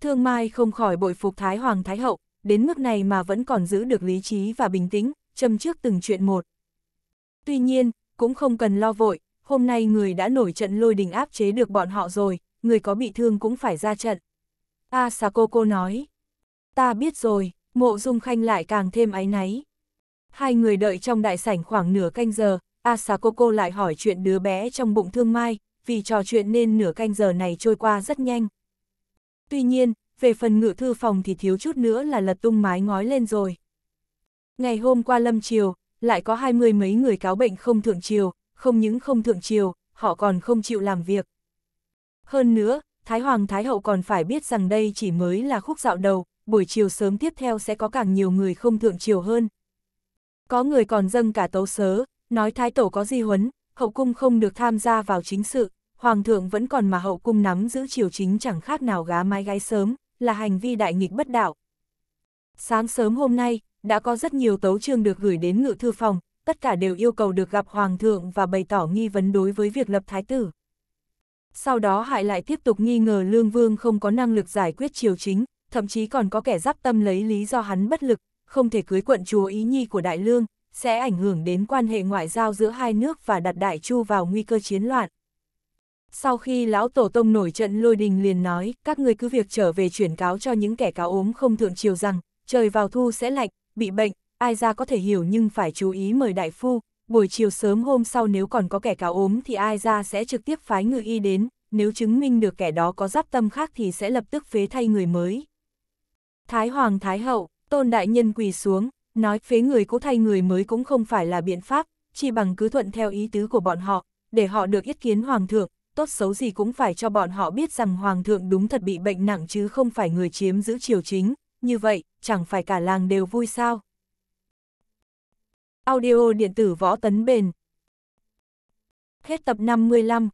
Thương Mai không khỏi bội phục Thái Hoàng Thái Hậu, đến mức này mà vẫn còn giữ được lý trí và bình tĩnh, châm trước từng chuyện một. Tuy nhiên, cũng không cần lo vội, hôm nay người đã nổi trận lôi đình áp chế được bọn họ rồi, người có bị thương cũng phải ra trận. A à, cô nói, ta biết rồi, mộ dung khanh lại càng thêm áy náy. Hai người đợi trong đại sảnh khoảng nửa canh giờ, Asakoko lại hỏi chuyện đứa bé trong bụng thương mai, vì trò chuyện nên nửa canh giờ này trôi qua rất nhanh. Tuy nhiên, về phần ngự thư phòng thì thiếu chút nữa là lật tung mái ngói lên rồi. Ngày hôm qua lâm chiều, lại có hai mươi mấy người cáo bệnh không thượng chiều, không những không thượng chiều, họ còn không chịu làm việc. Hơn nữa, Thái Hoàng Thái Hậu còn phải biết rằng đây chỉ mới là khúc dạo đầu, buổi chiều sớm tiếp theo sẽ có càng nhiều người không thượng chiều hơn. Có người còn dâng cả tấu sớ, nói thái tổ có di huấn, hậu cung không được tham gia vào chính sự, hoàng thượng vẫn còn mà hậu cung nắm giữ triều chính chẳng khác nào gá mái gái sớm, là hành vi đại nghịch bất đạo. Sáng sớm hôm nay, đã có rất nhiều tấu chương được gửi đến ngự thư phòng, tất cả đều yêu cầu được gặp hoàng thượng và bày tỏ nghi vấn đối với việc lập thái tử. Sau đó hại lại tiếp tục nghi ngờ Lương Vương không có năng lực giải quyết triều chính, thậm chí còn có kẻ giáp tâm lấy lý do hắn bất lực, không thể cưới quận chúa Ý Nhi của Đại Lương, sẽ ảnh hưởng đến quan hệ ngoại giao giữa hai nước và đặt Đại Chu vào nguy cơ chiến loạn. Sau khi lão tổ tông nổi trận lôi đình liền nói, các người cứ việc trở về chuyển cáo cho những kẻ cáo ốm không thượng chiều rằng, trời vào thu sẽ lạnh, bị bệnh, ai ra có thể hiểu nhưng phải chú ý mời đại phu, buổi chiều sớm hôm sau nếu còn có kẻ cáo ốm thì ai ra sẽ trực tiếp phái người y đến, nếu chứng minh được kẻ đó có giáp tâm khác thì sẽ lập tức phế thay người mới. Thái Hoàng Thái Hậu Tôn đại nhân quỳ xuống, nói phế người cố thay người mới cũng không phải là biện pháp, chỉ bằng cứ thuận theo ý tứ của bọn họ, để họ được yết kiến hoàng thượng, tốt xấu gì cũng phải cho bọn họ biết rằng hoàng thượng đúng thật bị bệnh nặng chứ không phải người chiếm giữ triều chính, như vậy, chẳng phải cả làng đều vui sao. Audio điện tử võ tấn bền Hết tập 55